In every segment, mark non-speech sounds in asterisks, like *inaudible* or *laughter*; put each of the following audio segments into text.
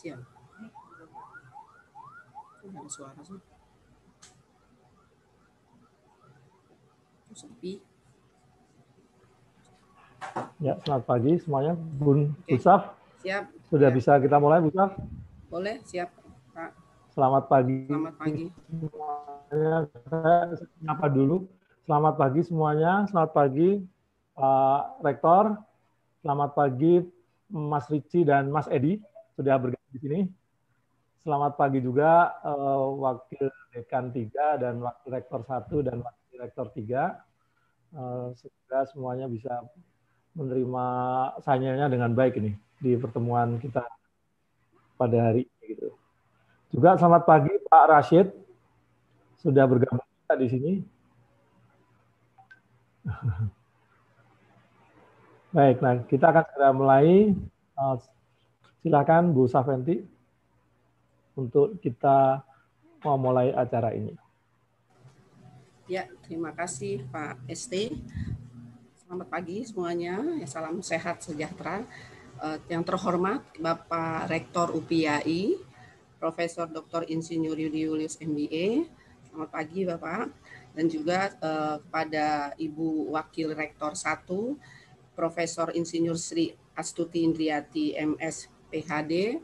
Siap. Kok ada suara sih Kok sepi Ya, selamat pagi semuanya. Bun okay. Busaf. Siap. Sudah ya. bisa kita mulai, Busaf? Boleh, siap, Pak. Selamat pagi. Selamat pagi. Semuanya, saya nyapa dulu. Selamat pagi semuanya. Selamat pagi, Pak Rektor. Selamat pagi, Mas Ricci dan Mas Edi sudah bergabung di sini. Selamat pagi juga uh, Wakil Dekan 3 dan Wakil Rektor 1 dan Wakil Rektor 3. Uh, eh, semoga semuanya bisa menerima sanyanya dengan baik ini di pertemuan kita pada hari ini. Gitu. Juga selamat pagi Pak Rashid, sudah bergabung kita di sini. *laughs* Baik, nah kita akan segera mulai. Uh, Silakan Bu Safenti untuk kita memulai acara ini. Ya, terima kasih Pak ST. Selamat pagi semuanya. Ya, salam sehat sejahtera. Eh, yang terhormat Bapak Rektor UPIAI, Profesor Dr. Insinyur Yudi Julius MBA. Selamat pagi Bapak. Dan juga eh, kepada Ibu Wakil Rektor 1, Profesor Insinyur Sri Astuti Indriati MS PHD.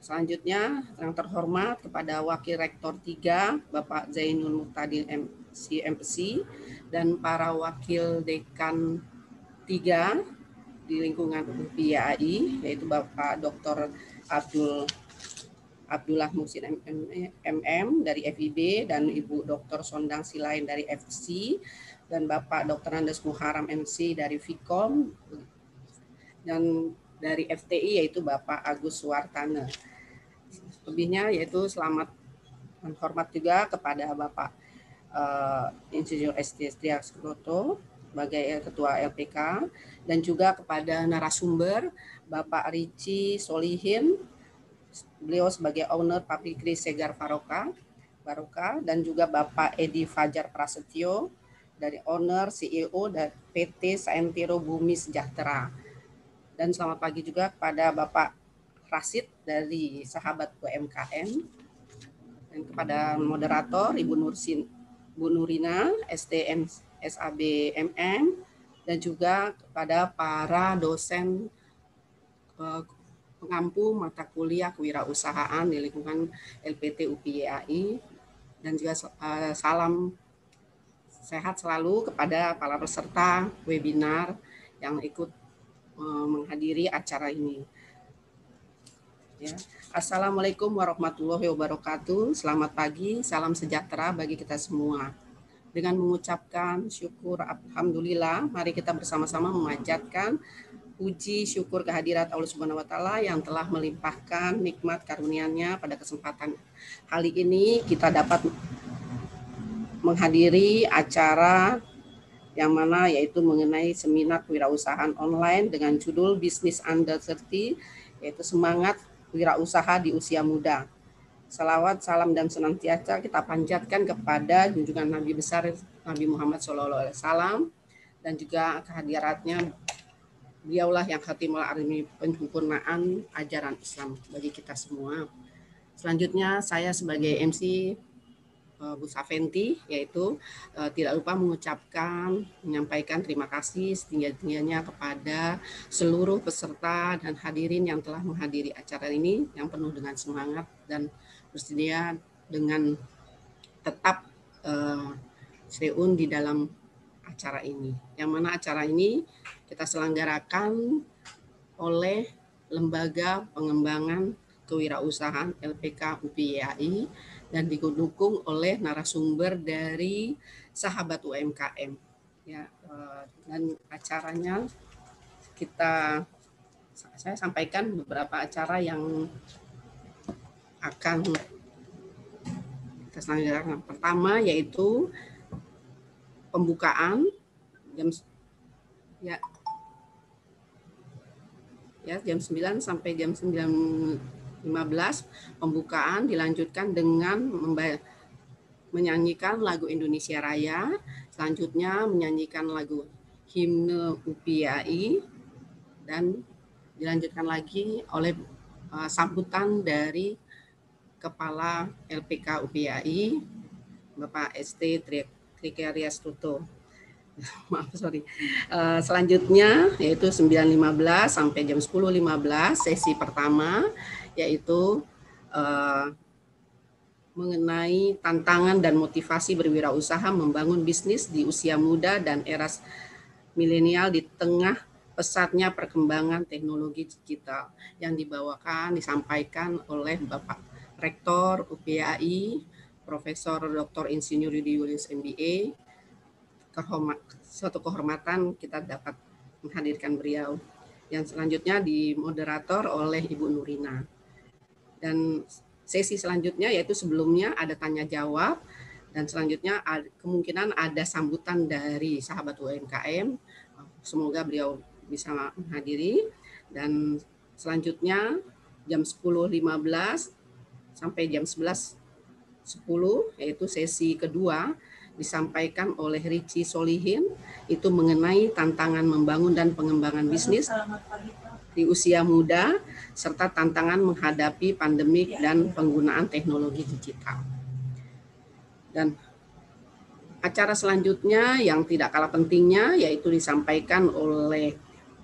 Selanjutnya, yang terhormat kepada Wakil Rektor 3, Bapak Zainul Muhtadi MCMC, dan para Wakil Dekan 3 di lingkungan UPIAI, yaitu Bapak Dr. Abdul Abdullah Musin MM dari FIB dan Ibu Dr. Sondang Silain dari FC dan Bapak Dr. Andes Muharam MC dari Vicom dan dari FTI yaitu Bapak Agus Suartana. Lebihnya yaitu selamat dan hormat juga kepada Bapak uh, Insinyur ST Skroto sebagai Ketua LPK dan juga kepada narasumber Bapak Ricci Solihin beliau sebagai owner Papikri Segar Faroka, Baroka dan juga Bapak Edi Fajar Prasetyo dari owner CEO dan PT Sentiro Bumi Sejahtera dan selamat pagi juga kepada Bapak Rasid dari Sahabat UMKM dan kepada moderator Ibu Nursin, Bu Nurina STM MM dan juga kepada para dosen eh, pengampu mata kuliah kewirausahaan di lingkungan LPT UPYAI dan juga eh, salam sehat selalu kepada para peserta webinar yang ikut Eh, menghadiri acara ini. Ya. Assalamualaikum warahmatullahi wabarakatuh. Selamat pagi, salam sejahtera bagi kita semua. Dengan mengucapkan syukur alhamdulillah, mari kita bersama-sama memanjatkan puji syukur kehadirat Allah Subhanahu wa taala yang telah melimpahkan nikmat karunia-Nya pada kesempatan kali ini kita dapat menghadiri acara yang mana yaitu mengenai seminar kewirausahaan online dengan judul Bisnis Under 30 yaitu semangat wirausaha di usia muda. Salawat, salam dan senantiasa kita panjatkan kepada junjungan Nabi besar Nabi Muhammad SAW dan juga kehadiratnya beliaulah yang hati khatimul arimi penyempurnaan ajaran Islam bagi kita semua. Selanjutnya saya sebagai MC Eh, Bu Saventi yaitu uh, tidak lupa mengucapkan menyampaikan terima kasih setinggi-tingginya kepada seluruh peserta dan hadirin yang telah menghadiri acara ini yang penuh dengan semangat dan bersedia dengan tetap uh, seun di dalam acara ini. Yang mana acara ini kita selenggarakan oleh Lembaga Pengembangan Kewirausahaan LPK UPIAI dan didukung oleh narasumber dari sahabat UMKM. Ya, eh, dan acaranya kita saya sampaikan beberapa acara yang akan kita selenggarakan. Pertama yaitu pembukaan jam ya ya jam 9 sampai jam 9 15 pembukaan dilanjutkan dengan menyanyikan lagu Indonesia Raya, selanjutnya menyanyikan lagu himne UPI dan dilanjutkan lagi oleh eh, sambutan dari Kepala LPK UPI Bapak ST Trikaria Tuto. *laughs* Maaf, sorry. Uh, selanjutnya yaitu 9.15 sampai jam 10.15 sesi pertama yaitu uh, mengenai tantangan dan motivasi berwirausaha membangun bisnis di usia muda dan era milenial di tengah pesatnya perkembangan teknologi digital yang dibawakan disampaikan oleh Bapak Rektor UPAI Profesor Dr. Insinyur Yudi Julius MBA kehormat, suatu kehormatan kita dapat menghadirkan beliau yang selanjutnya dimoderator oleh Ibu Nurina dan sesi selanjutnya yaitu sebelumnya ada tanya jawab dan selanjutnya kemungkinan ada sambutan dari sahabat UMKM. Semoga beliau bisa menghadiri dan selanjutnya jam 10.15 sampai jam 11.10 yaitu sesi kedua disampaikan oleh Ricci Solihin itu mengenai tantangan membangun dan pengembangan bisnis di usia muda, serta tantangan menghadapi pandemik ya, dan ya. penggunaan teknologi digital. Dan acara selanjutnya yang tidak kalah pentingnya yaitu disampaikan oleh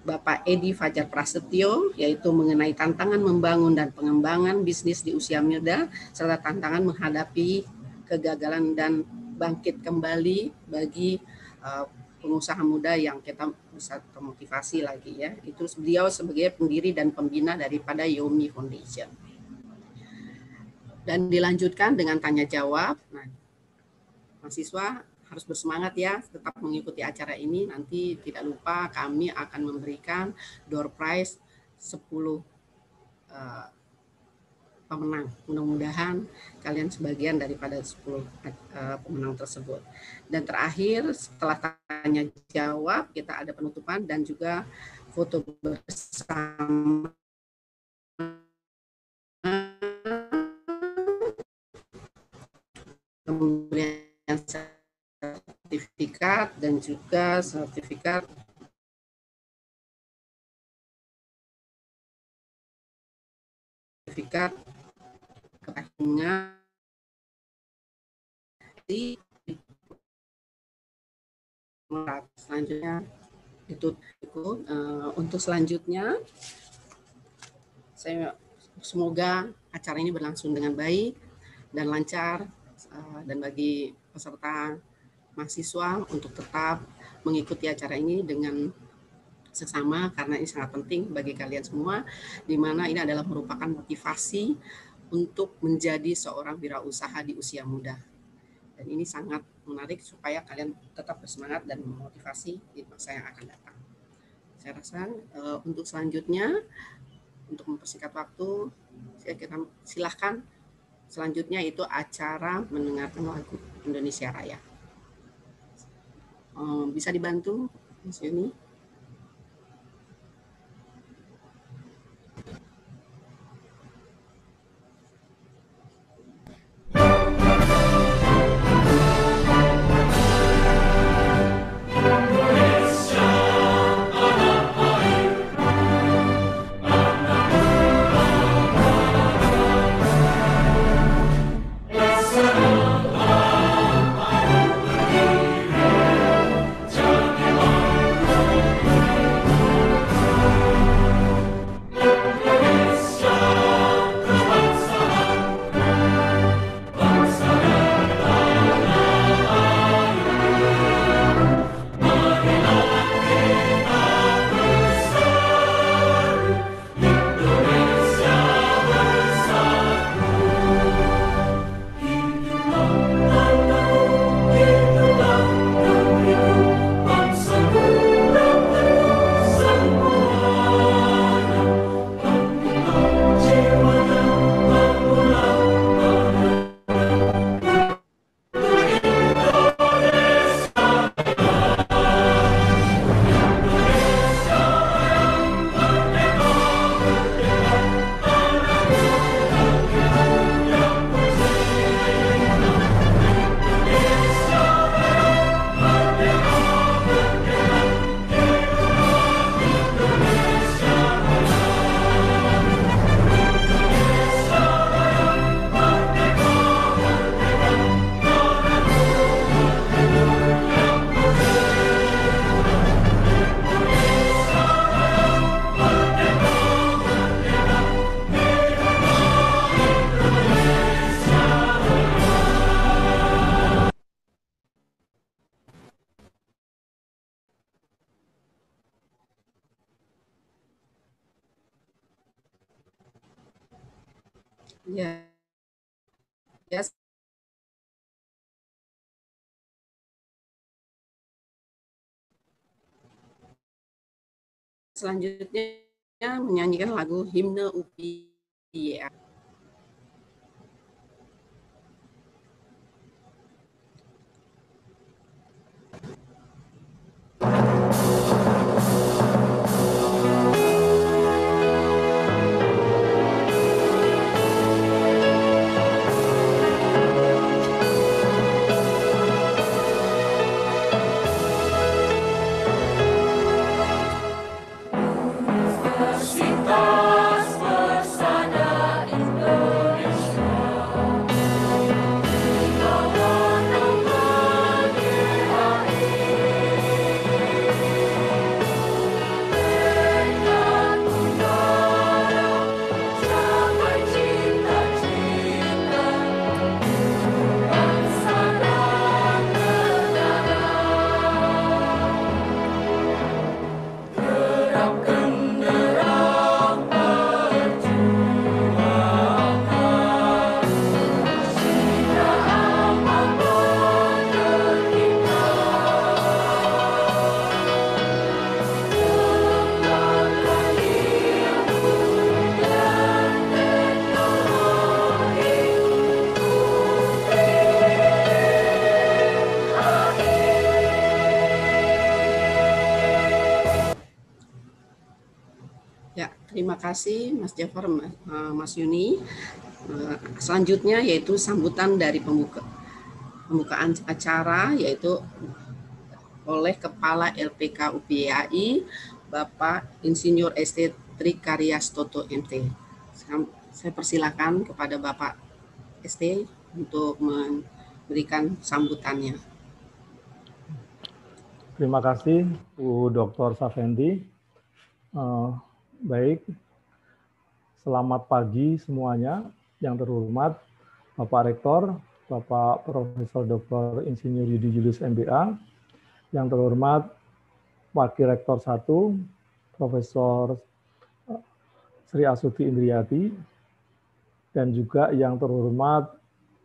Bapak Edi Fajar Prasetyo, yaitu mengenai tantangan membangun dan pengembangan bisnis di usia muda, serta tantangan menghadapi kegagalan dan bangkit kembali bagi eh, pengusaha muda yang kita bisa termotivasi lagi ya. Itu beliau sebagai pendiri dan pembina daripada Yomi Foundation. Dan dilanjutkan dengan tanya jawab. Nah, mahasiswa harus bersemangat ya, tetap mengikuti acara ini. Nanti tidak lupa kami akan memberikan door prize 10 uh, pemenang. Mudah-mudahan kalian sebagian daripada 10 eh, pemenang tersebut. Dan terakhir setelah tanya jawab kita ada penutupan dan juga foto bersama kemudian sertifikat dan juga sertifikat sertifikat keracunan di selanjutnya itu uh, untuk selanjutnya saya semoga acara ini berlangsung dengan baik dan lancar uh, dan bagi peserta mahasiswa untuk tetap mengikuti acara ini dengan sesama karena ini sangat penting bagi kalian semua di mana ini adalah merupakan motivasi untuk menjadi seorang wirausaha di usia muda. Dan ini sangat menarik supaya kalian tetap bersemangat dan memotivasi di masa yang akan datang. Saya rasa uh, untuk selanjutnya, untuk mempersingkat waktu, saya kira silahkan selanjutnya itu acara mendengarkan lagu Indonesia Raya. Um, bisa dibantu, Mas Yuni? selanjutnya menyanyikan lagu himne UPI. Ya. terima kasih Mas Jafar, Mas Yuni. Eh, selanjutnya yaitu sambutan dari pembuka pembukaan acara yaitu oleh Kepala LPK UPAI Bapak Insinyur ST Trikaryas Toto MT. Saya persilakan kepada Bapak ST untuk memberikan sambutannya. Terima kasih Bu Dr. Safendi. Eh, Baik, selamat pagi semuanya yang terhormat Bapak Rektor, Bapak Profesor Dr. Insinyur Yudi Julius MBA, yang terhormat Wakil Rektor 1, Profesor eh, Sri Asuti Indriyati dan juga yang terhormat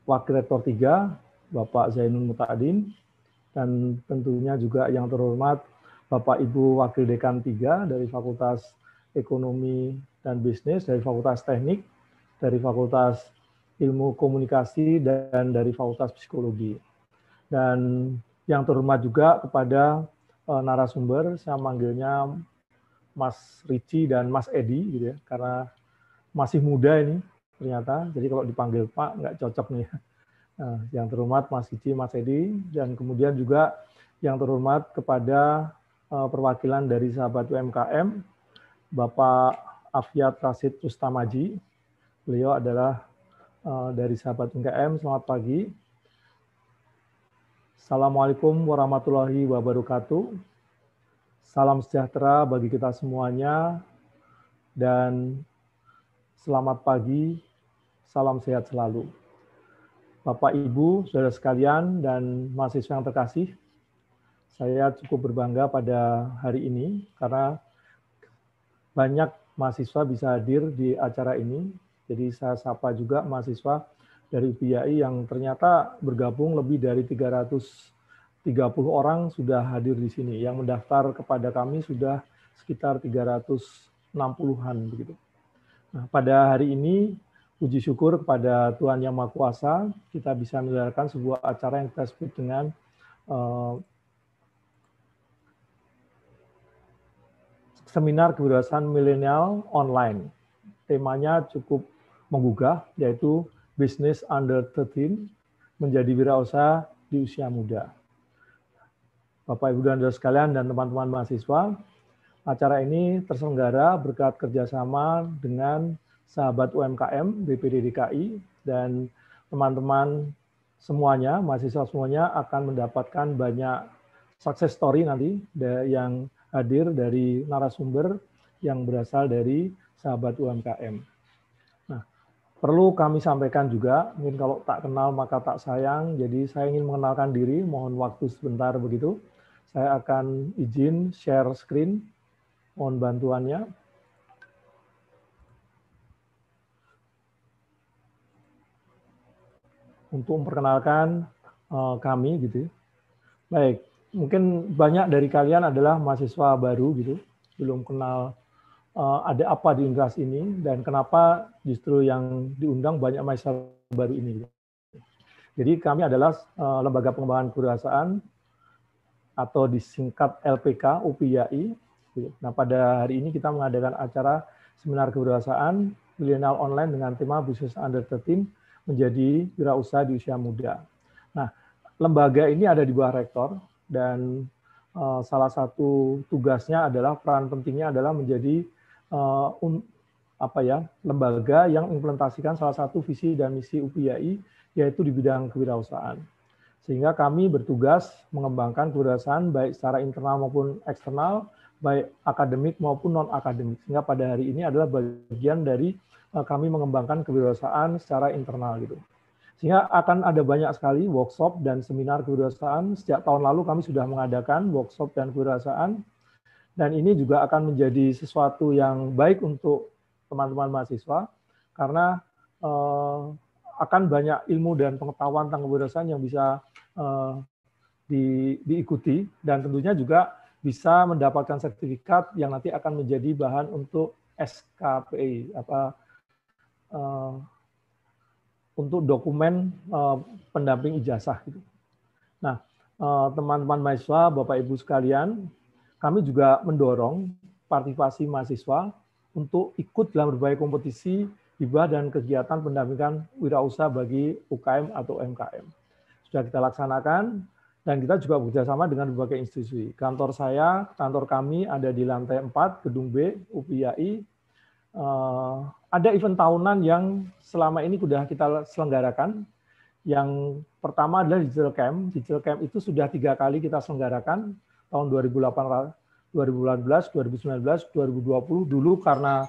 Wakil Rektor 3, Bapak Zainul Mutadin, dan tentunya juga yang terhormat Bapak Ibu Wakil Dekan 3 dari Fakultas Ekonomi dan Bisnis dari Fakultas Teknik, dari Fakultas Ilmu Komunikasi, dan dari Fakultas Psikologi. Dan yang terhormat juga kepada uh, narasumber, saya manggilnya Mas Ricci dan Mas Edi, gitu ya, karena masih muda ini ternyata. Jadi kalau dipanggil Pak nggak cocok nih. *laughs* Nah, yang terhormat Mas Ricci, Mas Edi, dan kemudian juga yang terhormat kepada uh, perwakilan dari sahabat UMKM Bapak Afiat Rasid Ustamaji. Beliau adalah eh, dari sahabat UKM. Selamat pagi. Assalamualaikum warahmatullahi wabarakatuh. Salam sejahtera bagi kita semuanya dan selamat pagi, salam sehat selalu. Bapak, Ibu, saudara sekalian, dan mahasiswa yang terkasih, saya cukup berbangga pada hari ini karena banyak mahasiswa bisa hadir di acara ini. Jadi saya sapa juga mahasiswa dari PIAI yang ternyata bergabung lebih dari 330 orang sudah hadir di sini. Yang mendaftar kepada kami sudah sekitar 360-an begitu. Nah, pada hari ini puji syukur kepada Tuhan Yang Maha Kuasa kita bisa menyelenggarakan sebuah acara yang kita sebut dengan eh, seminar kebebasan milenial online. Temanya cukup menggugah, yaitu Business Under 13, menjadi wirausaha di usia muda. Bapak, Ibu, dan Saudara sekalian dan teman-teman mahasiswa, acara ini terselenggara berkat kerjasama dengan sahabat UMKM BPD DKI dan teman-teman semuanya, mahasiswa semuanya akan mendapatkan banyak success story nanti yang hadir dari narasumber yang berasal dari sahabat UMKM. Nah, perlu kami sampaikan juga, mungkin kalau tak kenal maka tak sayang, jadi saya ingin mengenalkan diri, mohon waktu sebentar begitu. Saya akan izin share screen, mohon bantuannya. Untuk memperkenalkan eh, kami gitu. Ya. Baik, mungkin banyak dari kalian adalah mahasiswa baru gitu, belum kenal uh, ada apa di Inggris ini dan kenapa justru yang diundang banyak mahasiswa baru ini. Gitu. Jadi kami adalah uh, lembaga pengembangan kewirausahaan atau disingkat LPK UPIAI. Nah pada hari ini kita mengadakan acara seminar kewirausahaan milenial online dengan tema bisnis under the 13 menjadi wirausaha di usia muda. Nah lembaga ini ada di bawah rektor dan uh, salah satu tugasnya adalah peran pentingnya adalah menjadi uh, um, apa ya lembaga yang implementasikan salah satu visi dan misi UPI yaitu di bidang kewirausahaan. Sehingga kami bertugas mengembangkan kewirausahaan baik secara internal maupun eksternal, baik akademik maupun non akademik. Sehingga pada hari ini adalah bagian dari eh, kami mengembangkan kewirausahaan secara internal gitu. Sehingga akan ada banyak sekali workshop dan seminar kewirausahaan. Sejak tahun lalu kami sudah mengadakan workshop dan kewirausahaan. Dan ini juga akan menjadi sesuatu yang baik untuk teman-teman mahasiswa karena eh, akan banyak ilmu dan pengetahuan tentang kewirausahaan yang bisa eh, di, diikuti dan tentunya juga bisa mendapatkan sertifikat yang nanti akan menjadi bahan untuk SKPI apa eh, untuk dokumen uh, pendamping ijazah. Gitu. Nah, eh, teman-teman uh, mahasiswa, Bapak Ibu sekalian, kami juga mendorong partisipasi mahasiswa untuk ikut dalam berbagai kompetisi hibah dan kegiatan pendampingan wirausaha bagi UKM atau MKM. Sudah kita laksanakan dan kita juga bekerjasama dengan berbagai institusi. Kantor saya, kantor kami ada di lantai 4 Gedung B UPIAI Eh, ada event tahunan yang selama ini sudah kita selenggarakan. Yang pertama adalah Digital Camp. Digital Camp itu sudah tiga kali kita selenggarakan tahun 2018, 2019, 2020. Dulu karena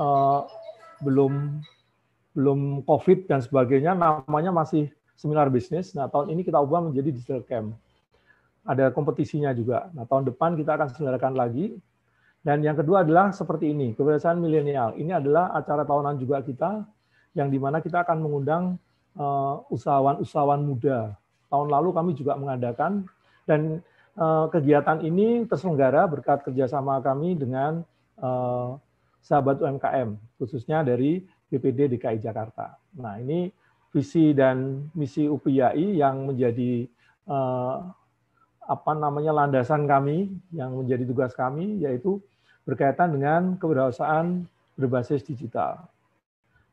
uh, belum belum COVID dan sebagainya, namanya masih seminar bisnis. Nah tahun ini kita ubah menjadi Digital Camp. Ada kompetisinya juga. Nah tahun depan kita akan selenggarakan lagi dan yang kedua adalah seperti ini, kebiasaan milenial. Ini adalah acara tahunan juga kita, yang dimana kita akan mengundang eh, usahawan-usahawan muda. Tahun lalu kami juga mengadakan, dan eh, kegiatan ini terselenggara berkat kerjasama kami dengan eh, sahabat UMKM, khususnya dari BPD DKI Jakarta. Nah ini visi dan misi UPIAI yang menjadi apa namanya landasan kami yang menjadi tugas kami yaitu berkaitan dengan kewirausahaan berbasis digital.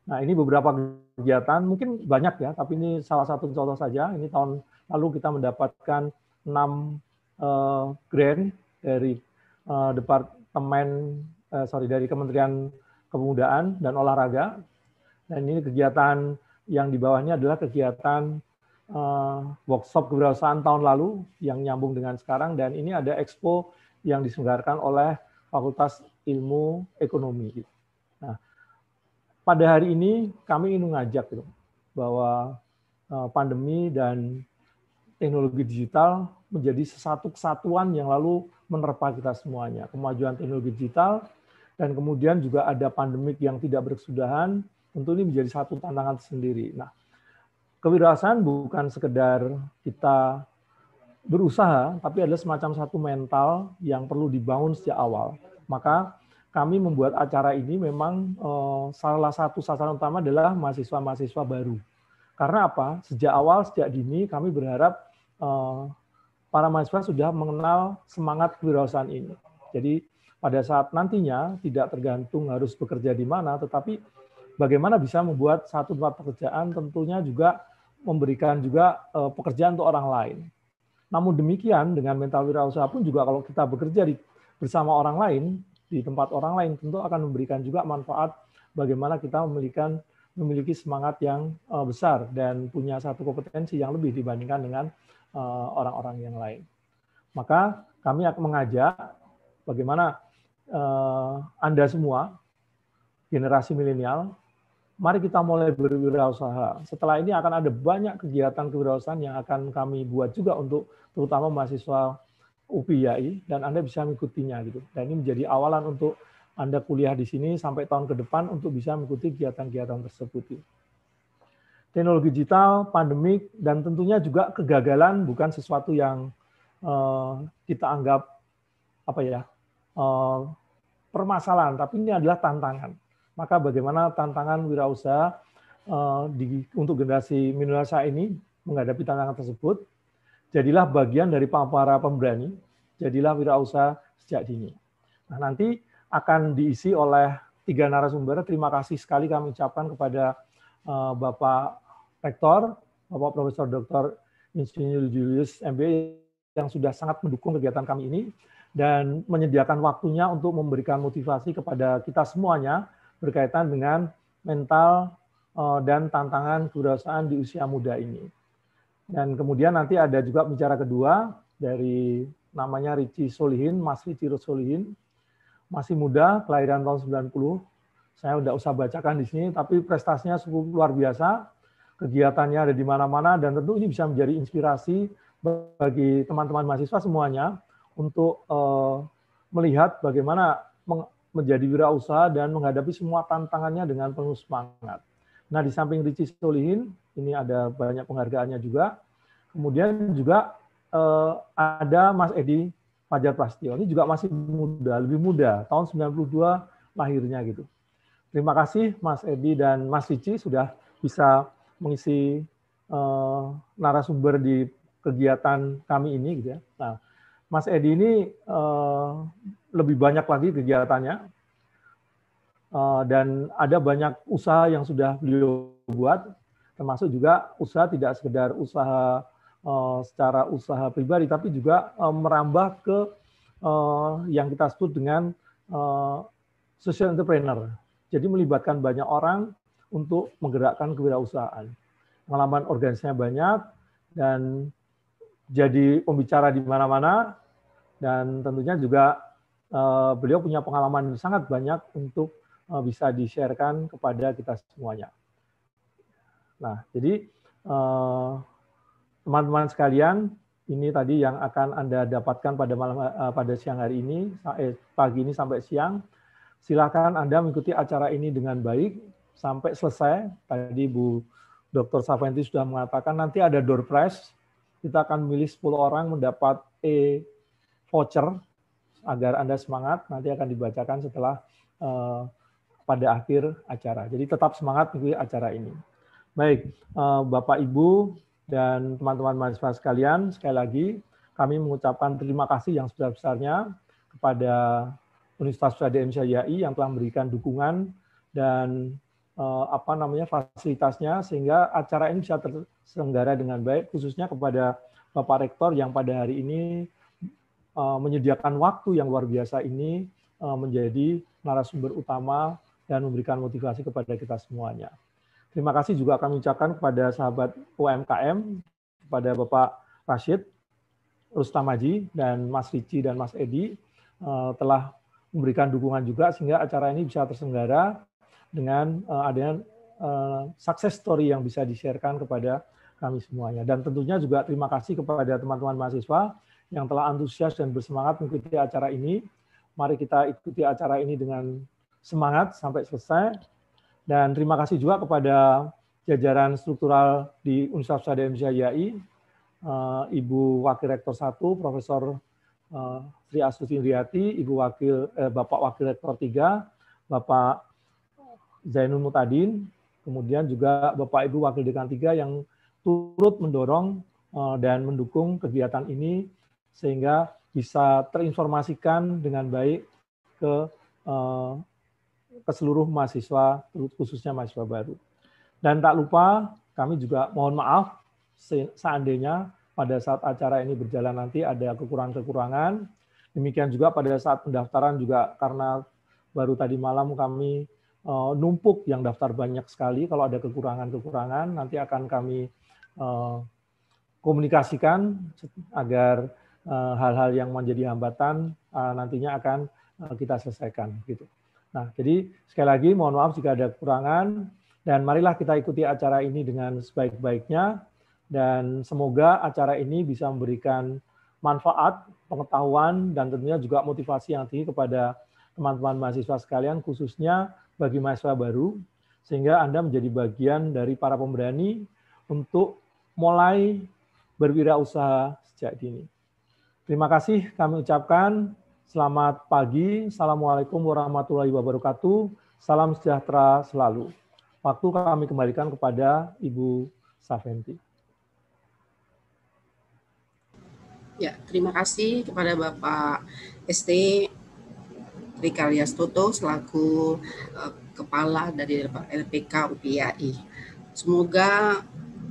Nah, ini beberapa kegiatan, mungkin banyak ya, tapi ini salah satu contoh saja. Ini tahun lalu kita mendapatkan enam uh, grant dari uh, departemen uh, sorry dari Kementerian Kepemudaan dan Olahraga. Dan ini kegiatan yang di bawahnya adalah kegiatan uh, workshop kewirausahaan tahun lalu yang nyambung dengan sekarang dan ini ada expo yang diselenggarakan oleh Fakultas Ilmu Ekonomi. Gitu. Nah, pada hari ini kami ingin mengajak gitu, bahwa eh, pandemi dan teknologi digital menjadi sesatu kesatuan yang lalu menerpa kita semuanya. Kemajuan teknologi digital dan kemudian juga ada pandemik yang tidak berkesudahan, tentu ini menjadi satu tantangan sendiri. Nah, kewirausahaan bukan sekedar kita berusaha, tapi adalah semacam satu mental yang perlu dibangun sejak awal. Maka kami membuat acara ini memang eh, salah satu sasaran utama adalah mahasiswa-mahasiswa baru. Karena apa? Sejak awal, sejak dini kami berharap eh, para mahasiswa sudah mengenal semangat kewirausahaan ini. Jadi pada saat nantinya tidak tergantung harus bekerja di mana, tetapi bagaimana bisa membuat satu tempat pekerjaan tentunya juga memberikan juga eh, pekerjaan untuk orang lain. Namun demikian dengan mental wirausaha pun juga kalau kita bekerja di, bersama orang lain di tempat orang lain tentu akan memberikan juga manfaat bagaimana kita memiliki memiliki semangat yang eh, besar dan punya satu kompetensi yang lebih dibandingkan dengan eh, orang-orang yang lain. Maka kami akan mengajak bagaimana Anda semua generasi milenial mari kita mulai berwirausaha. Setelah ini akan ada banyak kegiatan kewirausahaan yang akan kami buat juga untuk terutama mahasiswa UPI dan Anda bisa mengikutinya gitu. Dan ini menjadi awalan untuk Anda kuliah di sini sampai tahun ke depan untuk bisa mengikuti kegiatan-kegiatan tersebut. Gitu. Teknologi digital, pandemik, dan tentunya juga kegagalan bukan sesuatu yang uh, kita anggap apa ya uh, permasalahan, tapi ini adalah tantangan maka bagaimana tantangan wirausaha eh, di, untuk generasi milenial ini menghadapi tantangan tersebut? Jadilah bagian dari para pemberani, jadilah wirausaha sejak dini. Nah, nanti akan diisi oleh tiga narasumber. Terima kasih sekali kami ucapkan kepada uh, Bapak Rektor, Bapak Profesor Dr. Insinyur Julius MB yang sudah sangat mendukung kegiatan kami ini dan menyediakan waktunya untuk memberikan motivasi kepada kita semuanya berkaitan dengan mental eh, dan tantangan kewirausahaan di usia muda ini. Dan kemudian nanti ada juga bicara kedua dari namanya Ricci Solihin, Mas Ricci Solihin, masih muda, kelahiran tahun 90. Saya udah usah bacakan di sini, tapi prestasinya cukup luar biasa. Kegiatannya ada di mana-mana dan tentu ini bisa menjadi inspirasi bagi teman-teman mahasiswa semuanya untuk eh, melihat bagaimana menjadi wirausaha dan menghadapi semua tantangannya dengan penuh semangat. Nah, di samping Ricci Solihin, ini ada banyak penghargaannya juga. Kemudian juga eh, ada Mas Edi Fajar Prastio. Ini juga masih muda, lebih muda, tahun 92 lahirnya gitu. Terima kasih Mas Edi dan Mas Ricci sudah bisa mengisi eh, narasumber di kegiatan kami ini gitu ya. Nah, Mas Edi ini eh, lebih banyak lagi kegiatannya eh, dan ada banyak usaha yang sudah beliau buat termasuk juga usaha tidak sekedar usaha eh, secara usaha pribadi tapi juga eh, merambah ke yang kita sebut dengan social entrepreneur jadi melibatkan banyak orang untuk menggerakkan kewirausahaan pengalaman organisasinya banyak dan jadi pembicara di mana-mana dan tentunya juga Eh, beliau punya pengalaman sangat banyak untuk eh, bisa di-sharekan kepada kita semuanya. Nah, jadi eh, teman-teman sekalian, ini tadi yang akan Anda dapatkan pada malam pada siang hari ini, pagi ini sampai siang. Silakan Anda mengikuti acara ini dengan baik sampai selesai. Tadi Bu Dr. Savanti sudah mengatakan nanti ada door prize. Kita akan milih 10 orang mendapat e voucher agar Anda semangat nanti akan dibacakan setelah uh, pada akhir acara. Jadi tetap semangat mengikuti acara ini. Baik, uh, Bapak Ibu dan teman-teman mahasiswa sekalian, sekali lagi kami mengucapkan terima kasih yang sebesar-besarnya kepada Universitas Prada MCIAI yang telah memberikan dukungan dan uh, apa namanya fasilitasnya sehingga acara ini bisa terselenggara dengan baik khususnya kepada Bapak Rektor yang pada hari ini Eh, menyediakan waktu yang luar biasa ini eh, menjadi narasumber utama dan memberikan motivasi kepada kita semuanya. Terima kasih juga kami ucapkan kepada sahabat UMKM, kepada Bapak Rashid, Rustamaji, dan Mas Ricci dan Mas Edi eh, telah memberikan dukungan juga sehingga acara ini bisa tersenggara dengan adanya success story yang bisa di kepada kami semuanya. Dan tentunya juga terima kasih kepada teman-teman mahasiswa yang telah antusias dan bersemangat mengikuti acara ini. Mari kita ikuti acara ini dengan semangat sampai selesai. Dan terima kasih juga kepada jajaran struktural di Universitas Sada MCIAI, eh, Ibu Wakil Rektor 1, Profesor eh, Sri Astuti Indriati, Ibu Wakil, eh, Bapak Wakil Rektor 3, Bapak Zainul Mutadin, kemudian juga Bapak Ibu Wakil Dekan 3 yang turut mendorong eh, dan mendukung kegiatan ini sehingga bisa terinformasikan dengan baik ke eh, ke seluruh mahasiswa khususnya mahasiswa baru. Dan tak lupa kami juga mohon maaf seandainya pada saat acara ini berjalan nanti ada kekurangan-kekurangan. Demikian juga pada saat pendaftaran juga karena baru tadi malam kami uh, numpuk yang daftar banyak sekali. Kalau ada kekurangan-kekurangan nanti akan kami uh, komunikasikan agar Eh, hal-hal yang menjadi hambatan eh, nantinya akan eh, kita selesaikan gitu. Nah, jadi sekali lagi mohon maaf jika ada kekurangan dan marilah kita ikuti acara ini dengan sebaik-baiknya dan semoga acara ini bisa memberikan manfaat, pengetahuan dan tentunya juga motivasi yang tinggi kepada teman-teman mahasiswa sekalian khususnya bagi mahasiswa baru sehingga Anda menjadi bagian dari para pemberani untuk mulai berwirausaha sejak dini. Terima kasih kami ucapkan. Selamat pagi. Assalamualaikum warahmatullahi wabarakatuh. Salam sejahtera selalu. Waktu kami kembalikan kepada Ibu Safenti. Ya, terima kasih kepada Bapak ST Rikalias Toto selaku eh, Kepala dari LPK UPIAI. Semoga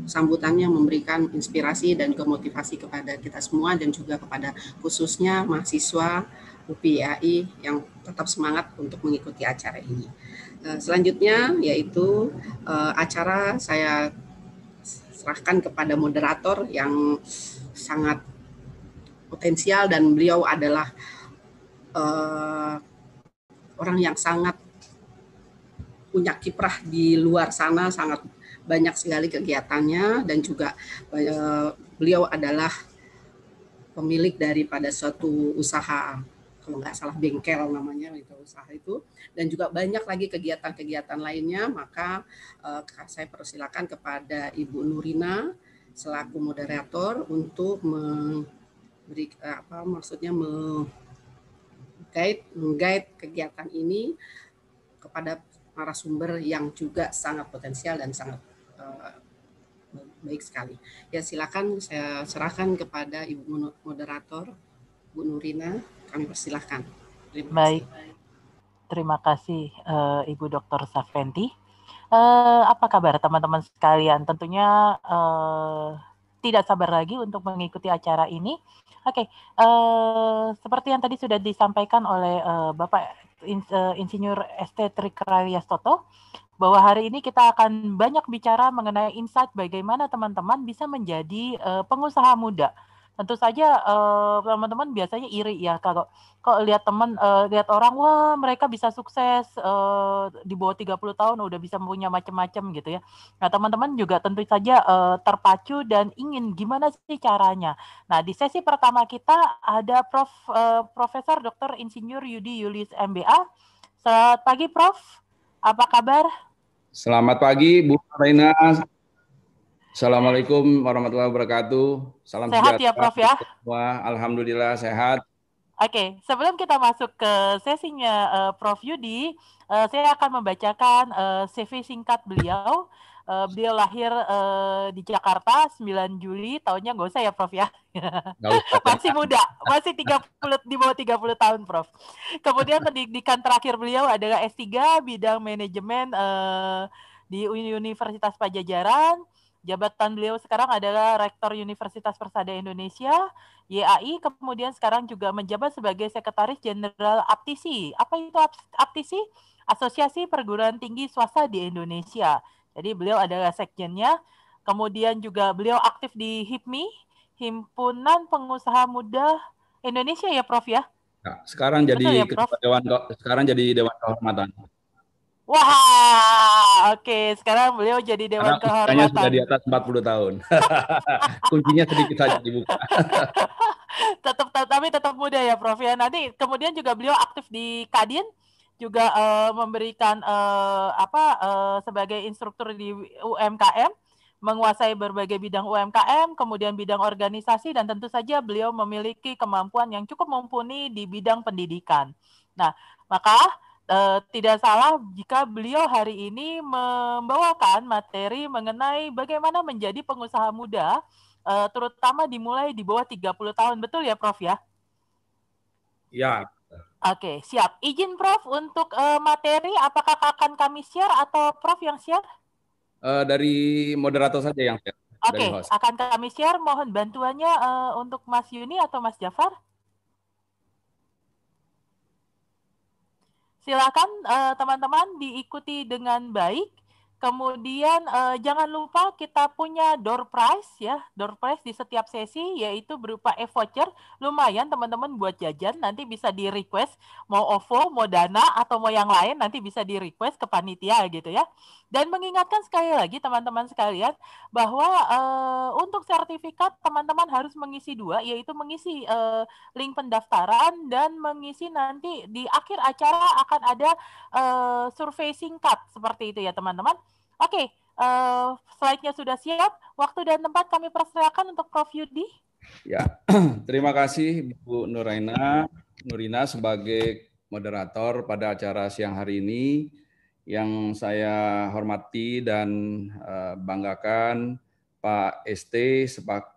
sambutannya memberikan inspirasi dan juga motivasi kepada kita semua dan juga kepada khususnya mahasiswa UPI yang tetap semangat untuk mengikuti acara ini. Eh, selanjutnya yaitu eh, acara saya serahkan kepada moderator yang sangat potensial dan beliau adalah eh, orang yang sangat punya kiprah di luar sana sangat banyak sekali kegiatannya dan juga eh, beliau adalah pemilik daripada suatu usaha kalau nggak salah bengkel namanya itu usaha itu dan juga banyak lagi kegiatan-kegiatan lainnya maka uh, saya persilakan kepada Ibu Nurina selaku moderator untuk memberi eh, apa maksudnya mengait mengait kegiatan ini kepada para sumber yang juga sangat potensial dan sangat baik sekali. Ya silakan saya serahkan kepada Ibu moderator Bu Nurina, kami persilahkan. Terima baik. Terima kasih eh, Ibu Dr. Safenti. Eh, apa kabar teman-teman sekalian? Tentunya eh, tidak sabar lagi untuk mengikuti acara ini. Oke, okay. uh, seperti yang tadi sudah disampaikan oleh uh, Bapak Insinyur ST Trikrayas Toto, bahwa hari ini kita akan banyak bicara mengenai insight bagaimana teman-teman bisa menjadi uh, pengusaha muda. Tentu saja teman eh, teman-teman biasanya iri ya kalau kok lihat teman uh, lihat orang wah mereka bisa sukses uh, di bawah 30 tahun udah bisa punya macam-macam gitu ya. Nah, teman-teman juga tentu saja uh, terpacu dan ingin gimana sih caranya. Nah, di sesi pertama kita ada Prof uh, Profesor Dr. Insinyur Yudi Yulis MBA. Selamat pagi, Prof. Apa kabar? Selamat pagi, Bu Raina. Assalamualaikum warahmatullahi wabarakatuh. Salam sehat ya, sejahtera. ya, Prof ya. Wah, alhamdulillah sehat. Oke, okay, sebelum kita masuk ke sesinya uh, Prof Yudi, uh, saya akan membacakan uh, eh, CV singkat beliau Uh, beliau lahir uh, di Jakarta 9 Juli tahunnya nggak usah ya Prof ya. *laughs* masih muda, masih 30 di bawah 30 tahun Prof. Kemudian pendidikan terakhir beliau adalah S3 bidang manajemen uh, di Universitas Pajajaran. Jabatan beliau sekarang adalah Rektor Universitas Persada Indonesia, YAI, kemudian sekarang juga menjabat sebagai Sekretaris Jenderal APTISI. Apa itu APTISI? Asosiasi Perguruan Tinggi Swasta di Indonesia. Jadi beliau adalah sekjennya. Kemudian juga beliau aktif di HIPMI, Himpunan Pengusaha Muda Indonesia ya Prof ya? Nah, sekarang Betul jadi ya, Prof? dewan sekarang jadi dewan kehormatan. Wah, oke. Okay. Sekarang beliau jadi dewan Karena kehormatan. sudah di atas 40 tahun. *laughs* Kuncinya sedikit saja dibuka. *laughs* tetap tapi tetap muda ya Prof ya. Nanti kemudian juga beliau aktif di Kadin juga uh, memberikan uh, apa uh, sebagai instruktur di UMKM menguasai berbagai bidang UMKM, kemudian bidang organisasi dan tentu saja beliau memiliki kemampuan yang cukup mumpuni di bidang pendidikan. Nah, maka tidak salah jika beliau hari ini membawakan materi mengenai bagaimana menjadi pengusaha muda terutama dimulai di bawah 30 tahun, betul ya Prof ya? Ya, Oke, siap. Izin Prof untuk uh, materi, apakah akan kami share atau Prof yang share? Uh, dari moderator saja yang share. Oke, okay, akan kami share. Mohon bantuannya uh, untuk Mas Yuni atau Mas Jafar. Silakan teman-teman uh, teman -teman diikuti dengan baik. Kemudian eh, jangan lupa kita punya door prize ya, door prize di setiap sesi yaitu berupa e-voucher. Lumayan teman-teman buat jajan nanti bisa di request mau OVO, mau Dana atau mau yang lain nanti bisa di request ke panitia gitu ya. Dan mengingatkan sekali lagi teman-teman sekalian bahwa eh, untuk sertifikat teman-teman harus mengisi dua yaitu mengisi eh, link pendaftaran dan mengisi nanti di akhir acara akan ada eh, survei singkat seperti itu ya teman-teman. Oke, okay, uh, eh, slide-nya sudah siap. Waktu dan tempat kami persilakan untuk Prof. Yudi. Ya, *clears throat* terima kasih Bu Nuraina, Nurina sebagai moderator pada acara siang hari ini yang saya hormati dan eh, banggakan Pak ST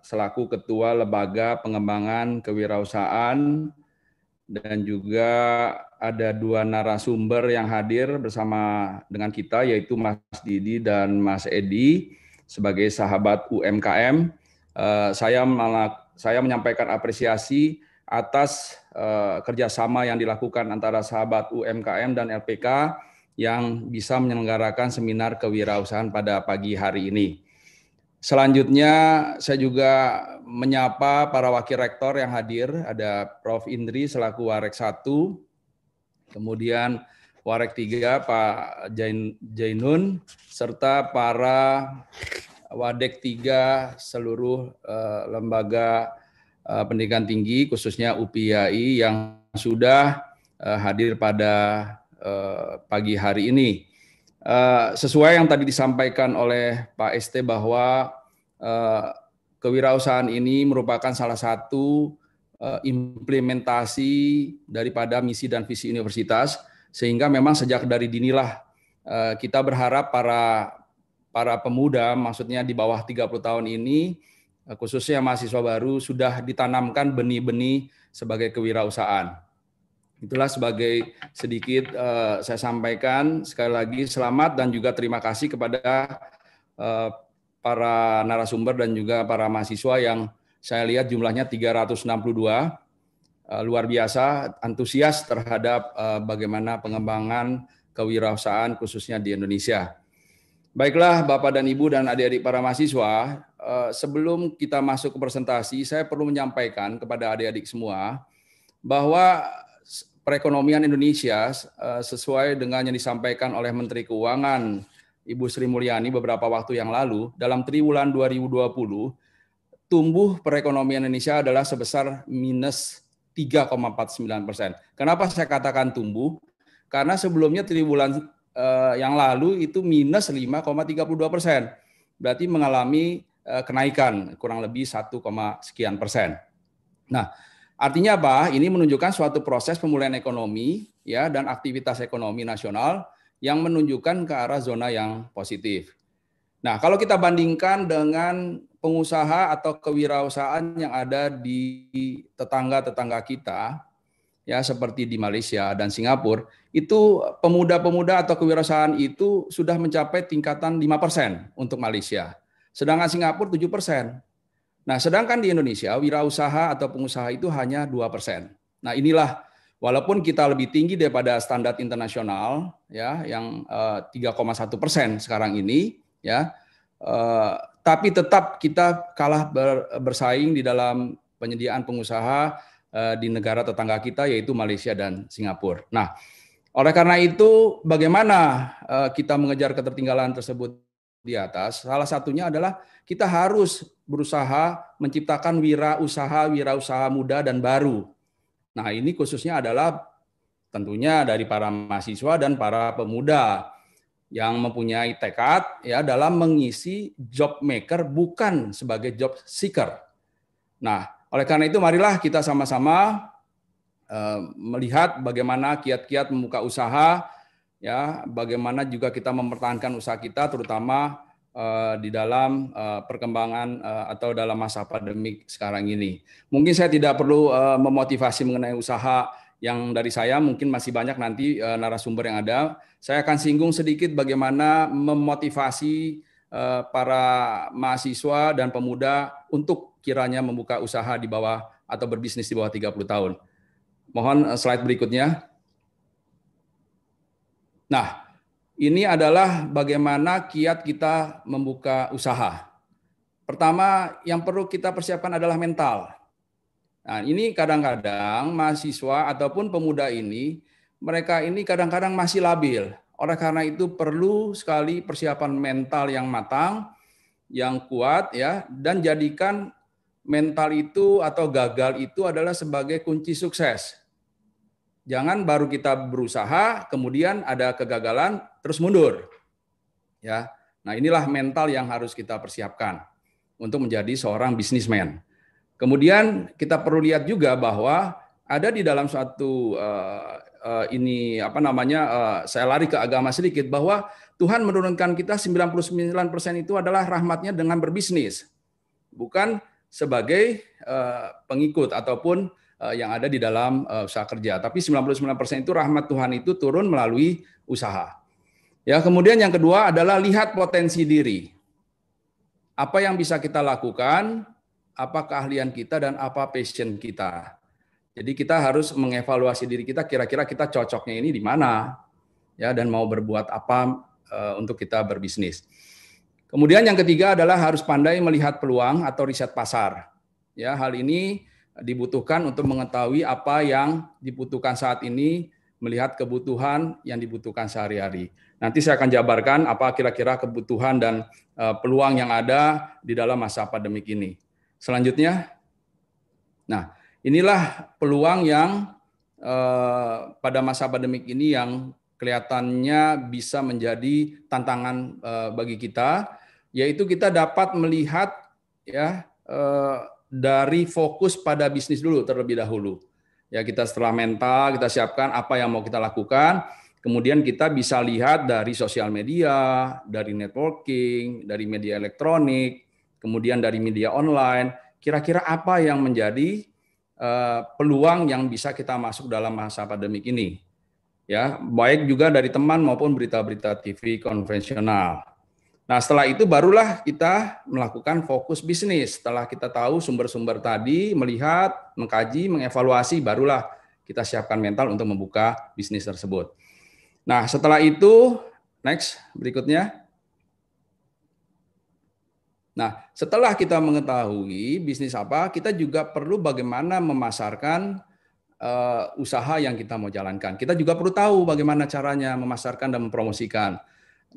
selaku Ketua Lembaga Pengembangan Kewirausahaan dan juga ada dua narasumber yang hadir bersama dengan kita yaitu Mas Didi dan Mas Edi sebagai sahabat UMKM. Eh, saya malah saya menyampaikan apresiasi atas eh, kerjasama yang dilakukan antara sahabat UMKM dan LPK yang bisa menyelenggarakan seminar kewirausahaan pada pagi hari ini. Selanjutnya saya juga menyapa para wakil rektor yang hadir, ada Prof. Indri selaku Warek 1, kemudian Warek 3 Pak Jain, Jainun, serta para Wadek 3 seluruh uh, lembaga uh, pendidikan tinggi khususnya UPIAI yang sudah uh, hadir pada uh, pagi hari ini. Eh, sesuai yang tadi disampaikan oleh Pak ST bahwa eh, kewirausahaan ini merupakan salah satu eh, implementasi daripada misi dan visi universitas sehingga memang sejak dari dinilah kita berharap para para pemuda maksudnya di bawah 30 tahun ini khususnya mahasiswa baru sudah ditanamkan benih-benih sebagai kewirausahaan. Itulah sebagai sedikit uh, saya sampaikan sekali lagi selamat dan juga terima kasih kepada uh, para narasumber dan juga para mahasiswa yang saya lihat jumlahnya 362 uh, eh, luar biasa antusias terhadap uh, bagaimana pengembangan kewirausahaan khususnya di Indonesia. Baiklah Bapak dan Ibu dan adik-adik para mahasiswa, uh, sebelum kita masuk ke presentasi saya perlu menyampaikan kepada adik-adik semua bahwa perekonomian Indonesia eh, sesuai dengan yang disampaikan oleh Menteri Keuangan Ibu Sri Mulyani beberapa waktu yang lalu, dalam triwulan 2020 tumbuh perekonomian Indonesia adalah sebesar minus 3,49 persen. Kenapa saya katakan tumbuh? Karena sebelumnya triwulan eh, yang lalu itu minus 5,32 persen, berarti mengalami eh, kenaikan kurang lebih 1, sekian persen. Nah, Artinya apa? Ini menunjukkan suatu proses pemulihan ekonomi ya dan aktivitas ekonomi nasional yang menunjukkan ke arah zona yang positif. Nah, kalau kita bandingkan dengan pengusaha atau kewirausahaan yang ada di tetangga-tetangga kita, ya seperti di Malaysia dan Singapura, itu pemuda-pemuda atau kewirausahaan itu sudah mencapai tingkatan 5% untuk Malaysia. Sedangkan Singapura 7%. Nah, sedangkan di Indonesia, wirausaha atau pengusaha itu hanya dua persen. Nah, inilah walaupun kita lebih tinggi daripada standar internasional ya yang eh, tiga satu persen sekarang ini ya. eh, tapi tetap kita kalah ber, bersaing di dalam penyediaan pengusaha eh, di negara tetangga kita yaitu Malaysia dan Singapura. Nah, oleh karena itu bagaimana eh, kita mengejar ketertinggalan tersebut di atas. Salah satunya adalah kita harus berusaha menciptakan wira usaha, wira usaha muda dan baru. Nah, ini khususnya adalah tentunya dari para mahasiswa dan para pemuda yang mempunyai tekad ya dalam mengisi job maker bukan sebagai job seeker. Nah, oleh karena itu marilah kita sama-sama eh, melihat bagaimana kiat-kiat membuka usaha ya bagaimana juga kita mempertahankan usaha kita terutama uh, di dalam uh, perkembangan uh, atau dalam masa pandemik sekarang ini. Mungkin saya tidak perlu uh, memotivasi mengenai usaha yang dari saya mungkin masih banyak nanti uh, narasumber yang ada. Saya akan singgung sedikit bagaimana memotivasi uh, para mahasiswa dan pemuda untuk kiranya membuka usaha di bawah atau berbisnis di bawah 30 tahun. Mohon slide berikutnya. Nah, ini adalah bagaimana kiat kita membuka usaha. Pertama, yang perlu kita persiapkan adalah mental. Nah, ini kadang-kadang mahasiswa ataupun pemuda ini, mereka ini kadang-kadang masih labil. Oleh karena itu perlu sekali persiapan mental yang matang, yang kuat ya, dan jadikan mental itu atau gagal itu adalah sebagai kunci sukses. Jangan baru kita berusaha, kemudian ada kegagalan, terus mundur. Ya, Nah inilah mental yang harus kita persiapkan untuk menjadi seorang bisnismen. Kemudian kita perlu lihat juga bahwa ada di dalam suatu uh, uh, ini apa namanya uh, saya lari ke agama sedikit bahwa Tuhan menurunkan kita 99% itu adalah rahmatnya dengan berbisnis bukan sebagai uh, pengikut ataupun Eh, yang ada di dalam eh, usaha kerja. Tapi 99% itu rahmat Tuhan itu turun melalui usaha. Ya, kemudian yang kedua adalah lihat potensi diri. Apa yang bisa kita lakukan, apa keahlian kita dan apa passion kita. Jadi kita harus mengevaluasi diri kita kira-kira kita cocoknya ini di mana ya dan mau berbuat apa eh, untuk kita berbisnis. Kemudian yang ketiga adalah harus pandai melihat peluang atau riset pasar. Ya, hal ini dibutuhkan untuk mengetahui apa yang dibutuhkan saat ini, melihat kebutuhan yang dibutuhkan sehari-hari. Nanti saya akan jabarkan apa kira-kira kebutuhan dan eh, peluang yang ada di dalam masa pandemik ini. Selanjutnya, nah inilah peluang yang eh, pada masa pandemik ini yang kelihatannya bisa menjadi tantangan eh, bagi kita, yaitu kita dapat melihat ya dari fokus pada bisnis dulu terlebih dahulu. Ya kita setelah mental kita siapkan apa yang mau kita lakukan, kemudian kita bisa lihat dari sosial media, dari networking, dari media elektronik, kemudian dari media online, kira-kira apa yang menjadi eh, peluang yang bisa kita masuk dalam masa pandemik ini. Ya, baik juga dari teman maupun berita-berita TV konvensional. Nah, setelah itu barulah kita melakukan fokus bisnis. Setelah kita tahu sumber-sumber tadi, melihat, mengkaji, mengevaluasi, barulah kita siapkan mental untuk membuka bisnis tersebut. Nah, setelah itu, next, berikutnya. Nah, setelah kita mengetahui bisnis apa, kita juga perlu bagaimana memasarkan uh, usaha yang kita mau jalankan. Kita juga perlu tahu bagaimana caranya memasarkan dan mempromosikan.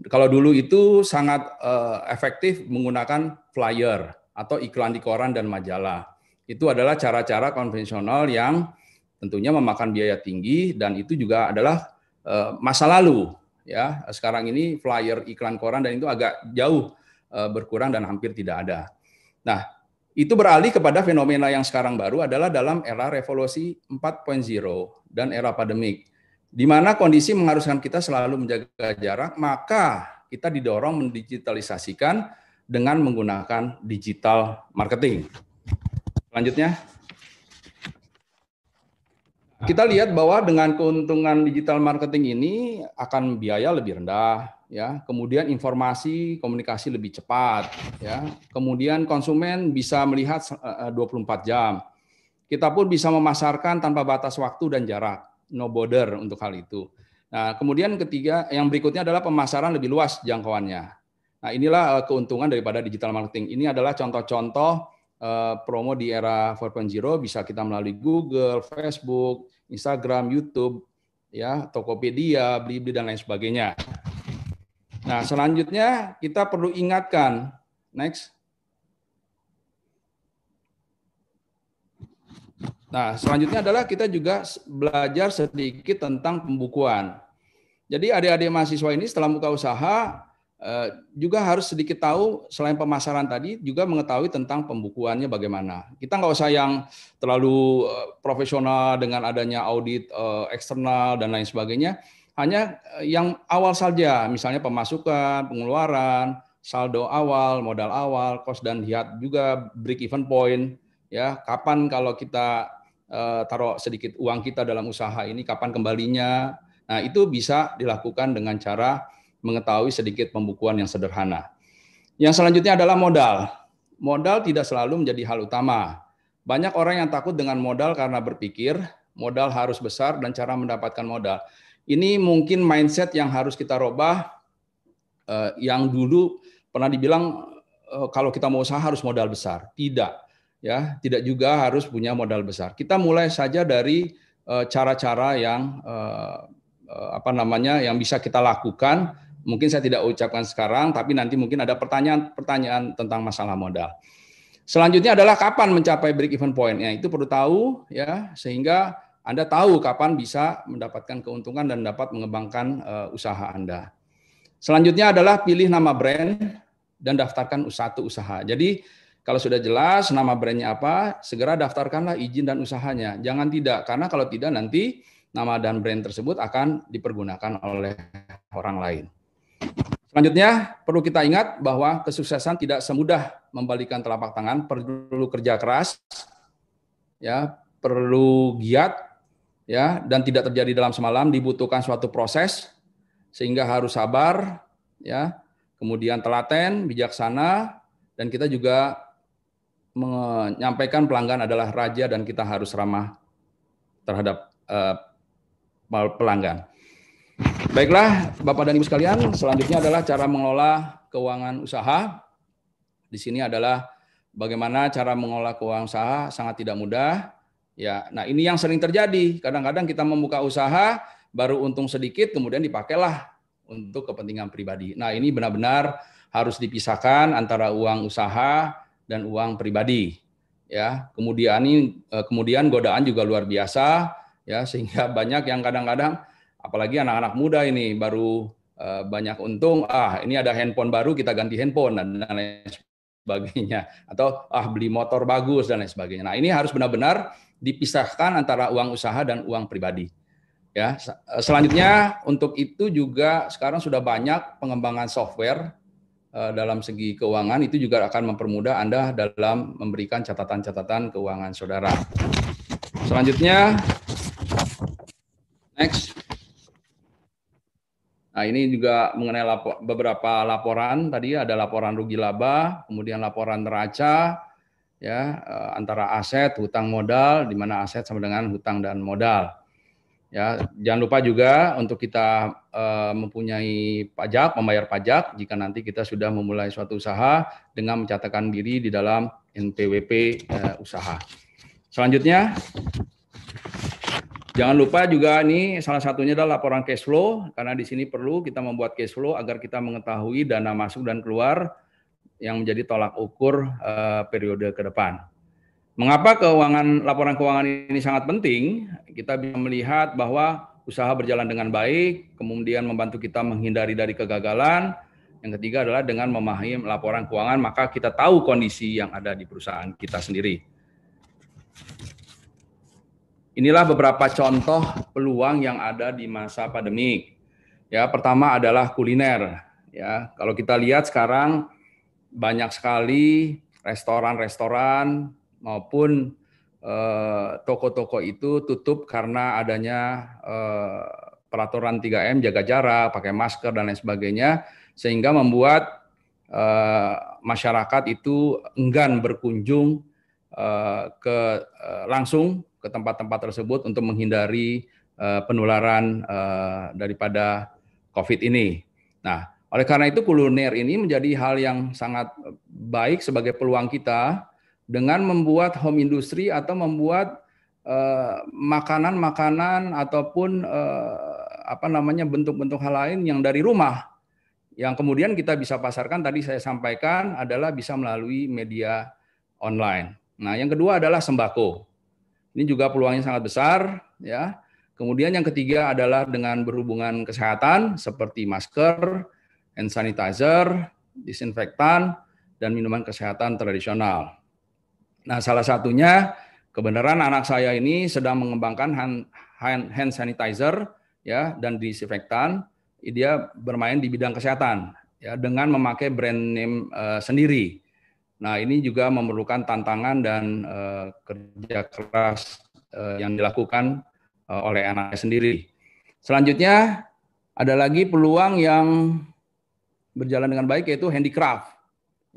Kalau dulu itu sangat uh, efektif menggunakan flyer atau iklan di koran dan majalah. Itu adalah cara-cara konvensional yang tentunya memakan biaya tinggi dan itu juga adalah uh, masa lalu ya. Sekarang ini flyer iklan koran dan itu agak jauh uh, berkurang dan hampir tidak ada. Nah, itu beralih kepada fenomena yang sekarang baru adalah dalam era revolusi 4.0 dan era pandemik di mana kondisi mengharuskan kita selalu menjaga jarak, maka kita didorong mendigitalisasikan dengan menggunakan digital marketing. Selanjutnya, kita lihat bahwa dengan keuntungan digital marketing ini akan biaya lebih rendah, ya. Kemudian informasi komunikasi lebih cepat, ya. Kemudian konsumen bisa melihat 24 eh, eh, jam. Kita pun bisa memasarkan tanpa batas waktu dan jarak no border untuk hal itu. Nah, kemudian ketiga, yang berikutnya adalah pemasaran lebih luas jangkauannya. Nah, inilah eh, keuntungan daripada digital marketing. Ini adalah contoh-contoh eh, promo di era 4.0 bisa kita melalui Google, Facebook, Instagram, YouTube, ya, Tokopedia, Blibli dan lain sebagainya. Nah, selanjutnya kita perlu ingatkan next Nah, selanjutnya adalah kita juga belajar sedikit tentang pembukuan. Jadi adik-adik mahasiswa ini setelah buka usaha eh, juga harus sedikit tahu selain pemasaran tadi juga mengetahui tentang pembukuannya bagaimana. Kita nggak usah yang terlalu eh, profesional dengan adanya audit eh, eksternal dan lain sebagainya. Hanya yang awal saja, misalnya pemasukan, pengeluaran, saldo awal, modal awal, kos dan hiat juga break even point. Ya, kapan kalau kita Eh, taruh sedikit uang kita dalam usaha ini, kapan kembalinya. Nah, itu bisa dilakukan dengan cara mengetahui sedikit pembukuan yang sederhana. Yang selanjutnya adalah modal. Modal tidak selalu menjadi hal utama. Banyak orang yang takut dengan modal karena berpikir modal harus besar dan cara mendapatkan modal. Ini mungkin mindset yang harus kita robah eh, yang dulu pernah dibilang eh, kalau kita mau usaha harus modal besar. Tidak ya tidak juga harus punya modal besar. Kita mulai saja dari eh, cara-cara yang eh, eh, apa namanya yang bisa kita lakukan. Mungkin saya tidak ucapkan sekarang, tapi nanti mungkin ada pertanyaan-pertanyaan tentang masalah modal. Selanjutnya adalah kapan mencapai break even point-nya. Itu perlu tahu ya, sehingga Anda tahu kapan bisa mendapatkan keuntungan dan dapat mengembangkan uh, usaha Anda. Selanjutnya adalah pilih nama brand dan daftarkan satu usaha. Jadi kalau sudah jelas nama brandnya apa, segera daftarkanlah izin dan usahanya. Jangan tidak, karena kalau tidak nanti nama dan brand tersebut akan dipergunakan oleh orang lain. Selanjutnya, perlu kita ingat bahwa kesuksesan tidak semudah membalikan telapak tangan, perlu kerja keras, ya, perlu giat, ya, dan tidak terjadi dalam semalam, dibutuhkan suatu proses sehingga harus sabar, ya, kemudian telaten, bijaksana, dan kita juga menyampaikan pelanggan adalah raja dan kita harus ramah terhadap uh, pelanggan. Baiklah, Bapak dan Ibu sekalian, selanjutnya adalah cara mengelola keuangan usaha. Di sini adalah bagaimana cara mengelola keuangan usaha sangat tidak mudah. Ya, nah ini yang sering terjadi. Kadang-kadang kita membuka usaha baru untung sedikit kemudian dipakailah untuk kepentingan pribadi. Nah, ini benar-benar harus dipisahkan antara uang usaha dan uang pribadi. Ya, kemudian ini eh, kemudian godaan juga luar biasa ya *laughs* sehingga banyak yang kadang-kadang apalagi anak-anak muda ini baru eh, banyak untung, ah ini ada handphone baru kita ganti handphone dan lain sebagainya atau ah beli motor bagus dan lain sebagainya. Nah, ini harus benar-benar dipisahkan antara uang usaha dan uang pribadi. Ya, eh, selanjutnya untuk itu juga sekarang sudah banyak pengembangan software Eh, dalam segi keuangan itu juga akan mempermudah Anda dalam memberikan catatan-catatan keuangan saudara. Selanjutnya, next. Nah, ini juga mengenai lapor, beberapa laporan tadi ada laporan rugi laba, kemudian laporan neraca ya eh, antara aset, hutang modal di mana aset sama dengan hutang dan modal. Ya, jangan lupa juga untuk kita uh, mempunyai pajak, membayar pajak jika nanti kita sudah memulai suatu usaha dengan mencatatkan diri di dalam NPWP uh, eh, usaha. Selanjutnya, jangan lupa juga ini salah satunya adalah laporan cash flow karena di sini perlu kita membuat cash flow agar kita mengetahui dana masuk dan keluar yang menjadi tolak ukur uh, periode ke depan. Mengapa keuangan laporan keuangan ini sangat penting? Kita bisa melihat bahwa usaha berjalan dengan baik, kemudian membantu kita menghindari dari kegagalan. Yang ketiga adalah dengan memahami laporan keuangan, maka kita tahu kondisi yang ada di perusahaan kita sendiri. Inilah beberapa contoh peluang yang ada di masa pandemik. Ya, pertama adalah kuliner. Ya, kalau kita lihat sekarang banyak sekali restoran-restoran maupun eh, toko-toko eh, itu tutup karena adanya eh, peraturan 3M jaga jarak, pakai masker dan lain sebagainya sehingga membuat eh, masyarakat itu enggan berkunjung eh, ke eh, langsung ke tempat-tempat tersebut untuk menghindari penularan daripada COVID ini. Nah, oleh karena itu kuliner ini menjadi hal yang sangat baik sebagai peluang kita dengan membuat home industry atau membuat eh, makanan-makanan uh, ataupun uh, apa namanya bentuk-bentuk hal lain yang dari rumah yang kemudian kita bisa pasarkan tadi saya sampaikan adalah bisa melalui media online. Nah, yang kedua adalah sembako. Ini juga peluangnya sangat besar ya. Kemudian yang ketiga adalah dengan berhubungan kesehatan seperti masker, hand sanitizer, disinfektan dan minuman kesehatan tradisional. Nah, salah satunya kebenaran anak saya ini sedang mengembangkan hand, hand, hand sanitizer ya dan disinfektan. Dia bermain di bidang kesehatan ya dengan memakai brand name uh, sendiri. Nah, ini juga memerlukan tantangan dan uh, kerja keras uh, yang dilakukan uh, oleh anaknya sendiri. Selanjutnya ada lagi peluang yang berjalan dengan baik yaitu handicraft.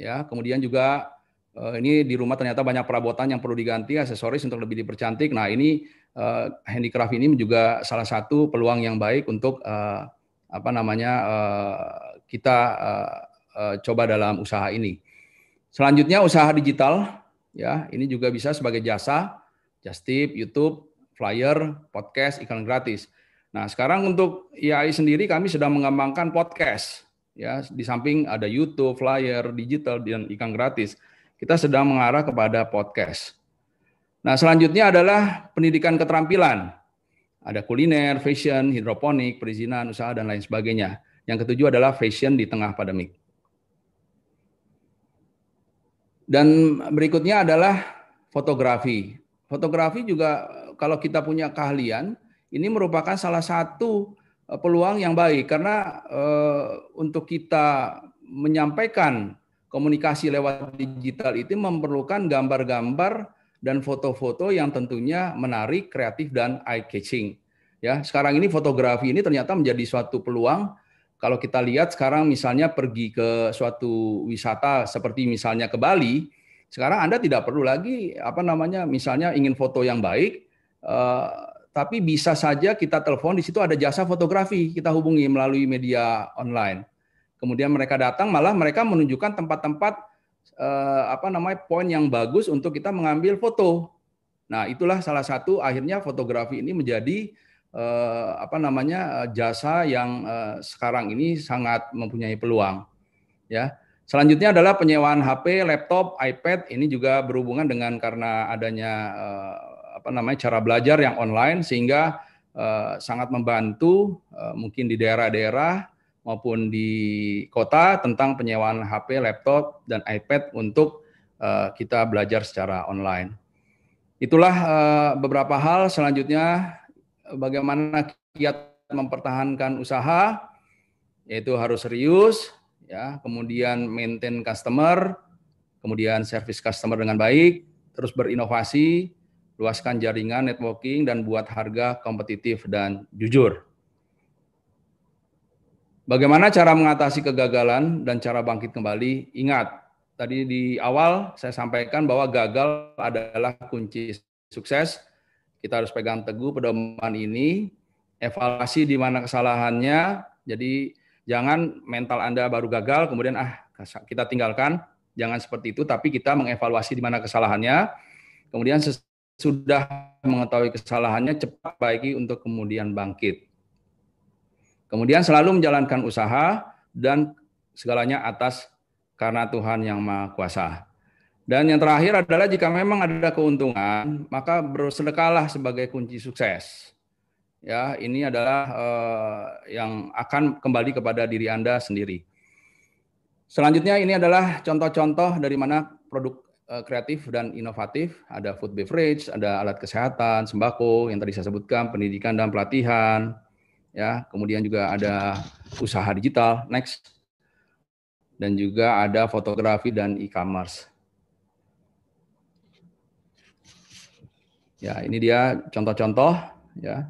Ya, kemudian juga Eh, ini di rumah ternyata banyak perabotan yang perlu diganti, aksesoris untuk lebih dipercantik. Nah, ini uh, handicraft ini juga salah satu peluang yang baik untuk uh, apa namanya uh, kita uh, uh, coba dalam usaha ini. Selanjutnya usaha digital, ya ini juga bisa sebagai jasa, Justip, YouTube, flyer, podcast, iklan gratis. Nah, sekarang untuk IAI sendiri kami sedang mengembangkan podcast, ya di samping ada YouTube, flyer, digital dan iklan gratis kita sedang mengarah kepada podcast. Nah, selanjutnya adalah pendidikan keterampilan. Ada kuliner, fashion, hidroponik, perizinan, usaha, dan lain sebagainya. Yang ketujuh adalah fashion di tengah pandemik. Dan berikutnya adalah fotografi. Fotografi juga kalau kita punya keahlian, ini merupakan salah satu eh, peluang yang baik karena e, untuk kita menyampaikan komunikasi lewat digital itu memerlukan gambar-gambar dan foto-foto yang tentunya menarik, kreatif dan eye catching. Ya, sekarang ini fotografi ini ternyata menjadi suatu peluang kalau kita lihat sekarang misalnya pergi ke suatu wisata seperti misalnya ke Bali, sekarang Anda tidak perlu lagi apa namanya misalnya ingin foto yang baik eh, tapi bisa saja kita telepon di situ ada jasa fotografi, kita hubungi melalui media online. Kemudian mereka datang malah mereka menunjukkan tempat-tempat eh, apa namanya poin yang bagus untuk kita mengambil foto. Nah, itulah salah satu akhirnya fotografi ini menjadi eh, apa namanya eh, jasa yang eh, sekarang ini sangat mempunyai peluang. Ya. Selanjutnya adalah penyewaan HP, laptop, iPad ini juga berhubungan dengan karena adanya eh, apa namanya cara belajar yang online sehingga eh, sangat membantu eh, mungkin di daerah-daerah maupun di kota tentang penyewaan HP, laptop, dan iPad untuk uh, kita belajar secara online. Itulah uh, beberapa hal selanjutnya bagaimana kiat mempertahankan usaha yaitu harus serius ya, kemudian maintain customer, kemudian service customer dengan baik, terus berinovasi, luaskan jaringan networking dan buat harga kompetitif dan jujur. Bagaimana cara mengatasi kegagalan dan cara bangkit kembali? Ingat, tadi di awal saya sampaikan bahwa gagal adalah kunci sukses. Kita harus pegang teguh pedoman ini, evaluasi di mana kesalahannya. Jadi jangan mental Anda baru gagal kemudian ah kita tinggalkan. Jangan seperti itu, tapi kita mengevaluasi di mana kesalahannya. Kemudian sudah mengetahui kesalahannya cepat baiki untuk kemudian bangkit. Kemudian selalu menjalankan usaha dan segalanya atas karena Tuhan yang Maha Kuasa. Dan yang terakhir adalah jika memang ada keuntungan, maka bersedekahlah sebagai kunci sukses. Ya, ini adalah eh, yang akan kembali kepada diri Anda sendiri. Selanjutnya ini adalah contoh-contoh dari mana produk eh, kreatif dan inovatif, ada food beverage, ada alat kesehatan, sembako yang tadi saya sebutkan, pendidikan dan pelatihan, ya kemudian juga ada usaha digital next dan juga ada fotografi dan e-commerce. Ya, ini dia contoh-contoh ya.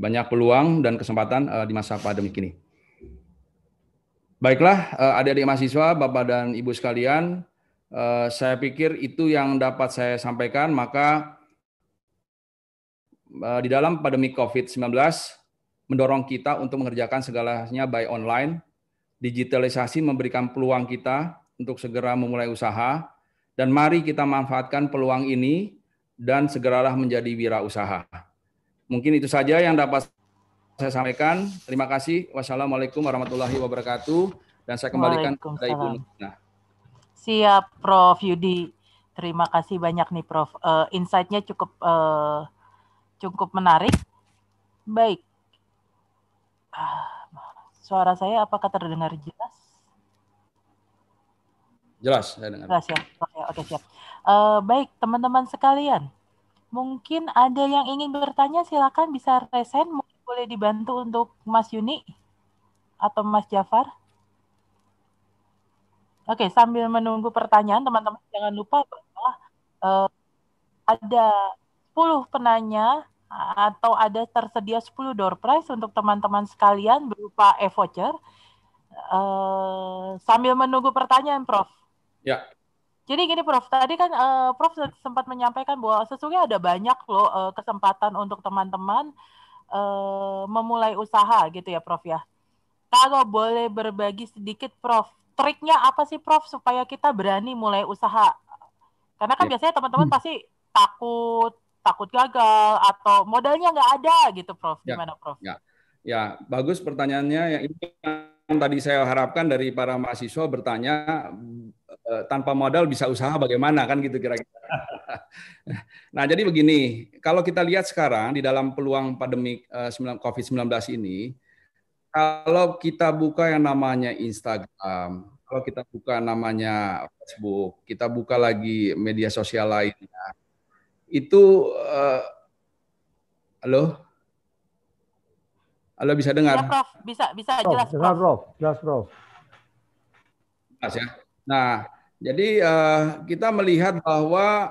Banyak peluang dan kesempatan uh, di masa pandemi ini. Baiklah, uh, adik-adik mahasiswa, Bapak dan Ibu sekalian, uh, saya pikir itu yang dapat saya sampaikan, maka Eh, di dalam pandemi COVID-19 mendorong kita untuk mengerjakan segalanya by online. Digitalisasi memberikan peluang kita untuk segera memulai usaha dan mari kita manfaatkan peluang ini dan segeralah menjadi wirausaha. Mungkin itu saja yang dapat saya sampaikan. Terima kasih. Wassalamualaikum warahmatullahi wabarakatuh. Dan saya kembalikan kepada Ibu Nah. Siap, Prof. Yudi. Terima kasih banyak nih, Prof. Uh, Insight-nya cukup uh, cukup menarik. Baik. Suara saya apakah terdengar jelas? Jelas, saya dengar. Jelas ya. Oke, oke siap. Uh, baik, teman-teman sekalian. Mungkin ada yang ingin bertanya, silakan bisa resen. Boleh dibantu untuk Mas Yuni atau Mas Jafar. Oke, sambil menunggu pertanyaan, teman-teman jangan lupa bahwa uh, ada 10 penanya atau ada tersedia 10 door prize untuk teman-teman sekalian berupa e-voucher uh, sambil menunggu pertanyaan Prof. Ya. Jadi gini Prof, tadi kan uh, Prof sempat menyampaikan bahwa sesungguhnya ada banyak loh uh, kesempatan untuk teman-teman uh, memulai usaha gitu ya Prof ya. Kalau boleh berbagi sedikit Prof, triknya apa sih Prof supaya kita berani mulai usaha? Karena kan ya. biasanya teman-teman pasti takut takut gagal atau modalnya nggak ada gitu Prof. Ya, Gimana Prof? Ya. ya, bagus pertanyaannya. Yang ini yang tadi saya harapkan dari para mahasiswa bertanya eh, tanpa modal bisa usaha bagaimana kan gitu kira-kira. *laughs* nah, jadi begini, kalau kita lihat sekarang di dalam peluang pandemi eh, COVID-19 ini, kalau kita buka yang namanya Instagram, kalau kita buka namanya Facebook, kita buka lagi media sosial lainnya, itu uh, halo halo bisa dengar ya, prof bisa bisa jelas prof jelas prof jelas prof jelas ya nah jadi uh, kita melihat bahwa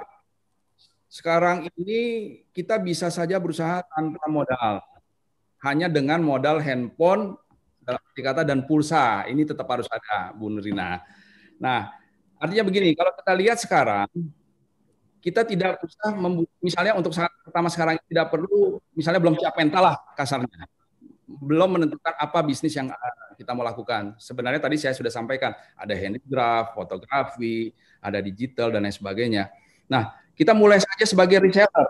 sekarang ini kita bisa saja berusaha tanpa modal hanya dengan modal handphone dalam kata dan pulsa ini tetap harus ada Bu Nurina. Nah, artinya begini, kalau kita lihat sekarang kita tidak usah misalnya untuk saat pertama sekarang tidak perlu misalnya belum siap mental lah kasarnya belum menentukan apa bisnis yang eh, kita mau lakukan. Sebenarnya tadi saya sudah sampaikan ada handicraft, fotografi, ada digital dan lain sebagainya. Nah, kita mulai saja sebagai reseller.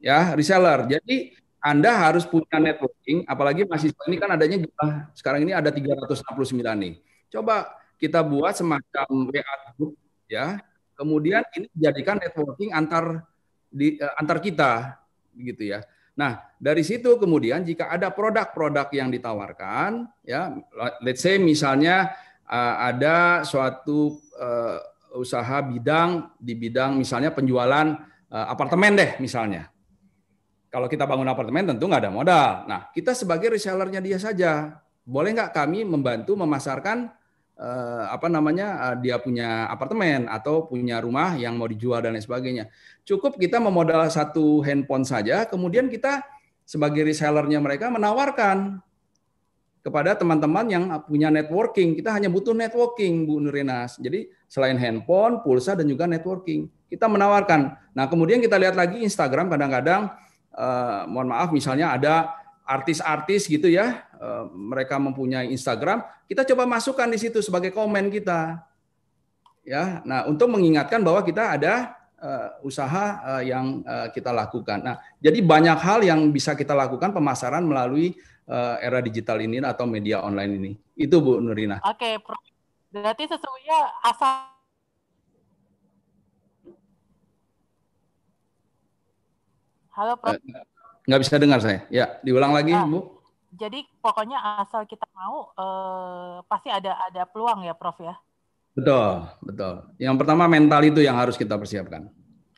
Ya, reseller. Jadi anda harus punya networking, apalagi mahasiswa ini kan adanya jumlah sekarang ini ada 369 nih. Coba kita buat semacam WA group ya Kemudian iya. ini dijadikan networking antar di, eh, antar kita gitu ya. Nah, dari situ kemudian jika ada produk-produk yang ditawarkan ya let's say misalnya uh, ada suatu uh, usaha bidang di bidang misalnya penjualan uh, apartemen deh misalnya. Kalau kita bangun apartemen tentu nggak ada modal. Nah, kita sebagai resellernya dia saja, boleh nggak kami membantu memasarkan eh, apa namanya eh, dia punya apartemen atau punya rumah yang mau dijual dan lain sebagainya. Cukup kita memodal satu handphone saja, kemudian kita sebagai resellernya mereka menawarkan kepada teman-teman yang punya networking. Kita hanya butuh networking, Bu Nurinas. Jadi selain handphone, pulsa, dan juga networking. Kita menawarkan. Nah kemudian kita lihat lagi Instagram kadang-kadang, eh, mohon maaf misalnya ada artis-artis gitu ya, Eh, mereka mempunyai Instagram, kita coba masukkan di situ sebagai komen kita. Ya, nah untuk mengingatkan bahwa kita ada uh, usaha uh, yang uh, kita lakukan. Nah, jadi banyak hal yang bisa kita lakukan pemasaran melalui uh, era digital ini atau media online ini. Itu Bu Nurina. Oke, okay, Berarti sesungguhnya asal Halo, Prof. Nggak bisa dengar saya. Ya, diulang lagi, ya. Bu jadi pokoknya asal kita mau eh, pasti ada ada peluang ya Prof ya. Betul, betul. Yang pertama mental itu yang harus kita persiapkan.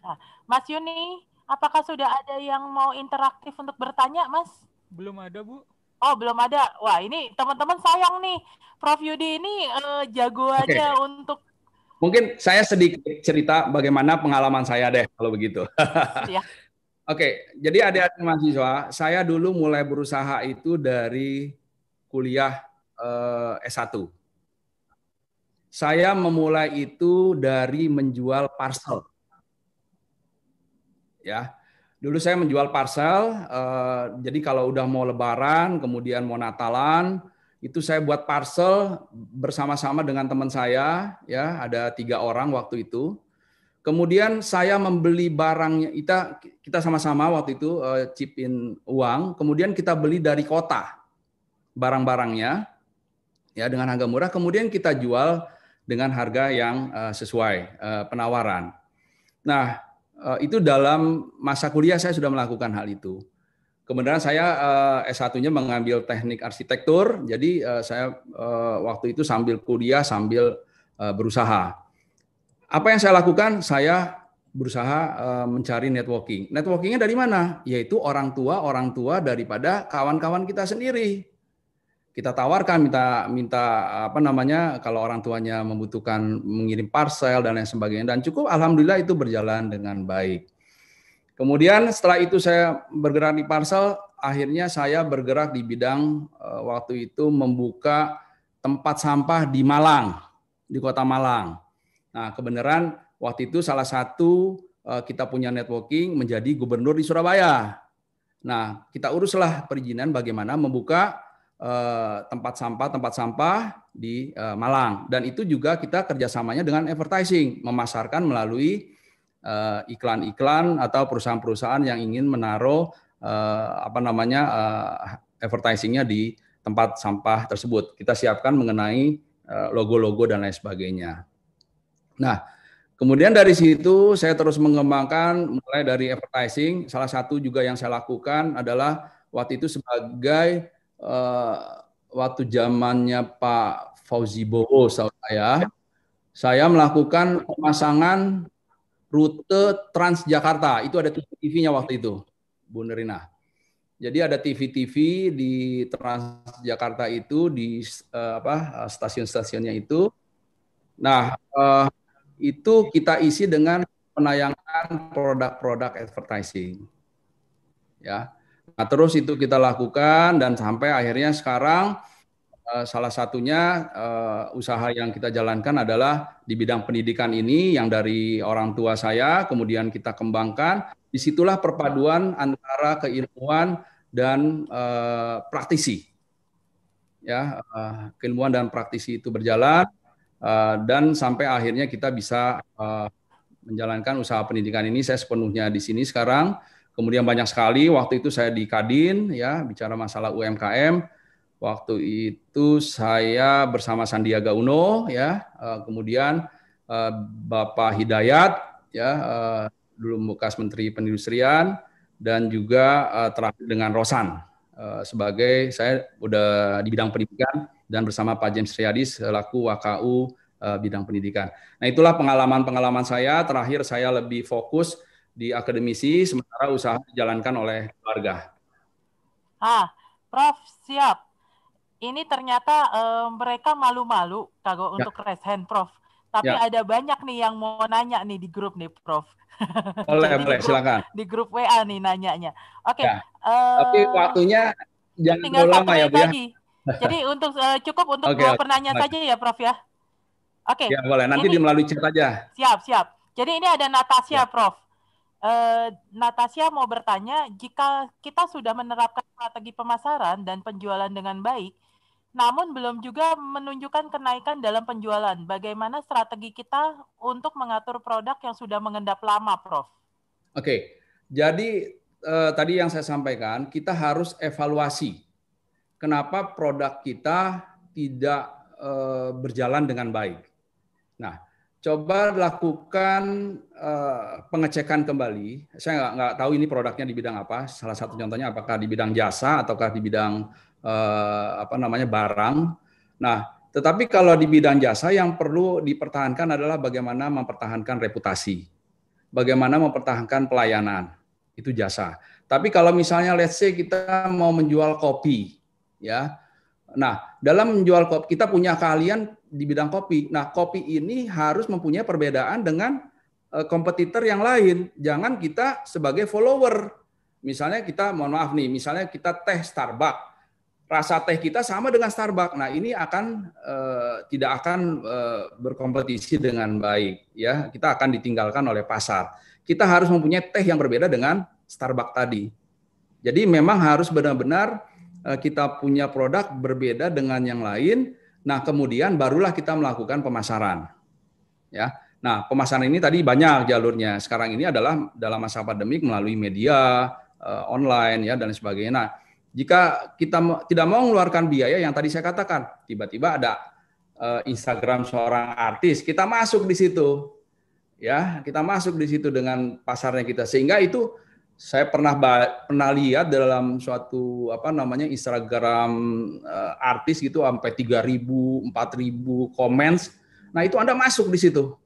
Nah, Mas Yuni, apakah sudah ada yang mau interaktif untuk bertanya, Mas? Belum ada, Bu. Oh, belum ada. Wah, ini teman-teman sayang nih. Prof Yudi ini uh, jago okay. aja untuk Mungkin saya sedikit cerita bagaimana pengalaman saya deh kalau begitu. Iya. *laughs* Oke, jadi ada mahasiswa, saya dulu mulai berusaha itu dari kuliah eh, S1. Saya memulai itu dari menjual parcel. Ya. Dulu saya menjual parcel, eh, jadi kalau udah mau lebaran, kemudian mau natalan, itu saya buat parcel bersama-sama dengan teman saya, ya, ada tiga orang waktu itu Kemudian saya membeli barangnya kita kita sama-sama waktu itu uh, eh, in uang, kemudian kita beli dari kota barang-barangnya ya dengan harga murah, kemudian kita jual dengan harga yang uh, sesuai uh, penawaran. Nah, uh, itu dalam masa kuliah saya sudah melakukan hal itu. Kemudian saya uh, S1-nya mengambil teknik arsitektur, jadi uh, saya uh, waktu itu sambil kuliah sambil uh, berusaha. Apa yang saya lakukan? Saya berusaha eh, mencari networking. Networkingnya dari mana? Yaitu orang tua, orang tua daripada kawan-kawan kita sendiri. Kita tawarkan minta minta apa namanya kalau orang tuanya membutuhkan mengirim parcel dan lain sebagainya dan cukup alhamdulillah itu berjalan dengan baik. Kemudian setelah itu saya bergerak di parcel, akhirnya saya bergerak di bidang eh, waktu itu membuka tempat sampah di Malang, di kota Malang Nah, kebenaran waktu itu salah satu eh, kita punya networking menjadi gubernur di Surabaya. Nah, kita uruslah perizinan bagaimana membuka eh, tempat sampah tempat sampah di eh, Malang dan itu juga kita kerjasamanya dengan advertising memasarkan melalui iklan-iklan atau perusahaan-perusahaan yang ingin menaruh apa namanya advertisingnya di tempat sampah tersebut kita siapkan mengenai logo-logo dan lain sebagainya Nah, kemudian dari situ saya terus mengembangkan mulai dari advertising. Salah satu juga yang saya lakukan adalah waktu itu sebagai uh, waktu zamannya Pak Fauzi Bowo saya, saya melakukan pemasangan rute Transjakarta. Itu ada TV-nya waktu itu, Bu Nerina. Jadi ada TV-TV di Transjakarta itu di uh, apa eh, stasiun-stasiunnya itu. Nah, uh, itu kita isi dengan penayangan produk-produk advertising. Ya. Nah, terus itu kita lakukan dan sampai akhirnya sekarang eh, salah satunya eh, usaha yang kita jalankan adalah di bidang pendidikan ini yang dari orang tua saya kemudian kita kembangkan disitulah perpaduan antara keilmuan dan eh, praktisi ya keilmuan dan praktisi itu berjalan Eh, dan sampai akhirnya kita bisa eh, menjalankan usaha pendidikan ini saya sepenuhnya di sini sekarang. Kemudian banyak sekali waktu itu saya di Kadin ya bicara masalah UMKM. Waktu itu saya bersama Sandiaga Uno ya, eh, kemudian Bapak Hidayat ya dulu bekas Menteri Penindustrian dan juga terakhir dengan Rosan sebagai saya udah di bidang pendidikan dan bersama Pak James Riyadi selaku WKU eh, bidang pendidikan. Nah, itulah pengalaman-pengalaman saya. Terakhir saya lebih fokus di akademisi sementara usaha dijalankan oleh keluarga. Ah, Prof, siap. Ini ternyata um, mereka malu-malu kagok ya. untuk raise hand, Prof. Tapi ya. ada banyak nih yang mau nanya nih di grup nih, Prof. *laughs* Boleh, boleh, grup, silakan. Di grup WA nih nanyanya. Oke. Okay, ya. Uh, Tapi eh, waktunya jangan lama ya, Bu ya. Jadi *laughs* untuk uh, cukup untuk okay, dua pertanyaan saja ya, Prof ya. Oke. Okay. Ya boleh. Nanti ini, di melalui chat aja. Siap, siap. Jadi ini ada Natasha, ya. Prof. Uh, Natasha mau bertanya, jika kita sudah menerapkan strategi pemasaran dan penjualan dengan baik, namun belum juga menunjukkan kenaikan dalam penjualan, bagaimana strategi kita untuk mengatur produk yang sudah mengendap lama, Prof? Oke, jadi uh, tadi yang saya sampaikan, kita harus evaluasi kenapa produk kita tidak eh, berjalan dengan baik. Nah, coba lakukan eh, pengecekan kembali. Saya nggak, nggak tahu ini produknya di bidang apa. Salah satu contohnya apakah di bidang jasa ataukah di bidang eh, apa namanya barang. Nah, tetapi kalau di bidang jasa yang perlu dipertahankan adalah bagaimana mempertahankan reputasi, bagaimana mempertahankan pelayanan itu jasa. Tapi kalau misalnya let's say kita mau menjual kopi, ya. Nah, dalam menjual kopi kita punya keahlian di bidang kopi. Nah, kopi ini harus mempunyai perbedaan dengan eh, kompetitor yang lain. Jangan kita sebagai follower. Misalnya kita mohon maaf nih, misalnya kita teh Starbucks rasa teh kita sama dengan Starbucks. Nah, ini akan eh, tidak akan eh, berkompetisi dengan baik ya. Kita akan ditinggalkan oleh pasar. Kita harus mempunyai teh yang berbeda dengan Starbucks tadi. Jadi memang harus benar-benar Eh, kita punya produk berbeda dengan yang lain. Nah, kemudian barulah kita melakukan pemasaran. Ya. Nah, pemasaran ini tadi banyak jalurnya. Sekarang ini adalah dalam masa pandemik melalui media eh, online ya dan sebagainya. Nah, jika kita tidak mau mengeluarkan biaya yang tadi saya katakan, tiba-tiba ada eh, Instagram seorang artis, kita masuk di situ. Ya, kita masuk di situ dengan pasarnya kita sehingga itu saya pernah pernah lihat dalam suatu apa namanya Instagram uh, artis gitu sampai 3000, 4000 comments. Nah, itu Anda masuk di situ.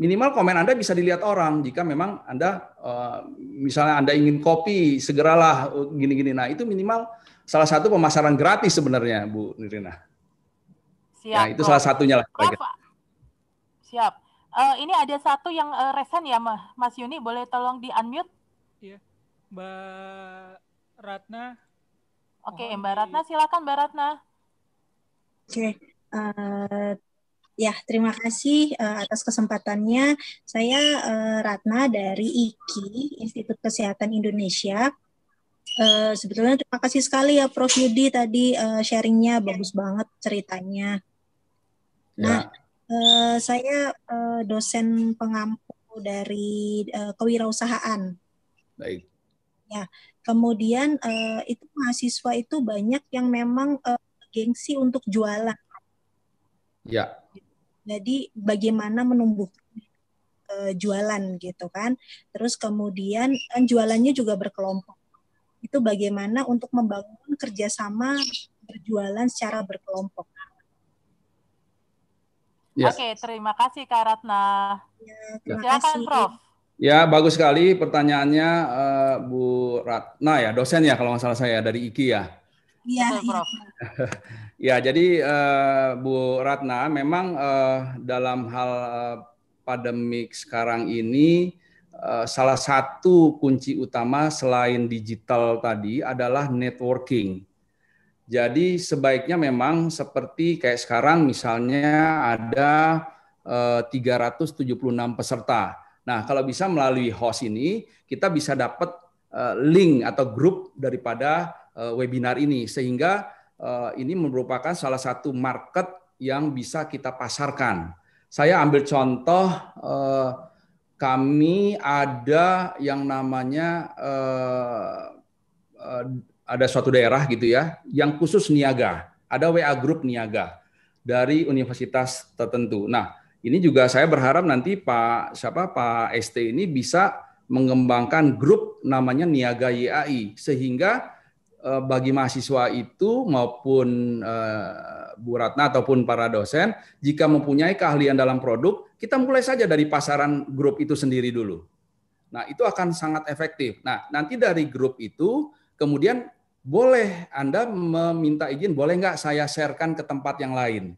Minimal komen Anda bisa dilihat orang jika memang Anda uh, misalnya Anda ingin kopi, segeralah oh, gini-gini. Nah, itu minimal salah satu pemasaran gratis sebenarnya, Bu Nirina. Siap. Nah, itu salah satunya lah. Siap. Siap. Uh, eh, ini ada satu yang uh, resen ya, Mas Yuni. Boleh tolong di-unmute? Ya, Mbak Ratna. Oke, okay, Mbak Ratna silakan Mbak Ratna. Oke. Okay. Uh, eh, ya, terima kasih uh, atas kesempatannya. Saya uh, Ratna dari IKI, Institut Kesehatan Indonesia. Uh, sebetulnya terima kasih sekali ya Prof Yudi tadi uh, sharingnya iya. bagus banget ceritanya. Ya. Nah, uh, saya uh, dosen pengampu dari uh, kewirausahaan Baik. Ya, kemudian uh, itu mahasiswa itu banyak yang memang uh, gengsi untuk jualan. Ya. Jadi bagaimana menumbuhkan eh, jualan gitu kan? Terus kemudian kan jualannya juga berkelompok. Itu bagaimana untuk membangun kerjasama berjualan secara berkelompok. Yes. Ya. Oke, terima kasih Kak Ratna. Ya, ya. terima Silakan kasih. Prof. Ya, bagus sekali pertanyaannya uh, Bu Ratna ya, dosen ya kalau nggak salah saya dari IKI ya. Iya, iya. Prof. *laughs* ya, jadi uh, Bu Ratna memang uh, dalam hal pandemik sekarang ini uh, salah satu kunci utama selain digital tadi adalah networking. Jadi sebaiknya memang seperti kayak sekarang misalnya ada uh, 376 peserta Nah, kalau bisa melalui host ini, kita bisa dapat eh, link atau grup daripada eh, webinar ini, sehingga eh, ini merupakan salah satu market yang bisa kita pasarkan. Saya ambil contoh, kami ada yang namanya ada suatu daerah gitu ya, yang khusus niaga, ada WA group niaga dari universitas tertentu. Nah, ini juga saya berharap nanti Pak siapa Pak ST ini bisa mengembangkan grup namanya Niaga YAI sehingga eh, bagi mahasiswa itu maupun eh, Bu Ratna ataupun para dosen jika mempunyai keahlian dalam produk kita mulai saja dari pasaran grup itu sendiri dulu. Nah, itu akan sangat efektif. Nah, nanti dari grup itu kemudian boleh Anda meminta izin, boleh nggak saya sharekan ke tempat yang lain?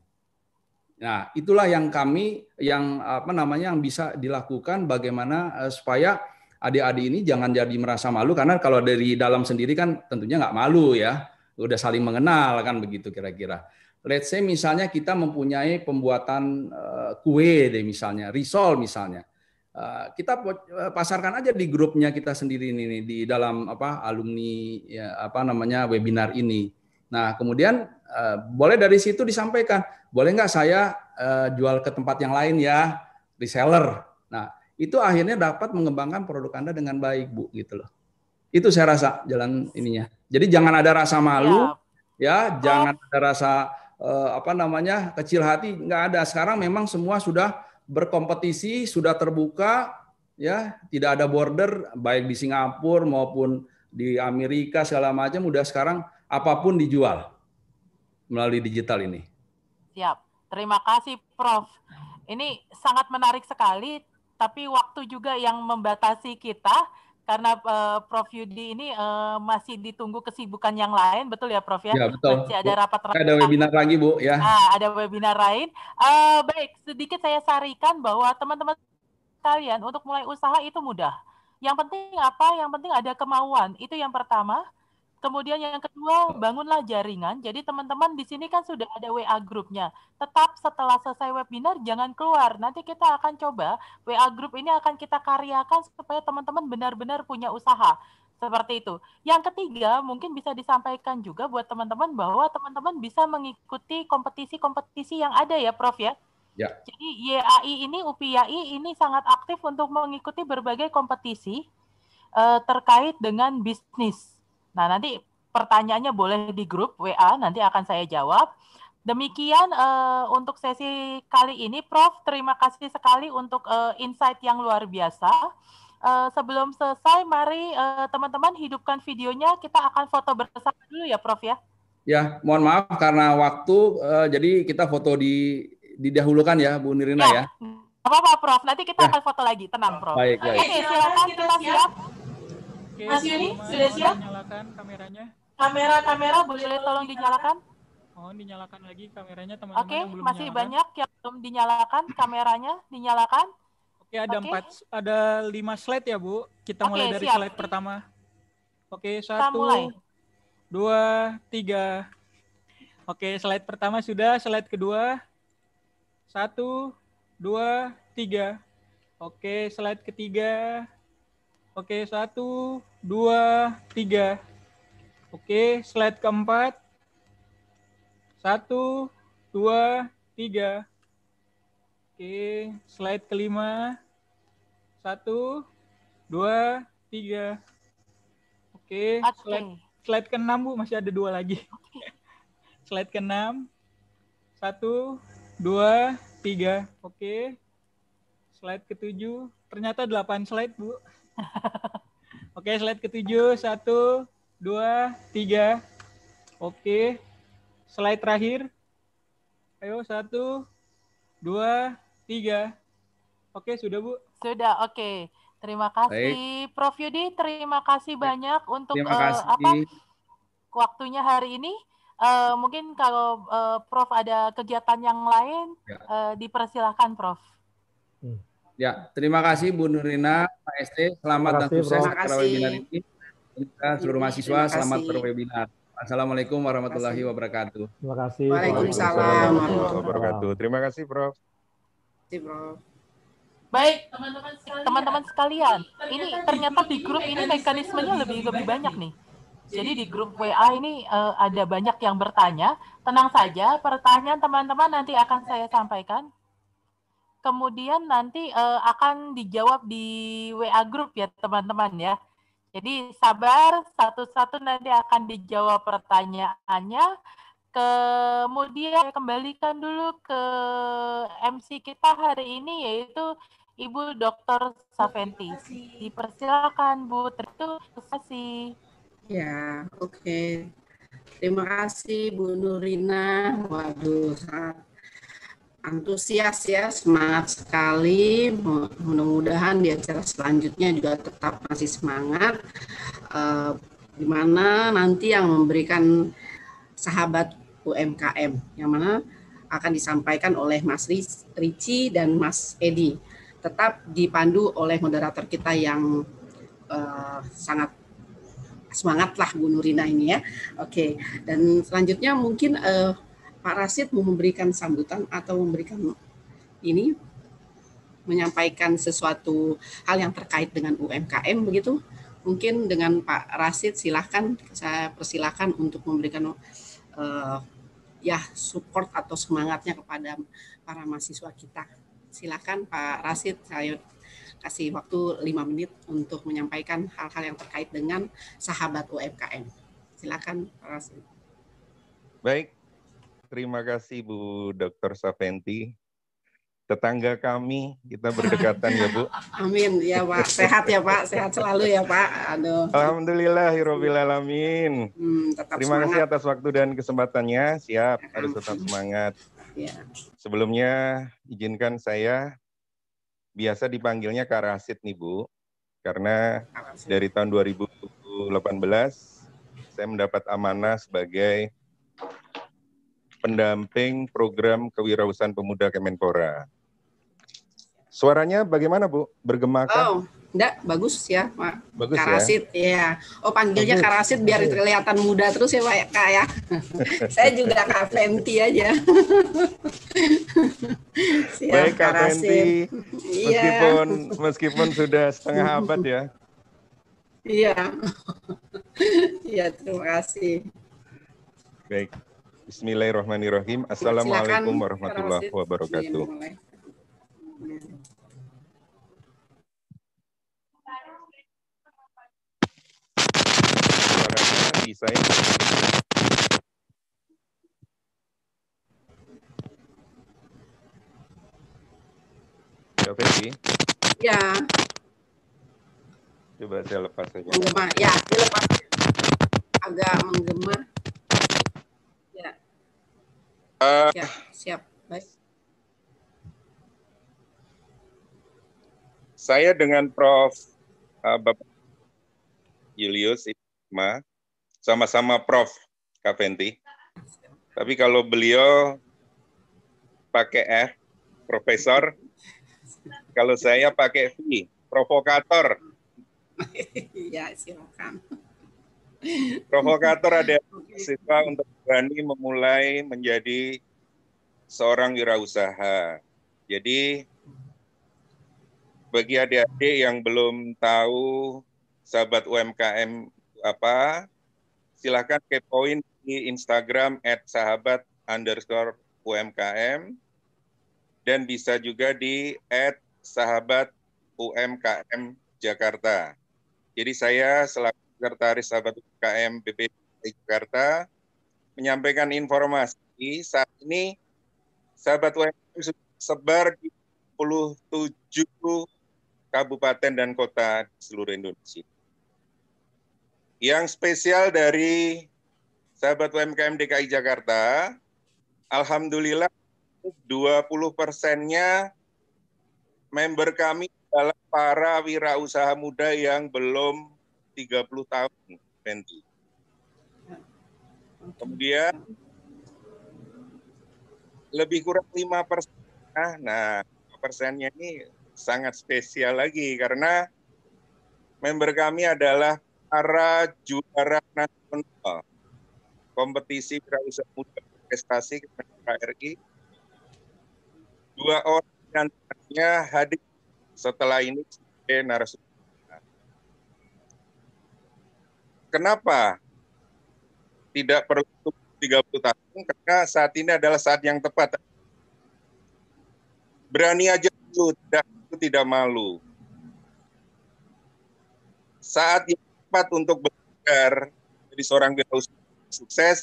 Nah, itulah yang kami yang apa namanya yang bisa dilakukan bagaimana eh, supaya adik-adik ini jangan jadi merasa malu karena kalau dari dalam sendiri kan tentunya nggak malu ya, udah saling mengenal kan begitu kira-kira. Let's say misalnya kita mempunyai pembuatan eh, kue deh misalnya, risol misalnya. Eh, kita pasarkan aja di grupnya kita sendiri ini di dalam apa alumni ya, apa namanya webinar ini. Nah, kemudian boleh dari situ disampaikan boleh nggak saya uh, jual ke tempat yang lain ya, reseller. Nah, itu akhirnya dapat mengembangkan produk Anda dengan baik, Bu, gitu loh. Itu saya rasa jalan ininya. Jadi jangan ada rasa malu, iya. ya, ya jangan ada rasa uh, apa namanya kecil hati, nggak ada. Sekarang memang semua sudah berkompetisi, sudah terbuka, ya, tidak ada border, baik di Singapura maupun di Amerika segala macam. Udah sekarang apapun dijual melalui digital ini. Siap. Terima kasih Prof. Ini sangat menarik sekali, tapi waktu juga yang membatasi kita karena uh, Prof Yudi ini uh, masih ditunggu kesibukan yang lain, betul ya Prof ya? ya betul. Masih ada rapat rapat. Ada webinar lagi Bu ya. Nah, ada webinar lain. Uh, baik, sedikit saya sarikan bahwa teman-teman kalian untuk mulai usaha itu mudah. Yang penting apa? Yang penting ada kemauan. Itu yang pertama. Kemudian yang kedua, bangunlah jaringan. Jadi teman-teman di sini kan sudah ada WA grupnya. Tetap setelah selesai webinar jangan keluar. Nanti kita akan coba WA grup ini akan kita karyakan supaya teman-teman benar-benar punya usaha. Seperti itu. Yang ketiga, mungkin bisa disampaikan juga buat teman-teman bahwa teman-teman bisa mengikuti kompetisi-kompetisi yang ada ya, Prof ya. Ya. Jadi YAI ini UPIAI ini sangat aktif untuk mengikuti berbagai kompetisi uh, terkait dengan bisnis Nah, nanti pertanyaannya boleh di grup WA, nanti akan saya jawab. Demikian uh, untuk sesi kali ini, Prof. Terima kasih sekali untuk uh, insight yang luar biasa. Uh, sebelum selesai, mari teman teman-teman hidupkan videonya. Kita akan foto bersama dulu ya, Prof. Ya. Ya, mohon maaf karena waktu, uh, jadi kita foto di didahulukan ya, Bu Nirina ya. ya. Apa-apa, Prof. Nanti kita ya. akan foto lagi. Tenang, Prof. Baik, baik. Oke, silakan Kita siap. Oke, Mas Yuni, sudah siap? Nyalakan kameranya. Kamera-kamera boleh tolong dinyalakan? Mohon dinyalakan lagi kameranya teman-teman Oke, yang belum masih nyalakan. banyak yang belum dinyalakan kameranya, dinyalakan. Oke, ada empat, ada lima slide ya Bu. Kita Oke, mulai dari siap. slide pertama. Oke, satu, dua, tiga. Oke, slide pertama sudah, slide kedua. Satu, dua, tiga. Oke, slide ketiga. Oke, satu, dua, tiga. Oke, slide keempat. Satu, dua, tiga. Oke, slide kelima. Satu, dua, tiga. Oke, slide, slide ke Bu, masih ada dua lagi. *laughs* slide keenam Satu, dua, tiga. Oke. Slide ketujuh Ternyata delapan slide, Bu. *laughs* Oke, okay, slide ketujuh. Satu, dua, tiga. Oke. Okay. Slide terakhir. Ayo, satu, dua, tiga. Oke, okay, sudah Bu? Sudah, oke. Okay. Terima kasih Baik. Prof Yudi, terima kasih ya, banyak untuk eh, kasih. Uh, apa waktunya hari ini. Uh, mungkin kalau uh, Prof ada kegiatan yang lain ya. uh, dipersilahkan Prof. Hmm. Ya, terima kasih Bu Nurina, Pak ST, selamat dan sukses acara webinar ini. Kita seluruh mahasiswa selamat berwebinar. Assalamualaikum warahmatullahi wabarakatuh. Terima kasih. Waalaikumsalam warahmatullahi wabarakatuh. Terima kasih, Prof. Si Baik, teman-teman sekalian. ini ternyata di grup ini mekanismenya lebih lebih banyak nih. Jadi di grup WA ini eh, ada banyak yang bertanya. Tenang saja, pertanyaan teman-teman nanti akan saya sampaikan kemudian nanti uh, akan dijawab di WA grup ya teman-teman ya. Jadi sabar, satu-satu nanti akan dijawab pertanyaannya. Kemudian kembalikan dulu ke MC kita hari ini yaitu Ibu Dr. Saventi. Dipersilakan Bu. Terima kasih. Ya, oke. Okay. Terima kasih Bu Nurina. Waduh, sangat antusias ya, semangat sekali. Mudah-mudahan di acara selanjutnya juga tetap masih semangat. Eh, di mana nanti yang memberikan sahabat UMKM, yang mana akan disampaikan oleh Mas Ricci dan Mas Edi. Tetap dipandu oleh moderator kita yang uh, sangat semangatlah Bu Nurina ini ya. Oke, okay. dan selanjutnya mungkin uh, Pak Rasid mau memberikan sambutan atau memberikan ini menyampaikan sesuatu hal yang terkait dengan UMKM begitu. Mungkin dengan Pak Rasid silahkan saya persilahkan untuk memberikan uh, ya support atau semangatnya kepada para mahasiswa kita. Silahkan Pak Rasid saya kasih waktu lima menit untuk menyampaikan hal-hal yang terkait dengan sahabat UMKM. Silakan Pak Rasid. Baik, terima kasih Bu Dr. Saventi. Tetangga kami, kita berdekatan ya Bu. *laughs* Amin, ya Pak. Sehat ya Pak, sehat selalu ya Pak. Aduh. Alhamdulillah, Alamin. Hmm, terima semangat. kasih atas waktu dan kesempatannya. Siap, ya, harus tetap semangat. Ya. Sebelumnya, izinkan saya biasa dipanggilnya Karasit nih Bu, karena Karasit. dari tahun 2018 saya mendapat amanah sebagai pendamping program kewirausahaan pemuda Kemenpora. Suaranya bagaimana Bu? Bergema kan? Oh, enggak, bagus ya Pak. Bagus ya? Karasit, ya? ya. Oh panggilnya bagus. Karasit biar kelihatan muda terus ya Pak ya, Kak ya. *laughs* Saya juga Kak Fenty aja. *laughs* Siap, Baik Kak Fenty, iya. meskipun, ya. meskipun sudah setengah abad ya. Iya. *laughs* Iya, terima kasih. Baik. Bismillahirrahmanirrahim. Assalamualaikum Silakan, warahmatullahi wabarakatuh. saya. Ya, Ya. Coba saya lepas saja. Menggema. Ya, dilepas. Agak menggemar. Eh, ya, siap. Baik. Saya dengan Prof. Eh, Bapak Julius Ima, sama-sama Prof. Kaventi. Tapi kalau beliau pakai F, Profesor, kalau saya pakai V, provokator. *laughs* ya, silakan. Provokator ada *laughs* siswa untuk berani memulai menjadi seorang wirausaha. Jadi bagi adik-adik yang belum tahu sahabat UMKM apa, silahkan kepoin di Instagram at sahabat underscore UMKM dan bisa juga di at sahabat UMKM Jakarta. Jadi saya selaku Sekretaris Sahabat UKM BPD Jakarta menyampaikan informasi saat ini sahabat UMKM sebar di 27 kabupaten dan kota di seluruh Indonesia. Yang spesial dari sahabat UMKM DKI Jakarta, Alhamdulillah 20 persennya member kami adalah para wirausaha muda yang belum 30 tahun, Fendi. Kemudian lebih kurang 5 persen. Nah, persennya ini sangat spesial lagi karena member kami adalah para juara nasional kompetisi berusaha muda prestasi KRI. Dua orang yang hadir setelah ini sebagai narasumber kenapa tidak perlu 30 tahun? Karena saat ini adalah saat yang tepat. Berani aja dulu, tidak, tidak malu. Saat yang tepat untuk belajar jadi seorang wirausaha sukses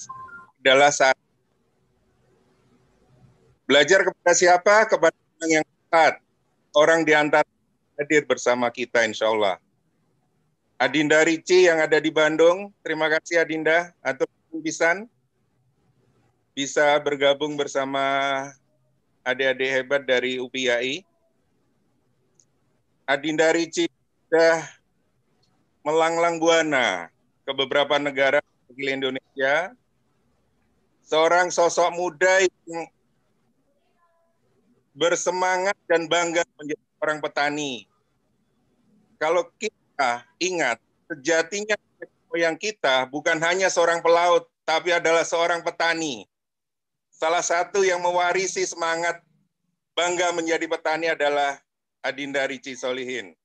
adalah saat belajar kepada siapa? Kepada orang yang tepat. Orang di antara hadir bersama kita insya Allah. Adinda Ricci yang ada di Bandung. Terima kasih Adinda atau Bisan bisa bergabung bersama adik-adik hebat dari UPI. Adinda Ricci sudah melanglang buana ke beberapa negara di Indonesia. Seorang sosok muda yang bersemangat dan bangga menjadi orang petani. Kalau kita ingat, sejatinya yang kita bukan hanya seorang pelaut, tapi adalah seorang petani. Salah satu yang mewarisi semangat bangga menjadi petani adalah Adinda Ricci Solihin.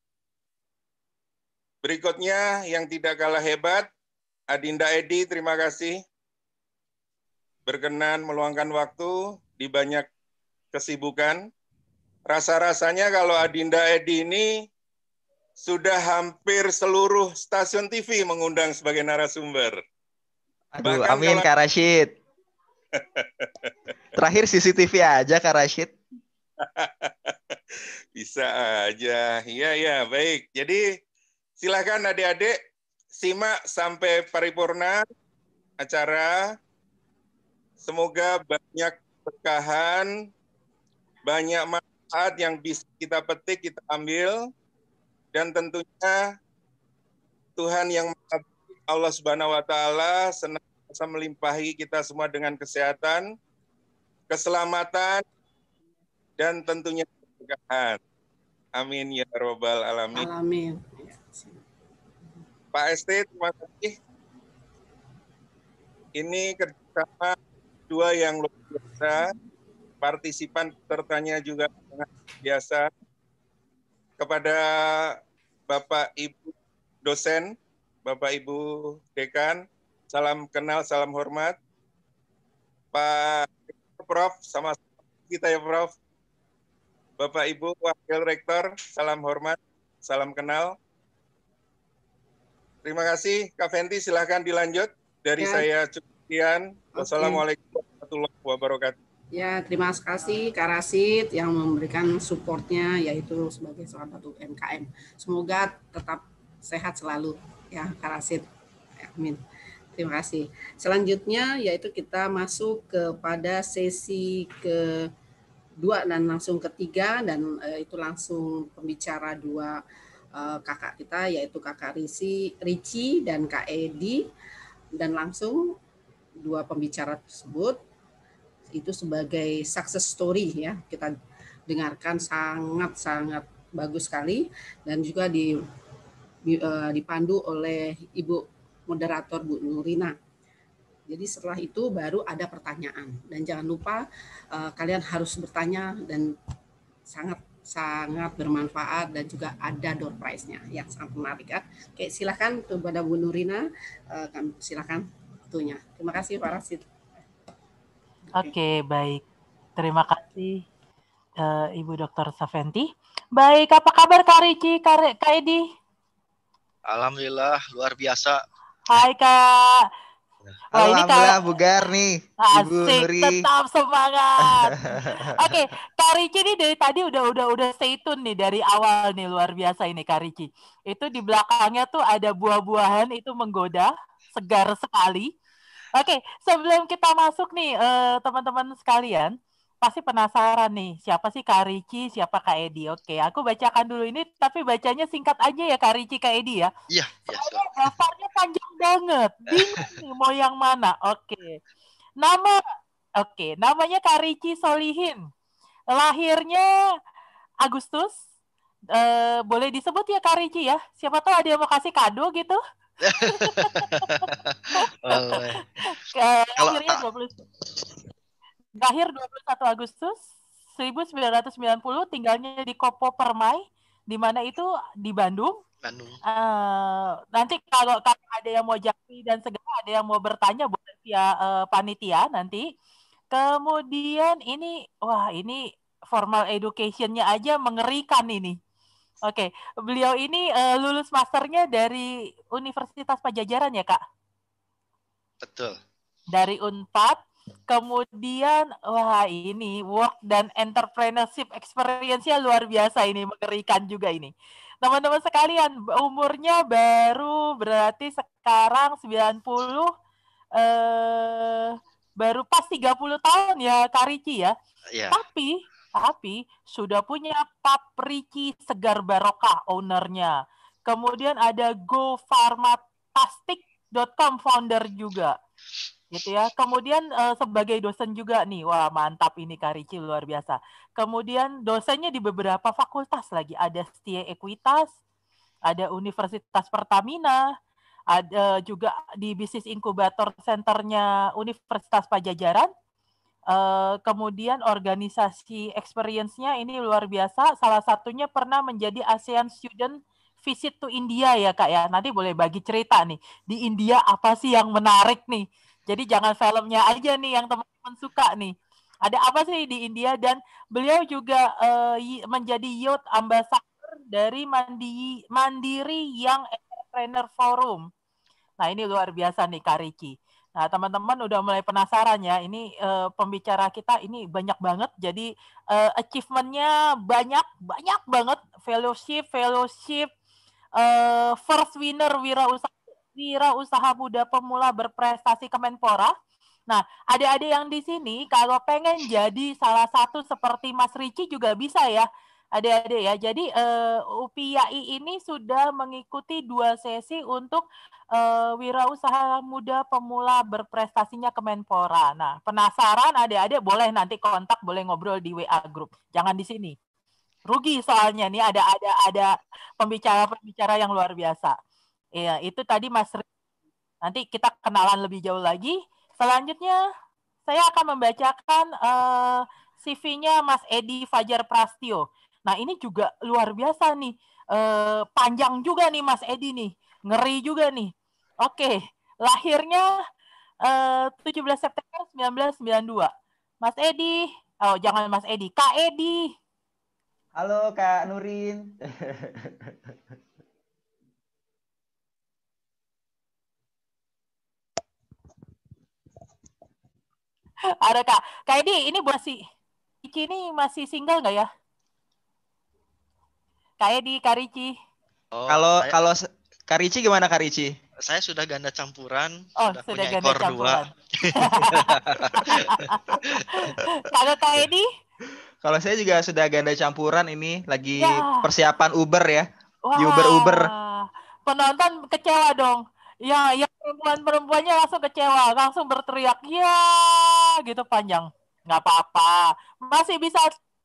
Berikutnya yang tidak kalah hebat, Adinda Edi, terima kasih. Berkenan meluangkan waktu di banyak kesibukan. Rasa-rasanya kalau Adinda Edi ini sudah hampir seluruh stasiun TV mengundang sebagai narasumber. Aduh, Bahkan amin kalau... Kak Rashid. *laughs* Terakhir CCTV aja Kak Rashid. *laughs* Bisa aja. Iya, ya, baik. Jadi silakan adik-adik simak sampai paripurna acara. Semoga banyak berkahan, banyak manfaat yang bisa kita petik, kita ambil. Dan tentunya Tuhan yang Allah Subhanahu wa taala senantiasa melimpahi kita semua dengan kesehatan, keselamatan dan tentunya keberkahan. Amin ya robbal alamin. Amin. Ya, Pak ST terima kasih. Ini kerjasama dua yang luar biasa. Partisipan tertanya juga sangat biasa. Kepada Bapak Ibu dosen, Bapak Ibu dekan, salam kenal, salam hormat. Pak Prof, sama kita ya Prof. Bapak Ibu Wakil Rektor, salam hormat, salam kenal. Terima kasih, Kak Fenty, silahkan dilanjut. Dari ya. saya Cukian. Okay. Wassalamualaikum warahmatullahi wabarakatuh. Ya, terima kasih Kak Rasid yang memberikan supportnya yaitu sebagai salah satu UMKM. Semoga tetap sehat selalu ya Kak Rasid. Amin. Terima kasih. Selanjutnya yaitu kita masuk kepada sesi ke dua dan langsung ketiga dan eh, itu langsung pembicara dua eh, kakak kita yaitu kakak Risi, Ricci dan Kak Edi dan langsung dua pembicara tersebut itu sebagai success story ya kita dengarkan sangat sangat bagus sekali dan juga di, e, dipandu oleh ibu moderator Bu Nurina. Jadi setelah itu baru ada pertanyaan dan jangan lupa e, kalian harus bertanya dan sangat sangat bermanfaat dan juga ada door prize-nya yang sangat menarik ya. Oke, silakan kepada Bu Nurina uh, e, silakan tentunya. Terima kasih Pak Rasid. Oke, okay, baik. Terima kasih uh, Ibu Dr. Saventi. Baik, apa kabar Kak Riki, Kak, Kak Edi? Alhamdulillah, luar biasa. Hai Kak. Wah, Alhamdulillah, ini Kak... bugar nih. Asik, Nuri. tetap semangat. *laughs* Oke, okay, Kak Riki ini dari tadi udah udah udah stay tune nih dari awal nih luar biasa ini Kak Riki. Itu di belakangnya tuh ada buah-buahan itu menggoda, segar sekali. Oke, okay, sebelum kita masuk nih uh, teman-teman sekalian, pasti penasaran nih siapa sih Kak Ricci, siapa Kak Edi. Oke, aku bacakan dulu ini tapi bacanya singkat aja ya Kak Ricci, Kak Edi ya. Iya, iya. Daftarnya panjang banget. Bingung *laughs* nih mau yang mana. Oke. Nama Oke, namanya Kak Ricci Solihin. Lahirnya Agustus. Uh, boleh disebut ya Kak Ricci ya. Siapa tahu ada yang mau kasih kado gitu. *laughs* Kalau akhirnya 20 akhir 21 Agustus 1990 tinggalnya di Kopo Permai di mana itu di Bandung. Bandung. Uh, nanti kalau, kalau ada yang mau jadi dan segala ada yang mau bertanya buat via uh, panitia nanti. Kemudian ini wah ini formal educationnya aja mengerikan ini. Oke, okay. beliau ini uh, lulus masternya dari Universitas Pajajaran ya kak? Betul. Dari Unpad, kemudian wah ini work dan entrepreneurship experience-nya luar biasa ini mengerikan juga ini. Teman-teman sekalian, umurnya baru berarti sekarang 90 eh baru pas 30 tahun ya Karici ya. Yeah. Tapi tapi sudah punya Papriki Segar Barokah ownernya. Kemudian ada gofarmatastic.com founder juga. Gitu ya. Kemudian uh, sebagai dosen juga nih. Wah, mantap ini Karici luar biasa. Kemudian dosennya di beberapa fakultas lagi. Ada STIE Ekuitas, ada Universitas Pertamina, ada eh, juga di bisnis inkubator senternya Universitas Pajajaran, Eh, kemudian organisasi experience-nya ini luar biasa. Salah satunya pernah menjadi ASEAN Student Visit to India ya kak ya. Nanti boleh bagi cerita nih di India apa sih yang menarik nih. Jadi jangan filmnya aja nih yang teman-teman suka nih. Ada apa sih di India dan beliau juga uh, menjadi youth ambassador dari Mandi Mandiri yang Entrepreneur Forum. Nah ini luar biasa nih Kak Kariki. Nah, teman-teman udah mulai penasaran ya. Ini uh, pembicara kita ini banyak banget. Jadi uh, achievementnya banyak, banyak banget. Fellowship, fellowship, uh, first winner wira usaha, wira usaha muda pemula berprestasi Kemenpora. Nah, ada-ada yang di sini kalau pengen jadi salah satu seperti Mas Ricci juga bisa ya adik-adik ya. Jadi uh, eh, UPIAI ini sudah mengikuti dua sesi untuk uh, wirausaha muda pemula berprestasinya Kemenpora. Nah, penasaran adik-adik boleh nanti kontak, boleh ngobrol di WA grup. Jangan di sini. Rugi soalnya nih ada ada ada pembicara-pembicara yang luar biasa. Iya, itu tadi Mas Rizky. Nanti kita kenalan lebih jauh lagi. Selanjutnya saya akan membacakan uh, eh, CV-nya Mas Edi Fajar Prastio. Nah ini juga luar biasa nih, eh, panjang juga nih Mas Edi nih, ngeri juga nih. Oke, lahirnya eh, 17 September 1992. Mas Edi, oh jangan Mas Edi, Kak Edi. Halo Kak Nurin. *laughs* ada kak kak Edi ini masih Iki ini masih single nggak ya kayak di Karici. Oh, kalau saya... kalau Karici gimana Karici? Saya sudah ganda campuran, oh, sudah, sudah punya ganda ekor campuran. dua. *laughs* kalau kayak ini? Kalau saya juga sudah ganda campuran ini lagi ya. persiapan Uber ya. di Uber Uber. Penonton kecewa dong. Ya, yang perempuan-perempuannya langsung kecewa, langsung berteriak ya gitu panjang. Nggak apa-apa, masih bisa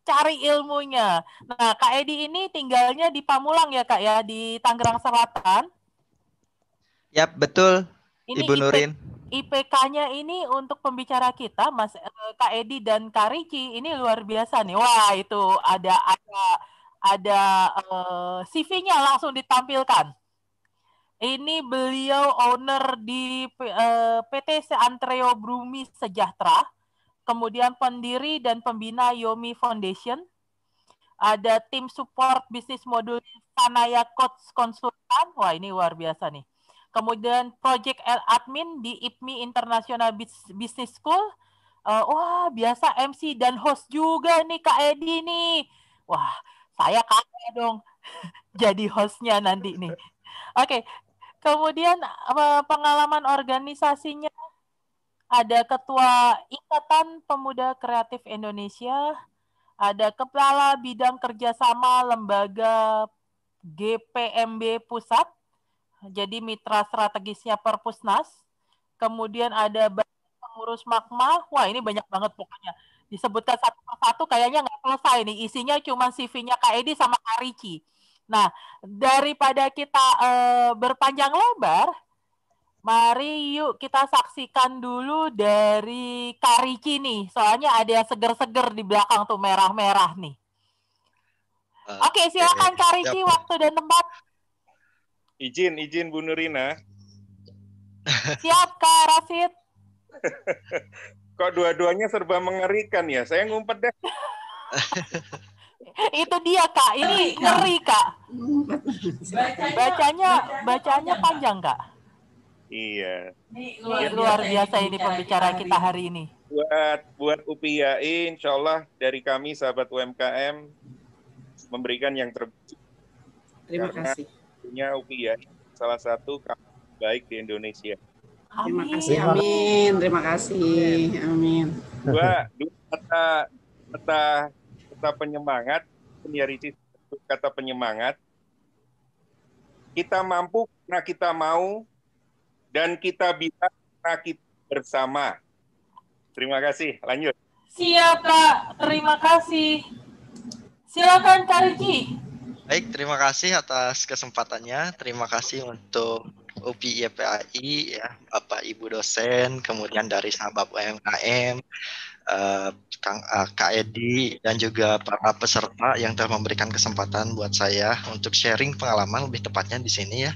cari ilmunya. Nah, Kak Edi ini tinggalnya di Pamulang ya, Kak ya, di Tangerang Selatan. Yap, betul. Ini Ibu IP, Nurin. IPK-nya ini untuk pembicara kita Mas eh, Kak Edi dan Kak Riki ini luar biasa nih. Wah, itu ada ada ada uh, eh, CV-nya langsung ditampilkan. Ini beliau owner di uh, eh, PT Seantreo Brumi Sejahtera kemudian pendiri dan pembina Yomi Foundation, ada tim support bisnis modul Sanaya Coach Konsultan, wah ini luar biasa nih. Kemudian project admin di IPMI International Business School, uh, wah biasa MC dan host juga nih Kak Edi nih. Wah, saya kakak dong *laughs* jadi hostnya nanti nih. Oke, okay. kemudian pengalaman organisasinya ada Ketua Ikatan Pemuda Kreatif Indonesia, ada Kepala Bidang Kerjasama Lembaga GPMB Pusat, jadi mitra strategisnya Perpusnas, kemudian ada pengurus magma, wah ini banyak banget pokoknya. Disebutkan satu persatu kayaknya nggak selesai nih, isinya cuma CV-nya Kak Edi sama Kak Riki. Nah, daripada kita e, berpanjang lebar, Mari yuk kita saksikan dulu dari Kariki nih. Soalnya ada yang seger-seger di belakang tuh merah-merah nih. Uh, Oke, okay, silakan okay. Kariki Siap. waktu dan tempat. Izin, izin Bu Nurina. Siap Kak Rasid. *laughs* Kok dua-duanya serba mengerikan ya? Saya ngumpet deh. *laughs* itu dia kak, ini ngeri kak. Bacanya, bacanya panjang kak. Iya. Ini iya, luar, luar biasa ini pembicara kita hari ini. Buat buat UPIAI, insya Allah dari kami sahabat UMKM memberikan yang terbaik. Terima Karena kasih. Punya UPIAI salah satu baik di Indonesia. Terima kasih. Amin. Terima kasih. Amin. Dua, dua kata kata kata penyemangat penyiarisis kata penyemangat kita mampu karena kita mau dan kita bisa rakit bersama. Terima kasih. Lanjut. Siap, Kak. Terima kasih. Silakan Karji. Baik, terima kasih atas kesempatannya. Terima kasih untuk UPI YPAI e ya, Bapak Ibu dosen, kemudian dari sahabat UMKM, uh, Kang uh, Kak Edi dan juga para peserta yang telah memberikan kesempatan buat saya untuk sharing pengalaman lebih tepatnya di sini ya.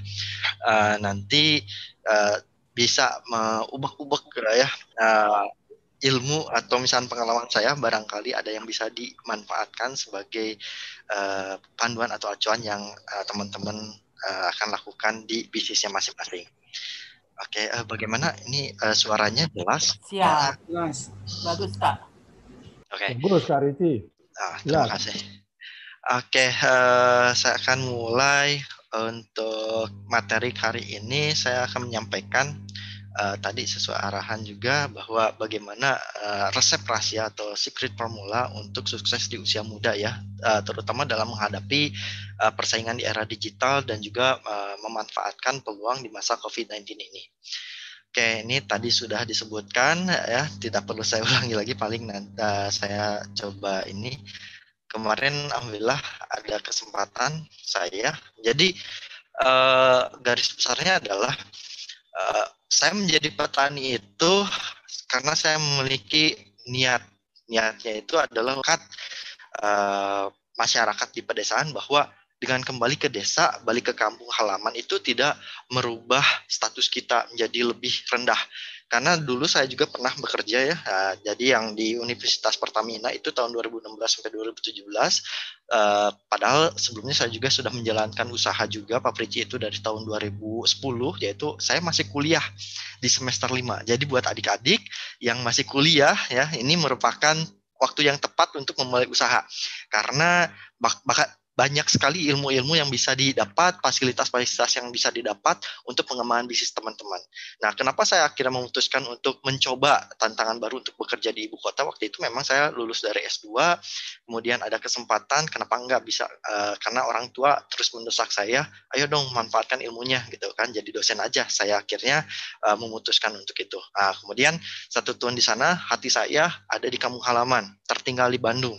Uh, nanti uh, bisa mengubah-ubah ya uh, ilmu atau misalnya pengalaman saya barangkali ada yang bisa dimanfaatkan sebagai uh, panduan atau acuan yang teman-teman uh, uh, akan lakukan di bisnisnya masing-masing. Oke, okay, uh, eh, hmm. bagaimana ini uh, suaranya jelas? Siap, jelas. Bagus, Kak. Oke. Okay. Bagus, Kak Riti. Ah, terima jelas. kasih. Oke, okay, uh, eh, saya akan mulai untuk materi hari ini. Saya akan menyampaikan uh, tadi sesuai arahan juga bahwa bagaimana uh, resep rahasia atau secret formula untuk sukses di usia muda ya, uh, terutama dalam menghadapi uh, persaingan di era digital dan juga uh, memanfaatkan peluang di masa COVID-19 ini. Oke, ini tadi sudah disebutkan ya, tidak perlu saya *laughs* ulangi lagi paling nanti saya coba ini kemarin alhamdulillah ada kesempatan saya. Jadi garis besarnya adalah saya menjadi petani itu karena saya memiliki niat niatnya itu adalah kat uh, eh, masyarakat di pedesaan bahwa dengan kembali ke desa, balik ke kampung halaman itu tidak merubah status kita menjadi lebih rendah. Karena dulu saya juga pernah bekerja ya. Eh, jadi yang di Universitas Pertamina itu tahun 2016 sampai 2017. Uh, eh, padahal sebelumnya saya juga sudah menjalankan usaha juga Pak Prici itu dari tahun 2010 yaitu saya masih kuliah di semester 5. Jadi buat adik-adik yang masih kuliah ya, ini merupakan waktu yang tepat untuk memulai usaha. Karena bak bakat banyak sekali ilmu-ilmu yang bisa didapat, fasilitas-fasilitas yang bisa didapat untuk pengembangan bisnis teman-teman. Nah, kenapa saya akhirnya memutuskan untuk mencoba tantangan baru untuk bekerja di ibu kota? Waktu itu memang saya lulus dari S2, kemudian ada kesempatan, kenapa enggak bisa? E, karena orang tua terus mendesak saya, ayo dong manfaatkan ilmunya gitu kan, jadi dosen aja. Saya akhirnya e, memutuskan untuk itu. Nah, kemudian satu tahun di sana, hati saya ada di kampung halaman, tertinggal di Bandung.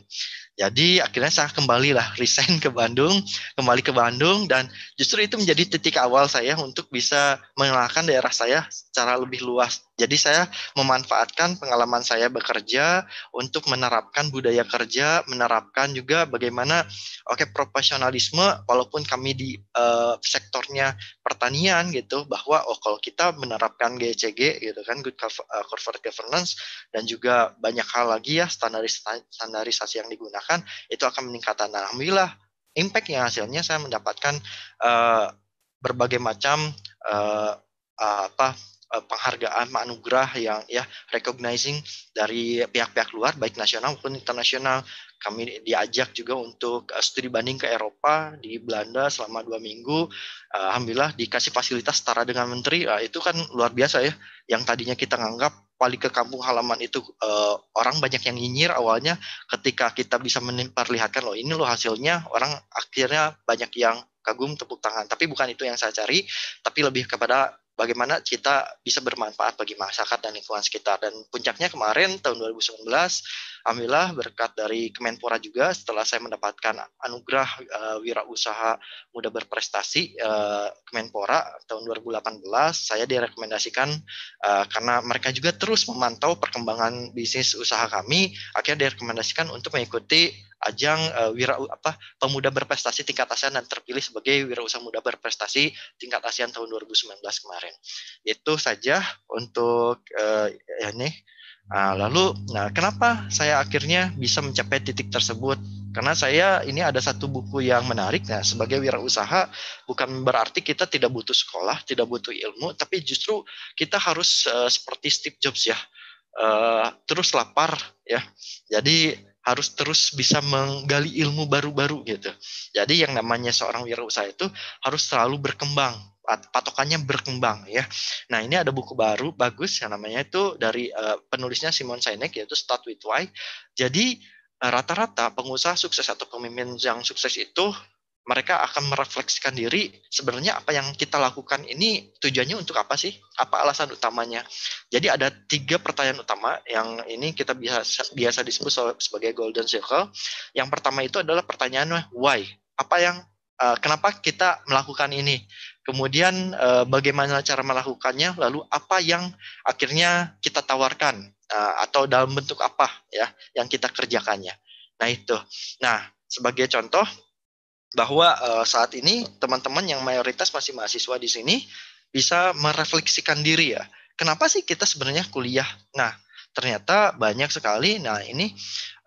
Jadi akhirnya saya kembali lah resign ke Bandung, kembali ke Bandung dan justru itu menjadi titik awal saya untuk bisa mengenalkan daerah saya secara lebih luas. Jadi saya memanfaatkan pengalaman saya bekerja untuk menerapkan budaya kerja, menerapkan juga bagaimana oke okay, profesionalisme walaupun kami di uh, sektornya pertanian gitu bahwa oh kalau kita menerapkan GCG gitu kan good eh, corporate governance dan juga banyak hal lagi ya standarisasi yang digunakan itu akan meningkatkan alhamdulillah impact yang hasilnya saya mendapatkan uh, berbagai macam uh, apa penghargaan anugerah yang ya recognizing dari pihak-pihak luar baik nasional maupun internasional kami diajak juga untuk eh, studi banding ke Eropa di Belanda selama dua minggu. Eh, alhamdulillah dikasih fasilitas setara dengan menteri. Eh, itu kan luar biasa ya. Yang tadinya kita nganggap wali ke kampung halaman itu orang banyak yang nyinyir awalnya ketika kita bisa memperlihatkan loh ini loh hasilnya orang akhirnya banyak yang kagum tepuk tangan tapi bukan itu yang saya cari tapi lebih kepada bagaimana kita bisa bermanfaat bagi masyarakat dan lingkungan sekitar. Dan puncaknya kemarin tahun 2019, alhamdulillah berkat dari Kemenpora juga setelah saya mendapatkan anugerah uh, wirausaha muda berprestasi uh, Kemenpora tahun 2018, saya direkomendasikan uh, karena mereka juga terus memantau perkembangan bisnis usaha kami, akhirnya direkomendasikan untuk mengikuti ajang uh, wira apa pemuda berprestasi tingkat ASEAN dan terpilih sebagai wirausaha muda berprestasi tingkat ASEAN tahun 2019 kemarin. Itu saja untuk uh, eh, ya nih. Nah, lalu nah kenapa saya akhirnya bisa mencapai titik tersebut? Karena saya ini ada satu buku yang menarik. Nah, sebagai wirausaha bukan berarti kita tidak butuh sekolah, tidak butuh ilmu, tapi justru kita harus uh, seperti Steve Jobs ya. Uh, terus lapar ya. Jadi harus terus bisa menggali ilmu baru-baru gitu. Jadi yang namanya seorang wirausaha itu harus selalu berkembang patokannya berkembang ya. Nah ini ada buku baru bagus yang namanya itu dari uh, penulisnya Simon Sinek yaitu Start with Why. Jadi eh, rata-rata pengusaha sukses atau pemimpin yang sukses itu mereka akan merefleksikan diri sebenarnya apa yang kita lakukan ini tujuannya untuk apa sih? Apa alasan utamanya? Jadi ada tiga pertanyaan utama yang ini kita biasa biasa disebut sebagai golden circle. Yang pertama itu adalah pertanyaan why. Apa yang eh, kenapa kita melakukan ini? Kemudian eh, bagaimana cara melakukannya? Lalu apa yang akhirnya kita tawarkan eh, atau dalam bentuk apa ya yang kita kerjakannya? Nah itu. Nah sebagai contoh bahwa uh, saat ini teman-teman yang mayoritas masih mahasiswa di sini bisa merefleksikan diri ya. Kenapa sih kita sebenarnya kuliah? Nah, ternyata banyak sekali. Nah, ini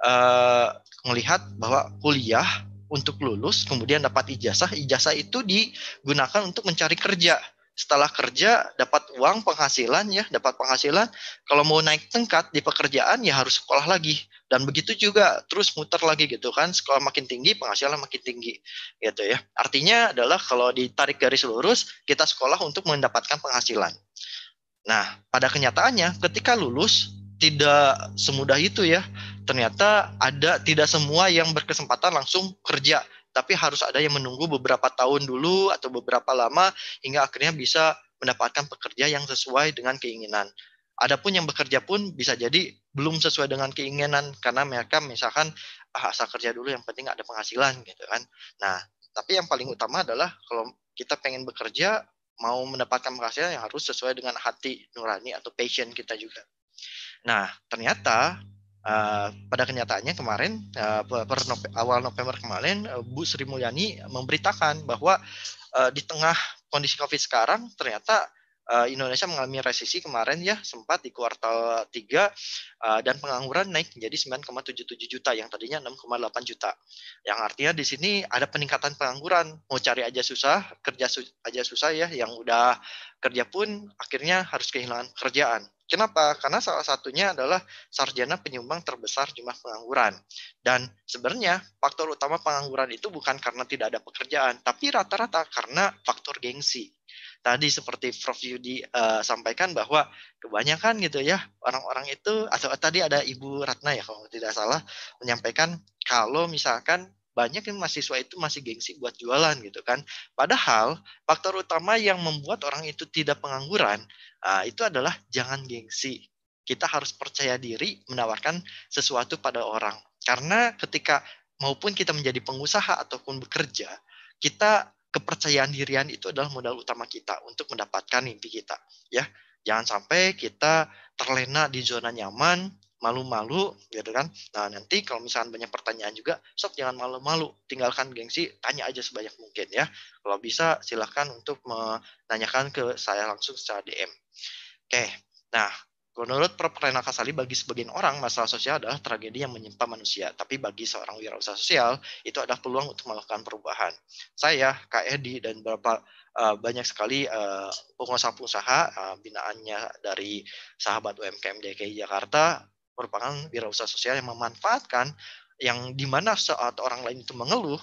uh, eh, melihat bahwa kuliah untuk lulus kemudian dapat ijazah. Ijazah itu digunakan untuk mencari kerja. Setelah kerja dapat uang penghasilan ya, dapat penghasilan. Kalau mau naik tingkat di pekerjaan ya harus sekolah lagi dan begitu juga terus muter lagi gitu kan sekolah makin tinggi penghasilan makin tinggi gitu ya artinya adalah kalau ditarik garis lurus kita sekolah untuk mendapatkan penghasilan nah pada kenyataannya ketika lulus tidak semudah itu ya ternyata ada tidak semua yang berkesempatan langsung kerja tapi harus ada yang menunggu beberapa tahun dulu atau beberapa lama hingga akhirnya bisa mendapatkan pekerja yang sesuai dengan keinginan. Adapun yang bekerja pun bisa jadi belum sesuai dengan keinginan karena mereka misalkan ah, asal kerja dulu yang penting ada penghasilan gitu kan. Nah, tapi yang paling utama adalah kalau kita pengen bekerja mau mendapatkan penghasilan yang harus sesuai dengan hati nurani atau passion kita juga. Nah, ternyata Uh, pada kenyataannya kemarin uh, per Nope awal November kemarin uh, Bu Sri Mulyani memberitakan bahwa uh, di tengah kondisi Covid sekarang ternyata Eh, Indonesia mengalami resesi kemarin ya sempat di kuartal 3 eh, dan pengangguran naik menjadi 9,77 juta yang tadinya 6,8 juta. Yang artinya di sini ada peningkatan pengangguran. Mau cari aja susah, kerja su aja susah ya yang udah kerja pun akhirnya harus kehilangan kerjaan Kenapa? Karena salah satunya adalah sarjana penyumbang terbesar jumlah pengangguran. Dan sebenarnya faktor utama pengangguran itu bukan karena tidak ada pekerjaan, tapi rata-rata karena faktor gengsi tadi seperti Prof Yudi uh, eh, sampaikan bahwa kebanyakan gitu ya orang-orang itu atau tadi ada Ibu Ratna ya kalau tidak salah menyampaikan kalau misalkan banyak yang mahasiswa itu masih gengsi buat jualan gitu kan. Padahal faktor utama yang membuat orang itu tidak pengangguran uh, itu adalah jangan gengsi. Kita harus percaya diri menawarkan sesuatu pada orang. Karena ketika maupun kita menjadi pengusaha ataupun bekerja, kita kepercayaan dirian itu adalah modal utama kita untuk mendapatkan mimpi kita ya jangan sampai kita terlena di zona nyaman malu-malu gitu kan nah nanti kalau misalnya banyak pertanyaan juga sok jangan malu-malu tinggalkan gengsi tanya aja sebanyak mungkin ya kalau bisa silahkan untuk menanyakan ke saya langsung secara DM oke nah Menurut Prof. Renal Kasali, bagi sebagian orang, masalah sosial adalah tragedi yang menyimpan manusia. Tapi bagi seorang wirausaha sosial, itu adalah peluang untuk melakukan perubahan. Saya, Kak Edi, dan beberapa uh, banyak sekali eh, pengusaha-pengusaha uh, binaannya dari sahabat UMKM DKI Jakarta merupakan wirausaha sosial yang memanfaatkan yang dimana saat orang lain itu mengeluh,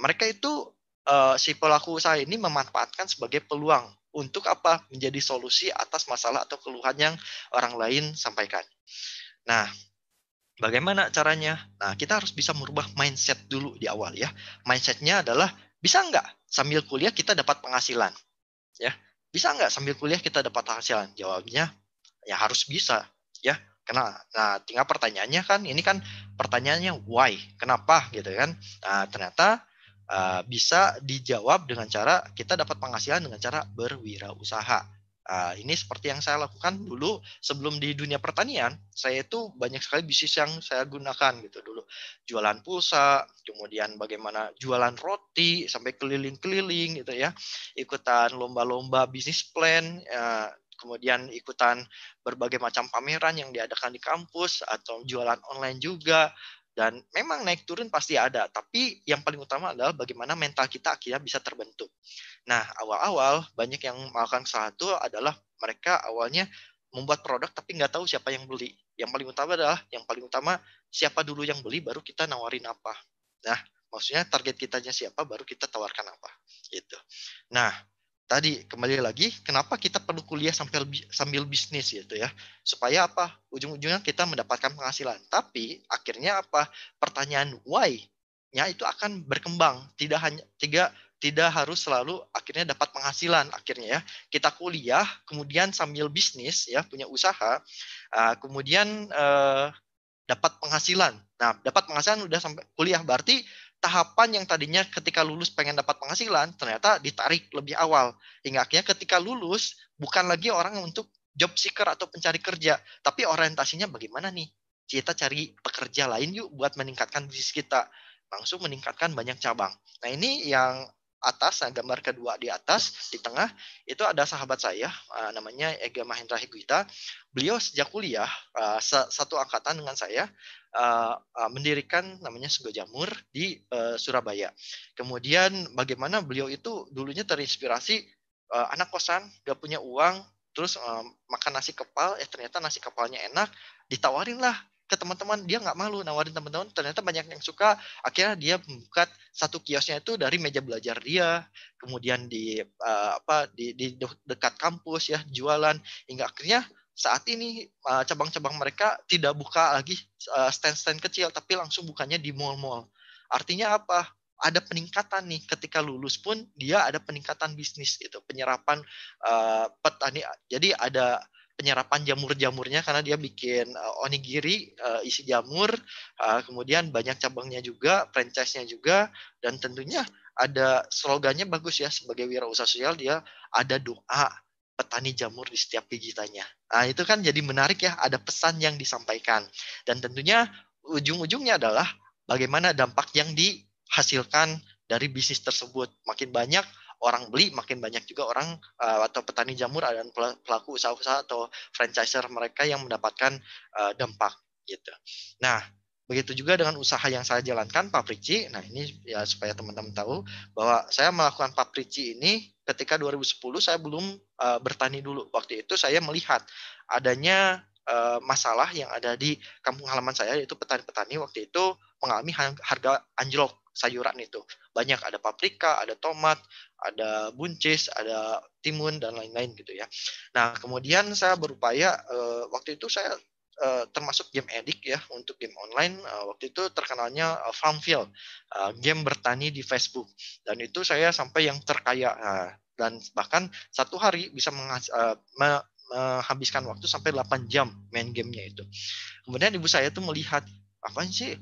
mereka itu uh, eh, si pelaku usaha ini memanfaatkan sebagai peluang untuk apa menjadi solusi atas masalah atau keluhan yang orang lain sampaikan. Nah, bagaimana caranya? Nah, kita harus bisa merubah mindset dulu di awal ya. Mindsetnya adalah bisa nggak sambil kuliah kita dapat penghasilan, ya? Bisa nggak sambil kuliah kita dapat penghasilan? Jawabnya ya harus bisa, ya. Karena, nah tinggal pertanyaannya kan, ini kan pertanyaannya why, kenapa gitu kan? Nah ternyata Eh, bisa dijawab dengan cara kita dapat penghasilan dengan cara berwirausaha. Uh, ini seperti yang saya lakukan dulu sebelum di dunia pertanian, saya itu banyak sekali bisnis yang saya gunakan gitu dulu. Jualan pulsa, kemudian bagaimana jualan roti sampai keliling-keliling gitu ya. Ikutan lomba-lomba bisnis plan, uh, kemudian ikutan berbagai macam pameran yang diadakan di kampus atau jualan online juga dan memang naik turun pasti ada tapi yang paling utama adalah bagaimana mental kita akhirnya bisa terbentuk nah awal-awal banyak yang melakukan salah itu adalah mereka awalnya membuat produk tapi nggak tahu siapa yang beli yang paling utama adalah yang paling utama siapa dulu yang beli baru kita nawarin apa nah maksudnya target kitanya siapa baru kita tawarkan apa gitu nah tadi kembali lagi kenapa kita perlu kuliah sambil sambil bisnis gitu ya supaya apa ujung-ujungnya kita mendapatkan penghasilan tapi akhirnya apa pertanyaan why nya itu akan berkembang tidak hanya tiga tidak harus selalu akhirnya dapat penghasilan akhirnya ya kita kuliah kemudian sambil bisnis ya punya usaha ah, kemudian eh, dapat penghasilan nah dapat penghasilan udah sampai kuliah berarti tahapan yang tadinya ketika lulus pengen dapat penghasilan ternyata ditarik lebih awal hingga akhirnya ketika lulus bukan lagi orang untuk job seeker atau pencari kerja tapi orientasinya bagaimana nih kita cari pekerja lain yuk buat meningkatkan bisnis kita langsung meningkatkan banyak cabang nah ini yang atas, nah, gambar kedua di atas, di tengah, itu ada sahabat saya, uh, namanya Ega Mahendra Higuita. Beliau sejak kuliah, uh, satu angkatan dengan saya, uh, uh, mendirikan namanya Sego Jamur di uh, Surabaya. Kemudian bagaimana beliau itu dulunya terinspirasi uh, anak kosan, gak punya uang, terus uh, makan nasi kepal, eh ternyata nasi kepalnya enak, ditawarin lah ke teman-teman dia nggak malu nawarin teman-teman ternyata banyak yang suka akhirnya dia membuka satu kiosnya itu dari meja belajar dia kemudian di uh, apa di, di dekat kampus ya jualan hingga akhirnya saat ini cabang eh, cabang-cabang mereka tidak buka lagi stand eh, stand-stand kecil tapi langsung bukanya di mall-mall artinya apa ada peningkatan nih ketika lulus pun dia ada peningkatan bisnis itu penyerapan uh, petani jadi ada penyerapan jamur-jamurnya karena dia bikin uh, onigiri uh, isi jamur, uh, kemudian banyak cabangnya juga, franchise-nya juga, dan tentunya ada slogannya bagus ya sebagai wirausaha sosial dia ada doa petani jamur di setiap gigitannya. Nah, itu kan jadi menarik ya, ada pesan yang disampaikan. Dan tentunya ujung-ujungnya adalah bagaimana dampak yang dihasilkan dari bisnis tersebut. Makin banyak orang beli, makin banyak juga orang uh, atau petani jamur dan pelaku usaha-usaha atau franchiser mereka yang mendapatkan uh, dampak gitu. Nah, begitu juga dengan usaha yang saya jalankan Paprici. Nah, ini ya supaya teman-teman tahu bahwa saya melakukan Paprici ini ketika 2010 saya belum uh, bertani dulu. Waktu itu saya melihat adanya Eh, masalah yang ada di kampung halaman saya yaitu petani-petani waktu itu mengalami harga anjlok sayuran itu. Banyak ada paprika, ada tomat, ada buncis, ada timun dan lain-lain gitu ya. Nah, kemudian saya berupaya uh, waktu itu saya Uh, termasuk game edik ya untuk game online uh, waktu itu terkenalnya uh, Farmville uh, game bertani di Facebook dan itu saya sampai yang terkaya uh, dan bahkan satu hari bisa uh, menghabiskan waktu sampai 8 jam main gamenya itu. Kemudian ibu saya tuh melihat apa sih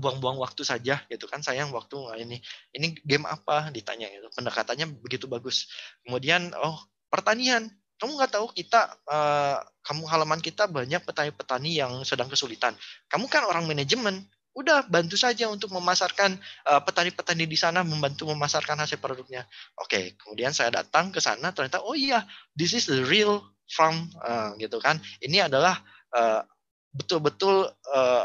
buang-buang waktu saja gitu kan sayang waktu ini ini game apa ditanya gitu pendekatannya begitu bagus kemudian oh pertanian kamu nggak tahu kita uh, kamu halaman kita banyak petani-petani yang sedang kesulitan kamu kan orang manajemen udah bantu saja untuk memasarkan eh, petani-petani di sana membantu memasarkan hasil produknya. Oke, okay, kemudian saya datang ke sana ternyata oh iya, this is the real farm uh, gitu kan. Ini adalah eh, betul-betul uh, uh,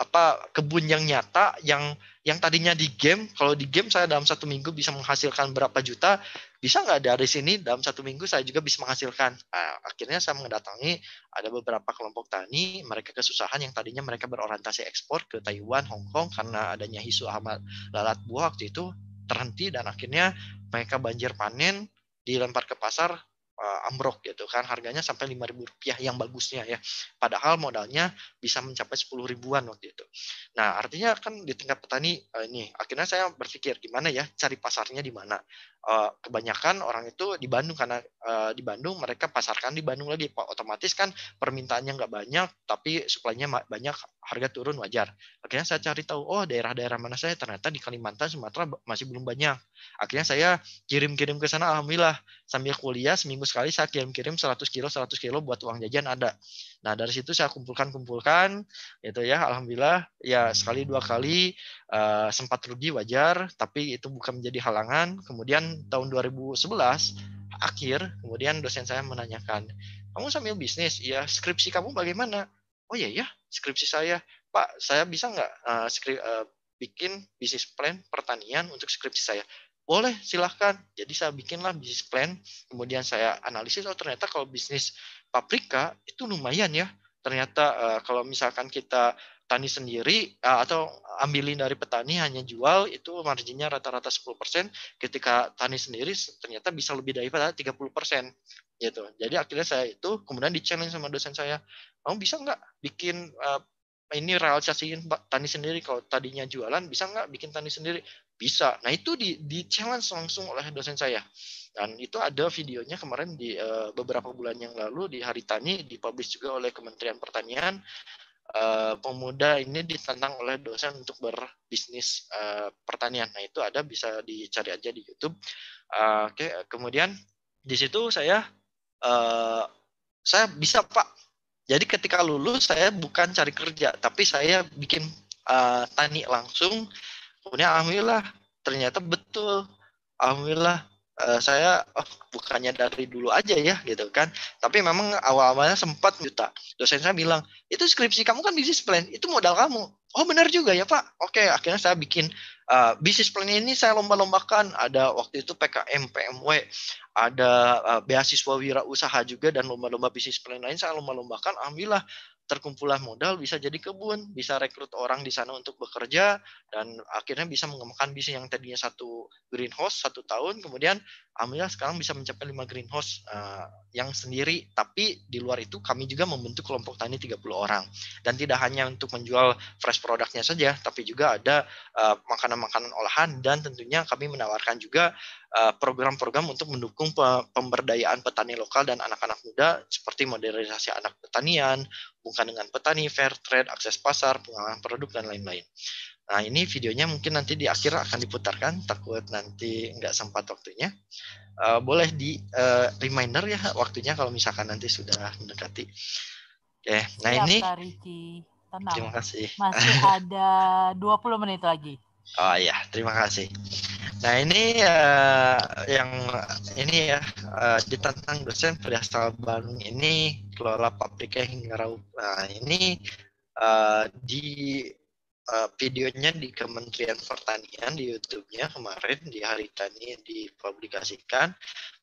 apa kebun yang nyata yang yang tadinya di game kalau di game saya dalam satu minggu bisa menghasilkan berapa juta bisa nggak dari sini dalam satu minggu saya juga bisa menghasilkan nah, akhirnya saya mendatangi ada beberapa kelompok tani mereka kesusahan yang tadinya mereka berorientasi ekspor ke Taiwan Hong Kong karena adanya isu amat lalat buah waktu itu terhenti dan akhirnya mereka banjir panen dilempar ke pasar uh, eh, ambrok gitu kan harganya sampai lima ribu rupiah yang bagusnya ya padahal modalnya bisa mencapai sepuluh ribuan waktu itu nah artinya kan di tingkat petani uh, ini akhirnya saya berpikir gimana ya cari pasarnya di mana Eh, kebanyakan orang itu di Bandung karena eh, di Bandung mereka pasarkan di Bandung lagi otomatis kan permintaannya nggak banyak tapi suplainya banyak harga turun wajar akhirnya saya cari tahu oh daerah-daerah mana saya ternyata di Kalimantan Sumatera masih belum banyak akhirnya saya kirim-kirim ke sana alhamdulillah sambil kuliah seminggu sekali saya kirim-kirim 100 kilo 100 kilo buat uang jajan ada Nah dari situ saya kumpulkan-kumpulkan, itu ya. Alhamdulillah ya sekali dua kali uh, sempat rugi wajar, tapi itu bukan menjadi halangan. Kemudian tahun 2011 akhir, kemudian dosen saya menanyakan, kamu sambil bisnis, ya skripsi kamu bagaimana? Oh iya ya, skripsi saya, Pak, saya bisa nggak uh, skri uh, bikin bisnis plan pertanian untuk skripsi saya? boleh silahkan jadi saya bikinlah bisnis plan kemudian saya analisis oh ternyata kalau bisnis paprika itu lumayan ya. Ternyata uh, kalau misalkan kita tani sendiri uh, atau ambilin dari petani hanya jual itu marginnya rata-rata 10%, ketika tani sendiri ternyata bisa lebih daripada 30% gitu. Jadi akhirnya saya itu kemudian di-challenge sama dosen saya, kamu bisa nggak bikin uh, ini realisasiin tani sendiri kalau tadinya jualan bisa nggak bikin tani sendiri bisa. Nah itu di, di challenge langsung oleh dosen saya. Dan itu ada videonya kemarin di uh, beberapa bulan yang lalu di Hari Tani dipublish juga oleh Kementerian Pertanian. Uh, pemuda ini ditantang oleh dosen untuk berbisnis uh, pertanian. Nah itu ada bisa dicari aja di YouTube. Uh, Oke, okay. kemudian di situ saya uh, saya bisa pak. Jadi ketika lulus saya bukan cari kerja, tapi saya bikin uh, tani langsung kemudian alhamdulillah ternyata betul alhamdulillah uh, saya oh, bukannya dari dulu aja ya gitu kan tapi memang awal awalnya sempat juta dosen saya bilang itu skripsi kamu kan bisnis plan itu modal kamu oh benar juga ya pak oke akhirnya saya bikin uh, eh, bisnis plan ini saya lomba-lombakan ada waktu itu PKM PMW ada uh, beasiswa wirausaha juga dan lomba-lomba bisnis plan lain saya lomba-lombakan alhamdulillah terkumpulah modal bisa jadi kebun, bisa rekrut orang di sana untuk bekerja dan akhirnya bisa mengembangkan bisnis yang tadinya satu greenhouse satu tahun kemudian Alhamdulillah sekarang bisa mencapai 5 greenhouse uh, yang sendiri, tapi di luar itu kami juga membentuk kelompok tani 30 orang. Dan tidak hanya untuk menjual fresh produknya saja, tapi juga ada eh, makanan-makanan uh, olahan dan tentunya kami menawarkan juga program eh, program-program untuk mendukung pe pemberdayaan petani lokal dan anak-anak muda seperti modernisasi anak pertanian, bukan dengan petani, fair trade, akses pasar, pengalaman produk dan lain-lain. Nah ini videonya mungkin nanti di akhir akan diputarkan, takut nanti nggak sempat waktunya. Uh, boleh di uh, reminder ya waktunya kalau misalkan nanti sudah mendekati. Oke, okay. nah Siap, ini. Tenang. Terima kasih. Masih *laughs* ada 20 menit lagi. Oh iya, terima kasih. Nah ini uh, yang ini ya uh, ditantang dosen perihal Bandung ini kelola pabriknya hingga raup. Nah ini uh, di uh, videonya di Kementerian Pertanian di YouTube-nya kemarin di Hari Tani dipublikasikan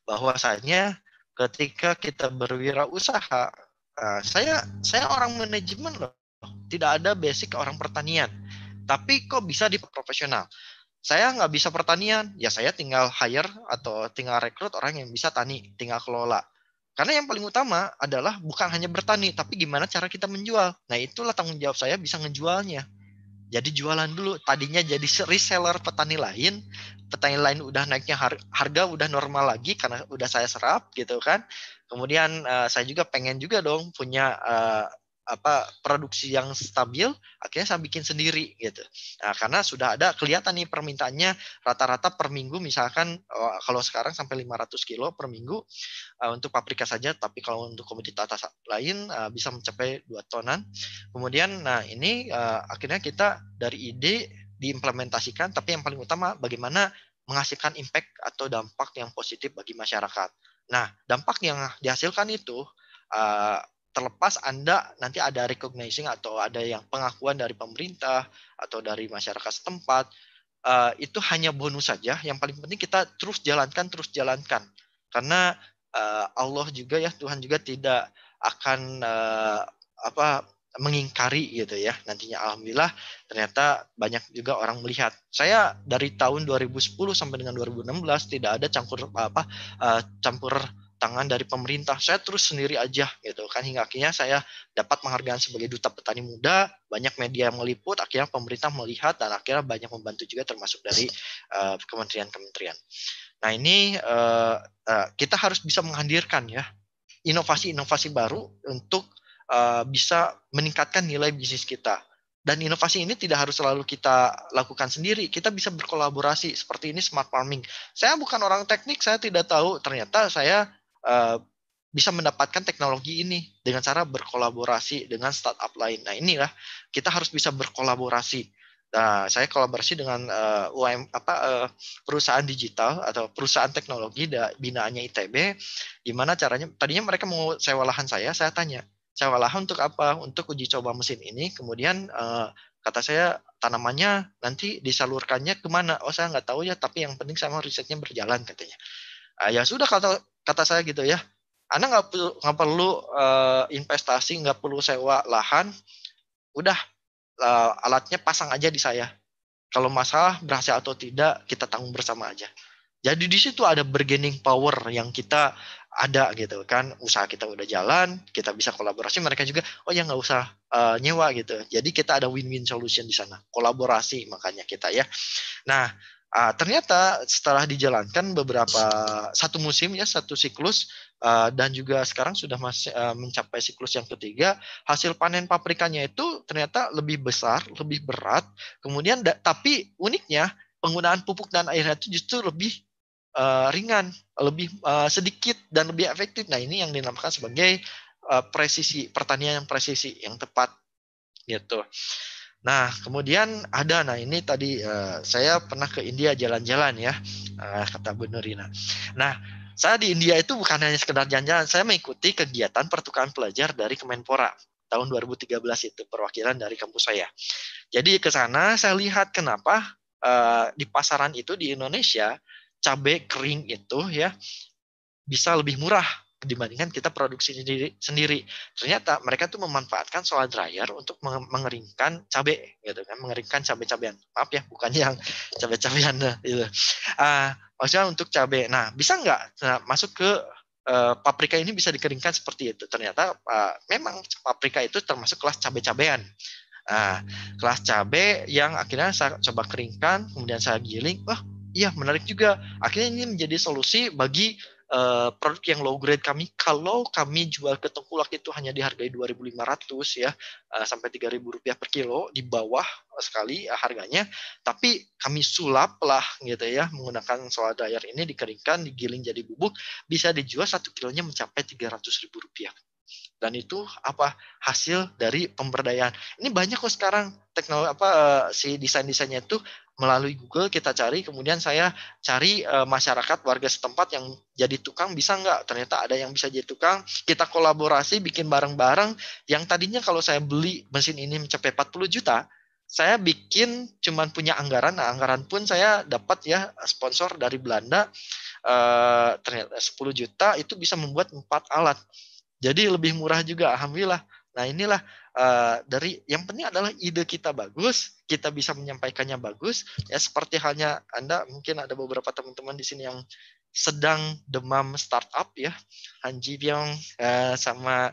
bahwasanya ketika kita berwirausaha uh, saya saya orang manajemen loh tidak ada basic orang pertanian tapi kok bisa di profesional saya nggak bisa pertanian ya saya tinggal hire atau tinggal rekrut orang yang bisa tani tinggal kelola karena yang paling utama adalah bukan hanya bertani, tapi gimana cara kita menjual. Nah, itulah tanggung jawab saya bisa menjualnya jadi jualan dulu tadinya jadi reseller petani lain petani lain udah naiknya harga udah normal lagi karena udah saya serap gitu kan kemudian uh, saya juga pengen juga dong punya uh, apa produksi yang stabil akhirnya saya bikin sendiri gitu nah, karena sudah ada kelihatan nih permintaannya rata-rata per minggu misalkan oh, kalau sekarang sampai 500 kilo per minggu eh, untuk paprika saja tapi kalau untuk komoditas lain eh, bisa mencapai dua tonan kemudian nah ini eh, akhirnya kita dari ide diimplementasikan tapi yang paling utama bagaimana menghasilkan impact atau dampak yang positif bagi masyarakat nah dampak yang dihasilkan itu terlepas Anda nanti ada recognizing atau ada yang pengakuan dari pemerintah atau dari masyarakat setempat, eh, itu hanya bonus saja. Yang paling penting kita terus jalankan, terus jalankan. Karena eh, Allah juga ya Tuhan juga tidak akan eh, apa mengingkari gitu ya. Nantinya alhamdulillah ternyata banyak juga orang melihat. Saya dari tahun 2010 sampai dengan 2016 tidak ada campur apa campur tangan dari pemerintah. Saya terus sendiri aja gitu kan hingga akhirnya saya dapat penghargaan sebagai duta petani muda. Banyak media yang meliput, akhirnya pemerintah melihat dan akhirnya banyak membantu juga termasuk dari kementerian eh, kementerian-kementerian. Nah ini uh, uh, kita harus bisa menghadirkan ya inovasi-inovasi baru untuk uh, bisa meningkatkan nilai bisnis kita. Dan inovasi ini tidak harus selalu kita lakukan sendiri. Kita bisa berkolaborasi seperti ini smart farming. Saya bukan orang teknik, saya tidak tahu. Ternyata saya Eh, bisa mendapatkan teknologi ini dengan cara berkolaborasi dengan startup lain. Nah inilah kita harus bisa berkolaborasi. Nah, saya kolaborasi dengan uh, UM apa uh, perusahaan digital atau perusahaan teknologi da, binaannya ITB. Gimana caranya? Tadinya mereka mau sewa lahan saya, saya tanya sewa lahan untuk apa? Untuk uji coba mesin ini. Kemudian uh, kata saya tanamannya nanti disalurkannya kemana? Oh saya nggak tahu ya, tapi yang penting sama risetnya berjalan katanya. Ah, ya sudah kalau kata saya gitu ya anda nggak perlu gak perlu uh, investasi nggak perlu sewa lahan udah uh, alatnya pasang aja di saya kalau masalah berhasil atau tidak kita tanggung bersama aja jadi di situ ada bargaining power yang kita ada gitu kan usaha kita udah jalan kita bisa kolaborasi mereka juga oh ya nggak usah uh, nyewa gitu jadi kita ada win-win solution di sana kolaborasi makanya kita ya nah Uh, ternyata setelah dijalankan beberapa satu musim ya satu siklus uh, dan juga sekarang sudah masih ah, uh, mencapai siklus yang ketiga hasil panen paprikanya itu ternyata lebih besar lebih berat kemudian da- tapi uniknya penggunaan pupuk dan airnya itu justru lebih uh, ringan lebih uh, sedikit dan lebih efektif nah ini yang dinamakan sebagai uh, presisi pertanian yang presisi yang tepat gitu. Nah, kemudian ada, nah ini tadi uh, saya pernah ke India jalan-jalan ya, uh, kata Bu Nurina. Nah, saya di India itu bukan hanya sekedar jalan-jalan, saya mengikuti kegiatan pertukaran pelajar dari Kemenpora tahun 2013 itu perwakilan dari kampus saya. Jadi ke sana saya lihat kenapa uh, di pasaran itu di Indonesia cabai kering itu ya bisa lebih murah dibandingkan kita produksi sendiri, sendiri. Ternyata mereka tuh memanfaatkan solar dryer untuk mengeringkan cabai, gitu kan, mengeringkan cabai-cabean. Maaf ya, bukan yang cabai-cabean, eh, gitu. Uh, maksudnya untuk cabai. Nah, bisa nggak nah, masuk ke uh, paprika ini bisa dikeringkan seperti itu? Ternyata uh, memang paprika itu termasuk kelas cabai-cabean. Nah, kelas cabai yang akhirnya saya coba keringkan, kemudian saya giling, wah, iya menarik juga. Akhirnya ini menjadi solusi bagi Eh, produk yang low grade kami kalau kami jual ke tengkulak itu hanya dihargai 2.500 ya uh, sampai 3.000 rupiah per kilo di bawah sekali eh, harganya tapi kami sulap lah gitu ya menggunakan solar dryer ini dikeringkan digiling jadi bubuk bisa dijual satu kilonya mencapai 300.000 rupiah dan itu apa hasil dari pemberdayaan ini banyak kok sekarang teknologi apa si desain desainnya itu melalui Google kita cari kemudian saya cari e, masyarakat warga setempat yang jadi tukang bisa nggak ternyata ada yang bisa jadi tukang kita kolaborasi bikin bareng-bareng yang tadinya kalau saya beli mesin ini mencapai 40 juta saya bikin cuman punya anggaran nah anggaran pun saya dapat ya sponsor dari Belanda e, ternyata 10 juta itu bisa membuat empat alat jadi lebih murah juga alhamdulillah nah inilah Eh, dari yang penting adalah ide kita bagus, kita bisa menyampaikannya bagus. Ya seperti halnya Anda mungkin ada beberapa teman-teman di sini yang sedang demam startup ya, Hanji Ji uh, eh, sama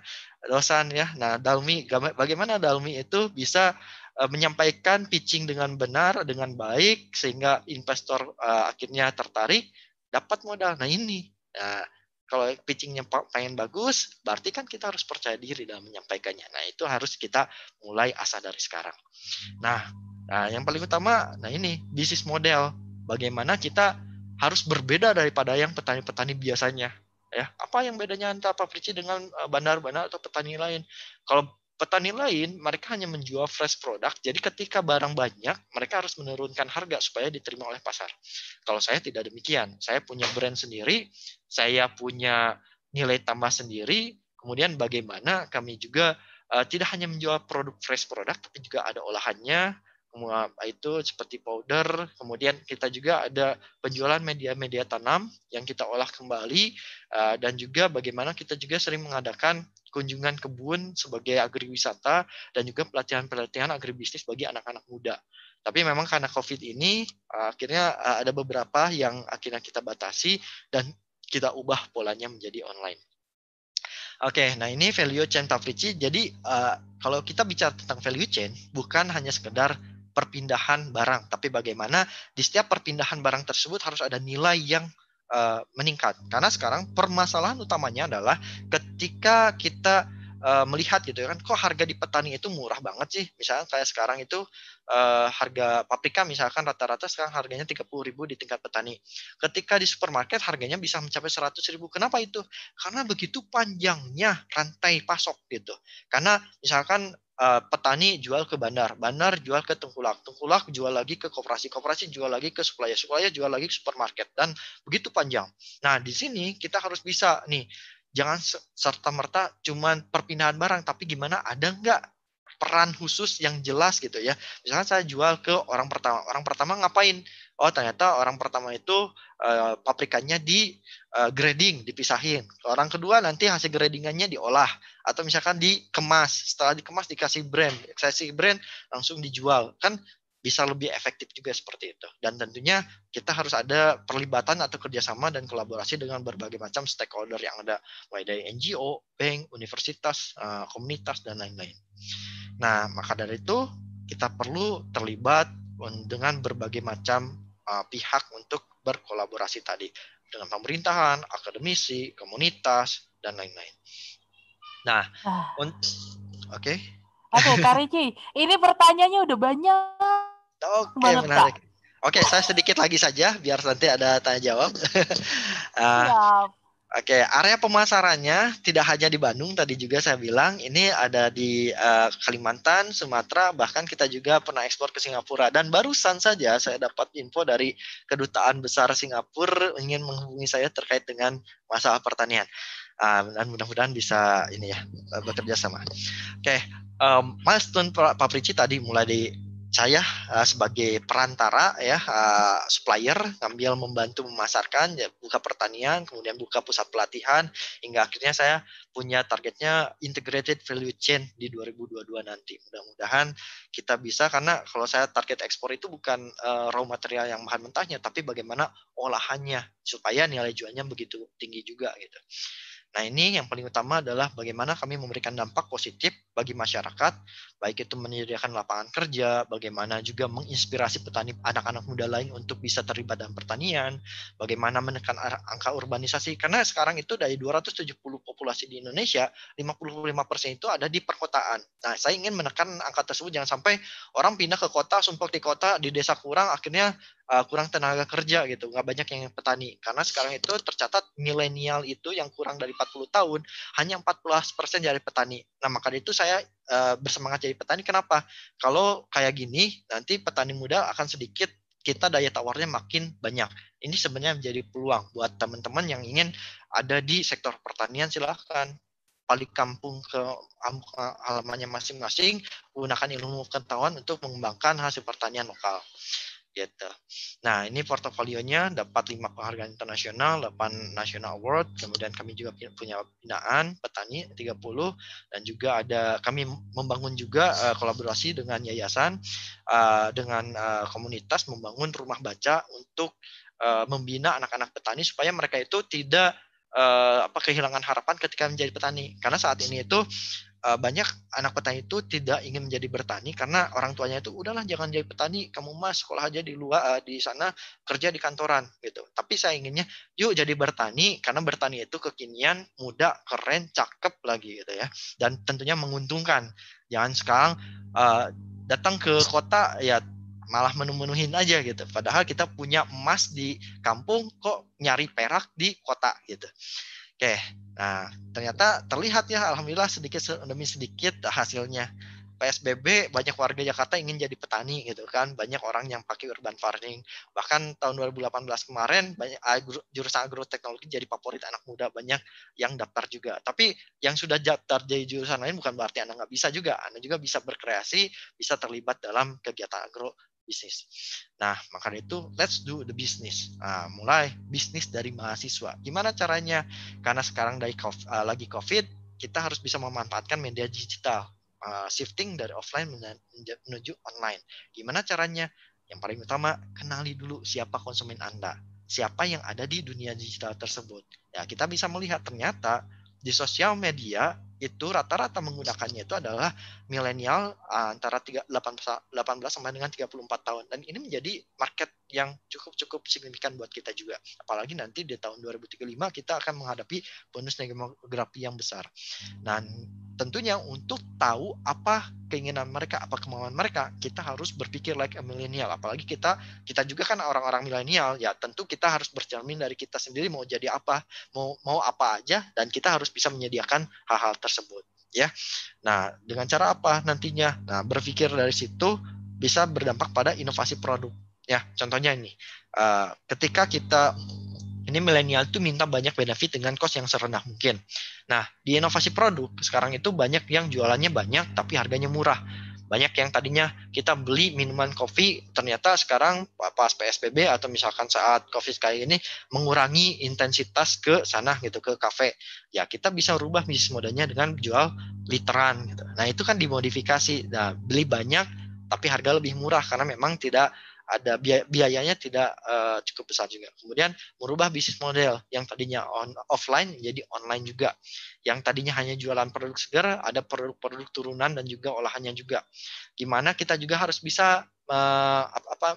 Dosan ya. Nah, Dalmi bagaimana Dalmi itu bisa eh, menyampaikan pitching dengan benar, dengan baik sehingga investor uh, akhirnya tertarik dapat modal. Nah, ini Nah, kalau pitchingnya pengen bagus, berarti kan kita harus percaya diri dalam menyampaikannya. Nah itu harus kita mulai asah dari sekarang. Nah, nah yang paling utama, nah ini bisnis model. Bagaimana kita harus berbeda daripada yang petani-petani biasanya. Ya, apa yang bedanya antara Pak Prici dengan eh, bandar-bandar atau petani lain? Kalau Petani lain mereka hanya menjual fresh product. Jadi ketika barang banyak, mereka harus menurunkan harga supaya diterima oleh pasar. Kalau saya tidak demikian. Saya punya brand sendiri, saya punya nilai tambah sendiri, kemudian bagaimana kami juga uh, tidak hanya menjual produk fresh product tapi juga ada olahannya, itu seperti powder. Kemudian kita juga ada penjualan media-media tanam yang kita olah kembali eh, dan juga bagaimana kita juga sering mengadakan kunjungan kebun sebagai agriwisata dan juga pelatihan-pelatihan agribisnis bagi anak-anak muda. Tapi memang karena COVID ini eh, akhirnya eh, ada beberapa yang akhirnya kita batasi dan kita ubah polanya menjadi online. Oke, okay, nah ini value chain Tafrici. Jadi uh, kalau kita bicara tentang value chain, bukan hanya sekedar perpindahan barang, tapi bagaimana di setiap perpindahan barang tersebut harus ada nilai yang uh, meningkat. Karena sekarang permasalahan utamanya adalah ketika kita uh, melihat gitu ya kan kok harga di petani itu murah banget sih misalnya kayak sekarang itu uh, harga paprika misalkan rata-rata sekarang harganya 30.000 di tingkat petani ketika di supermarket harganya bisa mencapai 100.000 kenapa itu karena begitu panjangnya rantai pasok gitu karena misalkan uh, petani jual ke bandar, bandar jual ke tengkulak, tengkulak jual lagi ke koperasi, koperasi jual lagi ke supplier, supplier jual lagi ke supermarket dan begitu panjang. Nah, di sini kita harus bisa nih jangan serta merta cuman perpindahan barang tapi gimana ada nggak peran khusus yang jelas gitu ya. Misalnya saya jual ke orang pertama, orang pertama ngapain? oh ternyata orang pertama itu uh, di uh, grading, dipisahin. Orang kedua nanti hasil gradingannya diolah atau misalkan dikemas. Setelah dikemas dikasih brand, kasih brand langsung dijual. Kan bisa lebih efektif juga seperti itu. Dan tentunya kita harus ada perlibatan atau kerjasama dan kolaborasi dengan berbagai macam stakeholder yang ada, mulai dari NGO, bank, universitas, eh, komunitas, dan lain-lain. Nah, maka dari itu kita perlu terlibat dengan berbagai macam uh, pihak untuk berkolaborasi tadi dengan pemerintahan, akademisi, komunitas dan lain-lain. Nah, ah. oke. Okay. Oke, okay, ini pertanyaannya udah banyak. Oke, okay, menarik. Oke, okay, saya sedikit lagi saja biar nanti ada tanya jawab. uh, *laughs* Oke, area pemasarannya tidak hanya di Bandung tadi juga saya bilang, ini ada di uh, Kalimantan, Sumatera, bahkan kita juga pernah ekspor ke Singapura dan barusan saja saya dapat info dari kedutaan besar Singapura ingin menghubungi saya terkait dengan masalah pertanian. Uh, dan mudah-mudahan bisa ini ya eh, bekerja sama. Oke, um, Tun Pak Prici tadi mulai di saya uh, sebagai perantara ya uh, supplier ngambil membantu memasarkan ya, buka pertanian kemudian buka pusat pelatihan hingga akhirnya saya punya targetnya integrated value chain di 2022 nanti mudah-mudahan kita bisa karena kalau saya target ekspor itu bukan uh, raw material yang bahan mentahnya tapi bagaimana olahannya supaya nilai jualnya begitu tinggi juga gitu Nah, ini yang paling utama adalah bagaimana kami memberikan dampak positif bagi masyarakat, baik itu menyediakan lapangan kerja, bagaimana juga menginspirasi petani anak-anak muda lain untuk bisa terlibat dalam pertanian, bagaimana menekan angka urbanisasi karena sekarang itu dari 270 populasi di Indonesia, 55% itu ada di perkotaan. Nah, saya ingin menekan angka tersebut jangan sampai orang pindah ke kota, sumpah di kota, di desa kurang, akhirnya uh, kurang tenaga kerja gitu nggak banyak yang petani karena sekarang itu tercatat milenial itu yang kurang dari 40 tahun hanya 14% dari petani nah maka itu saya uh, bersemangat jadi petani kenapa kalau kayak gini nanti petani muda akan sedikit kita daya tawarnya makin banyak. Ini sebenarnya menjadi peluang buat teman-teman yang ingin ada di sektor pertanian silahkan balik kampung ke halamannya masing-masing, gunakan ilmu pengetahuan untuk mengembangkan hasil pertanian lokal gitu. Nah, ini portofolionya dapat lima penghargaan internasional, 8 national award, kemudian kami juga punya binaan petani 30 dan juga ada kami membangun juga uh, kolaborasi dengan yayasan uh, dengan uh, komunitas membangun rumah baca untuk uh, membina anak-anak petani supaya mereka itu tidak uh, apa kehilangan harapan ketika menjadi petani karena saat ini itu uh, banyak anak petani itu tidak ingin menjadi bertani karena orang tuanya itu udahlah jangan jadi petani kamu mas sekolah aja di luar uh, di sana kerja di kantoran gitu tapi saya inginnya yuk jadi bertani karena bertani itu kekinian muda keren cakep lagi gitu ya dan tentunya menguntungkan jangan sekarang uh, datang ke kota ya malah menu-menuhin aja gitu. Padahal kita punya emas di kampung kok nyari perak di kota gitu. Oke, nah ternyata terlihat ya alhamdulillah sedikit demi sedikit hasilnya. PSBB banyak warga Jakarta ingin jadi petani gitu kan banyak orang yang pakai urban farming bahkan tahun 2018 kemarin banyak agro, jurusan agroteknologi jadi favorit anak muda banyak yang daftar juga tapi yang sudah daftar jadi jurusan lain bukan berarti anda nggak bisa juga anda juga bisa berkreasi bisa terlibat dalam kegiatan agro bisnis. Nah, maka itu let's do the business. Nah, mulai bisnis dari mahasiswa. Gimana caranya? Karena sekarang dari COVID, uh, ah, lagi COVID, kita harus bisa memanfaatkan media digital. Uh, shifting dari offline menuju online. Gimana caranya? Yang paling utama, kenali dulu siapa konsumen Anda. Siapa yang ada di dunia digital tersebut. Ya, kita bisa melihat ternyata di sosial media itu rata-rata menggunakannya itu adalah milenial ah, antara 18 sampai dengan 34 tahun dan ini menjadi market yang cukup-cukup signifikan buat kita juga apalagi nanti di tahun 2035 kita akan menghadapi bonus demografi yang besar dan tentunya untuk tahu apa keinginan mereka apa kemauan mereka kita harus berpikir like a milenial apalagi kita kita juga kan orang-orang milenial ya tentu kita harus bercermin dari kita sendiri mau jadi apa mau mau apa aja dan kita harus bisa menyediakan hal-hal tersebut ya. Nah, dengan cara apa nantinya? Nah, berpikir dari situ bisa berdampak pada inovasi produk. Ya, contohnya ini, uh, ketika kita ini milenial itu minta banyak benefit dengan kos yang serendah mungkin. Nah, di inovasi produk sekarang itu banyak yang jualannya banyak tapi harganya murah banyak yang tadinya kita beli minuman kopi ternyata sekarang pas PSBB atau misalkan saat COVID kayak ini mengurangi intensitas ke sana gitu ke kafe ya kita bisa rubah bisnis modalnya dengan jual literan gitu nah itu kan dimodifikasi nah beli banyak tapi harga lebih murah karena memang tidak ada biaya, biayanya tidak uh, cukup besar juga. Kemudian merubah bisnis model yang tadinya on, offline menjadi online juga. Yang tadinya hanya jualan produk segar, ada produk-produk turunan dan juga olahannya juga. Gimana kita juga harus bisa uh, eh, apa, apa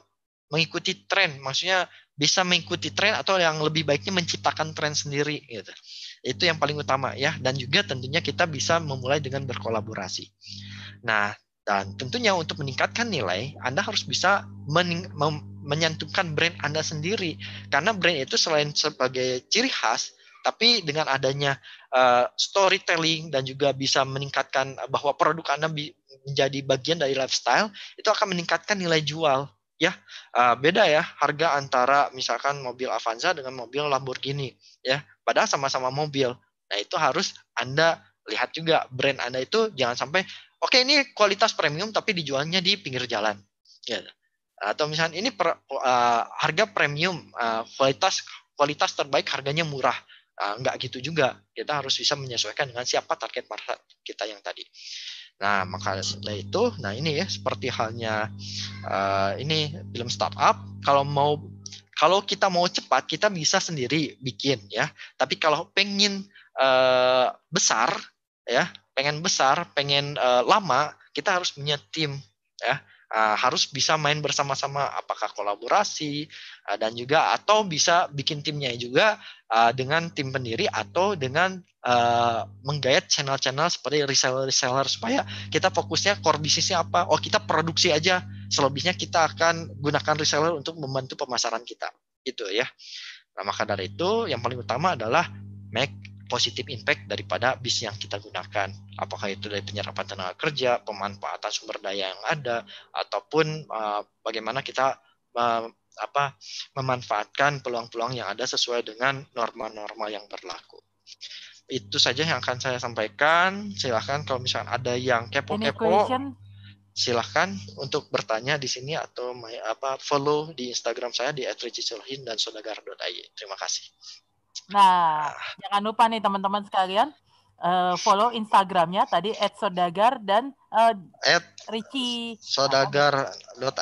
mengikuti tren, maksudnya bisa mengikuti tren atau yang lebih baiknya menciptakan tren sendiri gitu. Itu yang paling utama ya dan juga tentunya kita bisa memulai dengan berkolaborasi. Nah, dan tentunya untuk meningkatkan nilai, Anda harus bisa mening- mem- menyantumkan brand Anda sendiri. Karena brand itu selain sebagai ciri khas, tapi dengan adanya uh, storytelling dan juga bisa meningkatkan bahwa produk Anda menjadi bagian dari lifestyle, itu akan meningkatkan nilai jual. Ya, uh, beda ya harga antara misalkan mobil Avanza dengan mobil Lamborghini, ya. Padahal sama-sama mobil. Nah, itu harus Anda lihat juga brand Anda itu jangan sampai oke ini kualitas premium tapi dijualnya di pinggir jalan ya atau misalnya ini per, uh, harga premium uh, kualitas kualitas terbaik harganya murah uh, nggak gitu juga kita harus bisa menyesuaikan dengan siapa target market kita yang tadi nah maka setelah itu nah ini ya seperti halnya uh, ini film startup kalau mau kalau kita mau cepat kita bisa sendiri bikin ya tapi kalau pengen uh, besar ya pengen besar, pengen uh, lama, kita harus punya tim ya. Uh, harus bisa main bersama-sama apakah kolaborasi uh, dan juga atau bisa bikin timnya juga uh, dengan tim pendiri atau dengan uh, menggayat channel-channel seperti reseller-reseller supaya kita fokusnya core bisnisnya apa oh kita produksi aja selebihnya kita akan gunakan reseller untuk membantu pemasaran kita gitu ya nah maka dari itu yang paling utama adalah make positif impact daripada bis yang kita gunakan. Apakah itu dari penyerapan tenaga kerja, pemanfaatan sumber daya yang ada, ataupun uh, bagaimana kita uh, apa memanfaatkan peluang-peluang yang ada sesuai dengan norma-norma yang berlaku. Itu saja yang akan saya sampaikan. Silahkan kalau misalnya ada yang kepo-kepo, silahkan untuk bertanya di sini atau apa follow di Instagram saya di @richisulhin dan sodagar.ai. E. Terima kasih. Nah, ah. jangan lupa nih teman-teman sekalian uh, follow Instagramnya tadi @sodagar dan uh, eh,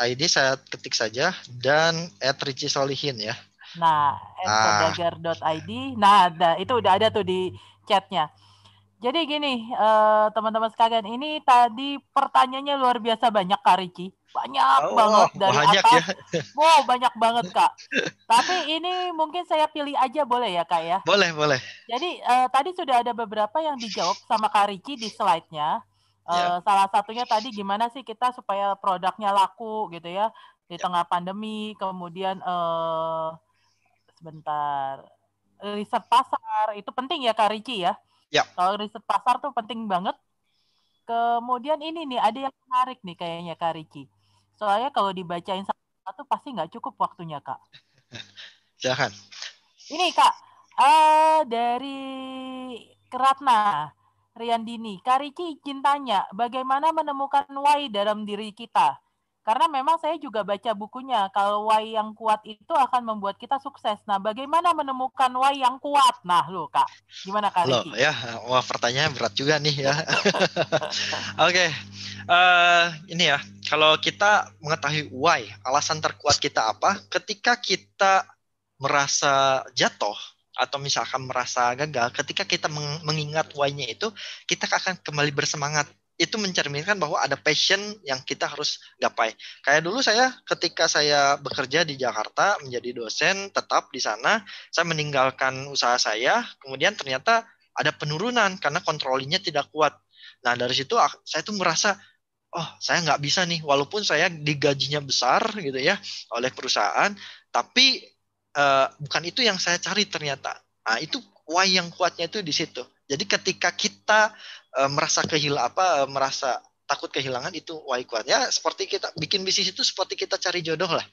id saya ketik saja dan @ricisolihin ya. Nah, ah. @sodagar.id. Nah, nah, itu udah ada tuh di chatnya. Jadi gini, eh, teman-teman uh, sekalian, ini tadi pertanyaannya luar biasa banyak Kak Riki banyak oh, banget dari banyak atas. Ya. *laughs* Wow, banyak banget kak. Tapi ini mungkin saya pilih aja boleh ya kak ya? Boleh, boleh. Jadi uh, tadi sudah ada beberapa yang dijawab sama Kak Riki di slide-nya. Uh, eh, yeah. Salah satunya tadi gimana sih kita supaya produknya laku gitu ya di yeah. tengah pandemi. Kemudian uh, sebentar riset pasar itu penting ya Kak Riki ya? Ya. Yeah. Kalau riset pasar tuh penting banget. Kemudian ini nih ada yang menarik nih kayaknya Kak Riki Soalnya kalau dibacain satu pasti nggak cukup waktunya, Kak. *laughs* Silahkan. Ini, Kak. Uh, dari Keratna, Rian Kak Riki izin tanya, bagaimana menemukan why dalam diri kita? Karena memang saya juga baca bukunya, kalau why yang kuat itu akan membuat kita sukses. Nah, bagaimana menemukan why yang kuat? Nah, lo Kak, gimana Kak Riki? Loh, ya, wah pertanyaan berat juga nih ya. *laughs* Oke, okay. uh, eh, ini ya, kalau kita mengetahui why, alasan terkuat kita apa, ketika kita merasa jatuh atau misalkan merasa gagal, ketika kita mengingat why-nya itu, kita akan kembali bersemangat. Itu mencerminkan bahwa ada passion yang kita harus gapai. Kayak dulu saya ketika saya bekerja di Jakarta menjadi dosen tetap di sana, saya meninggalkan usaha saya, kemudian ternyata ada penurunan karena kontrolinya tidak kuat. Nah, dari situ ah, saya tuh merasa oh saya nggak bisa nih walaupun saya digajinya besar gitu ya oleh perusahaan tapi uh, bukan itu yang saya cari ternyata nah, itu why yang kuatnya itu di situ jadi ketika kita uh, merasa kehilangan apa uh, merasa takut kehilangan itu why kuatnya. Ya, seperti kita bikin bisnis itu seperti kita cari jodoh lah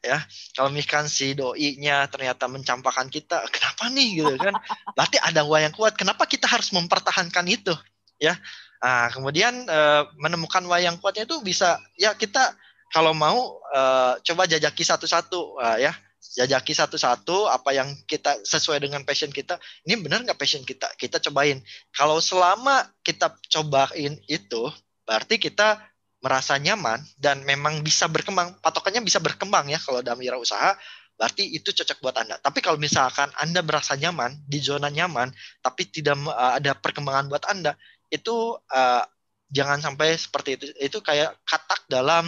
ya kalau misalkan si doi-nya ternyata mencampakkan kita *laughs* kenapa nih gitu kan berarti ada why yang kuat kenapa kita harus mempertahankan itu ya Nah, kemudian uh, menemukan wayang kuatnya itu bisa ya kita kalau mau uh, coba jajaki satu-satu uh, ya jajaki satu-satu apa yang kita sesuai dengan passion kita ini benar nggak passion kita kita cobain kalau selama kita cobain itu berarti kita merasa nyaman dan memang bisa berkembang patokannya bisa berkembang ya kalau dalam usaha berarti itu cocok buat anda tapi kalau misalkan anda merasa nyaman di zona nyaman tapi tidak eh, ada perkembangan buat anda itu uh, jangan sampai seperti itu. Itu kayak katak dalam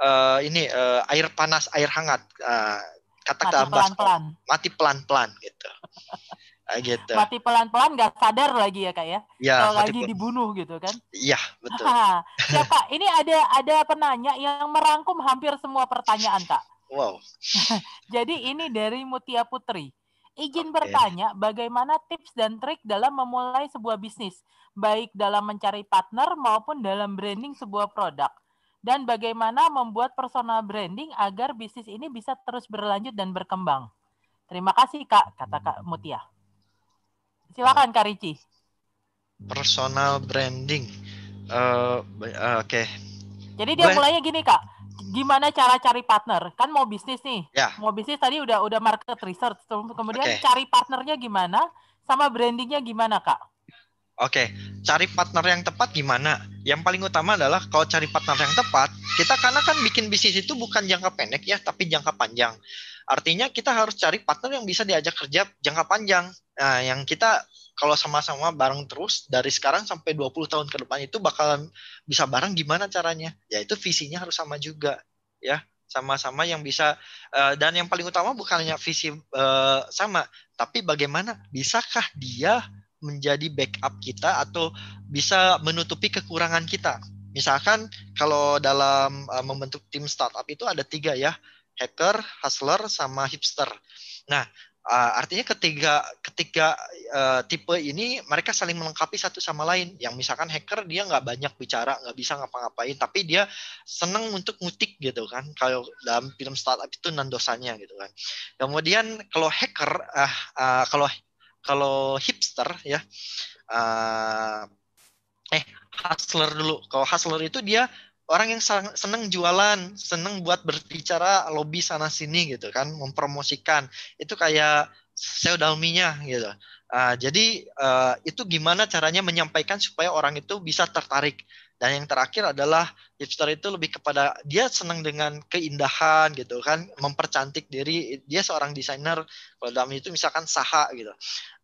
uh, ini uh, air panas, air hangat. Uh, katak mati dalam pelan -pelan. mati pelan-pelan gitu. *laughs* gitu. Mati pelan-pelan nggak sadar lagi ya kak ya? ya Kalau lagi dibunuh gitu kan? Iya betul. *laughs* ya pak ini ada ada penanya yang merangkum hampir semua pertanyaan kak. Wow. *laughs* Jadi ini dari Mutia Putri. Izin okay. bertanya, bagaimana tips dan trik dalam memulai sebuah bisnis, baik dalam mencari partner maupun dalam branding sebuah produk? Dan bagaimana membuat personal branding agar bisnis ini bisa terus berlanjut dan berkembang? Terima kasih, Kak, kata Kak hmm. Mutia. Silakan, Kak Ricci. Personal branding. Uh, Oke. Okay. Jadi dia Boleh. mulainya gini, Kak gimana cara cari partner? Kan mau bisnis nih. Ya. Mau bisnis tadi udah udah market research. Kemudian okay. cari partnernya gimana? Sama brandingnya gimana, Kak? Oke, okay. cari partner yang tepat gimana? Yang paling utama adalah kalau cari partner yang tepat, kita karena kan bikin bisnis itu bukan jangka pendek ya, tapi jangka panjang. Artinya kita harus cari partner yang bisa diajak kerja jangka panjang. Nah, yang kita kalau sama-sama bareng terus dari sekarang sampai 20 tahun ke depan itu bakalan bisa bareng gimana caranya? Ya itu visinya harus sama juga ya. Sama-sama yang bisa eh, dan yang paling utama bukannya visi eh, sama, tapi bagaimana bisakah dia menjadi backup kita atau bisa menutupi kekurangan kita? Misalkan kalau dalam eh, membentuk tim startup itu ada tiga ya, hacker, hustler, sama hipster. Nah, Uh, artinya ketiga ketiga uh, tipe ini mereka saling melengkapi satu sama lain. Yang misalkan hacker dia nggak banyak bicara, nggak bisa ngapa-ngapain, tapi dia seneng untuk ngutik gitu kan. Kalau dalam film startup itu nandosanya gitu kan. Kemudian kalau hacker, uh, uh, kalau kalau hipster ya, uh, eh hustler dulu. Kalau hustler itu dia orang yang seneng jualan, seneng buat berbicara lobby sana sini gitu kan, mempromosikan. Itu kayak saya dalminya gitu. Uh, jadi uh, itu gimana caranya menyampaikan supaya orang itu bisa tertarik. Dan yang terakhir adalah hipster itu lebih kepada dia senang dengan keindahan gitu kan, mempercantik diri. Dia seorang desainer kalau dalam itu misalkan Saha gitu.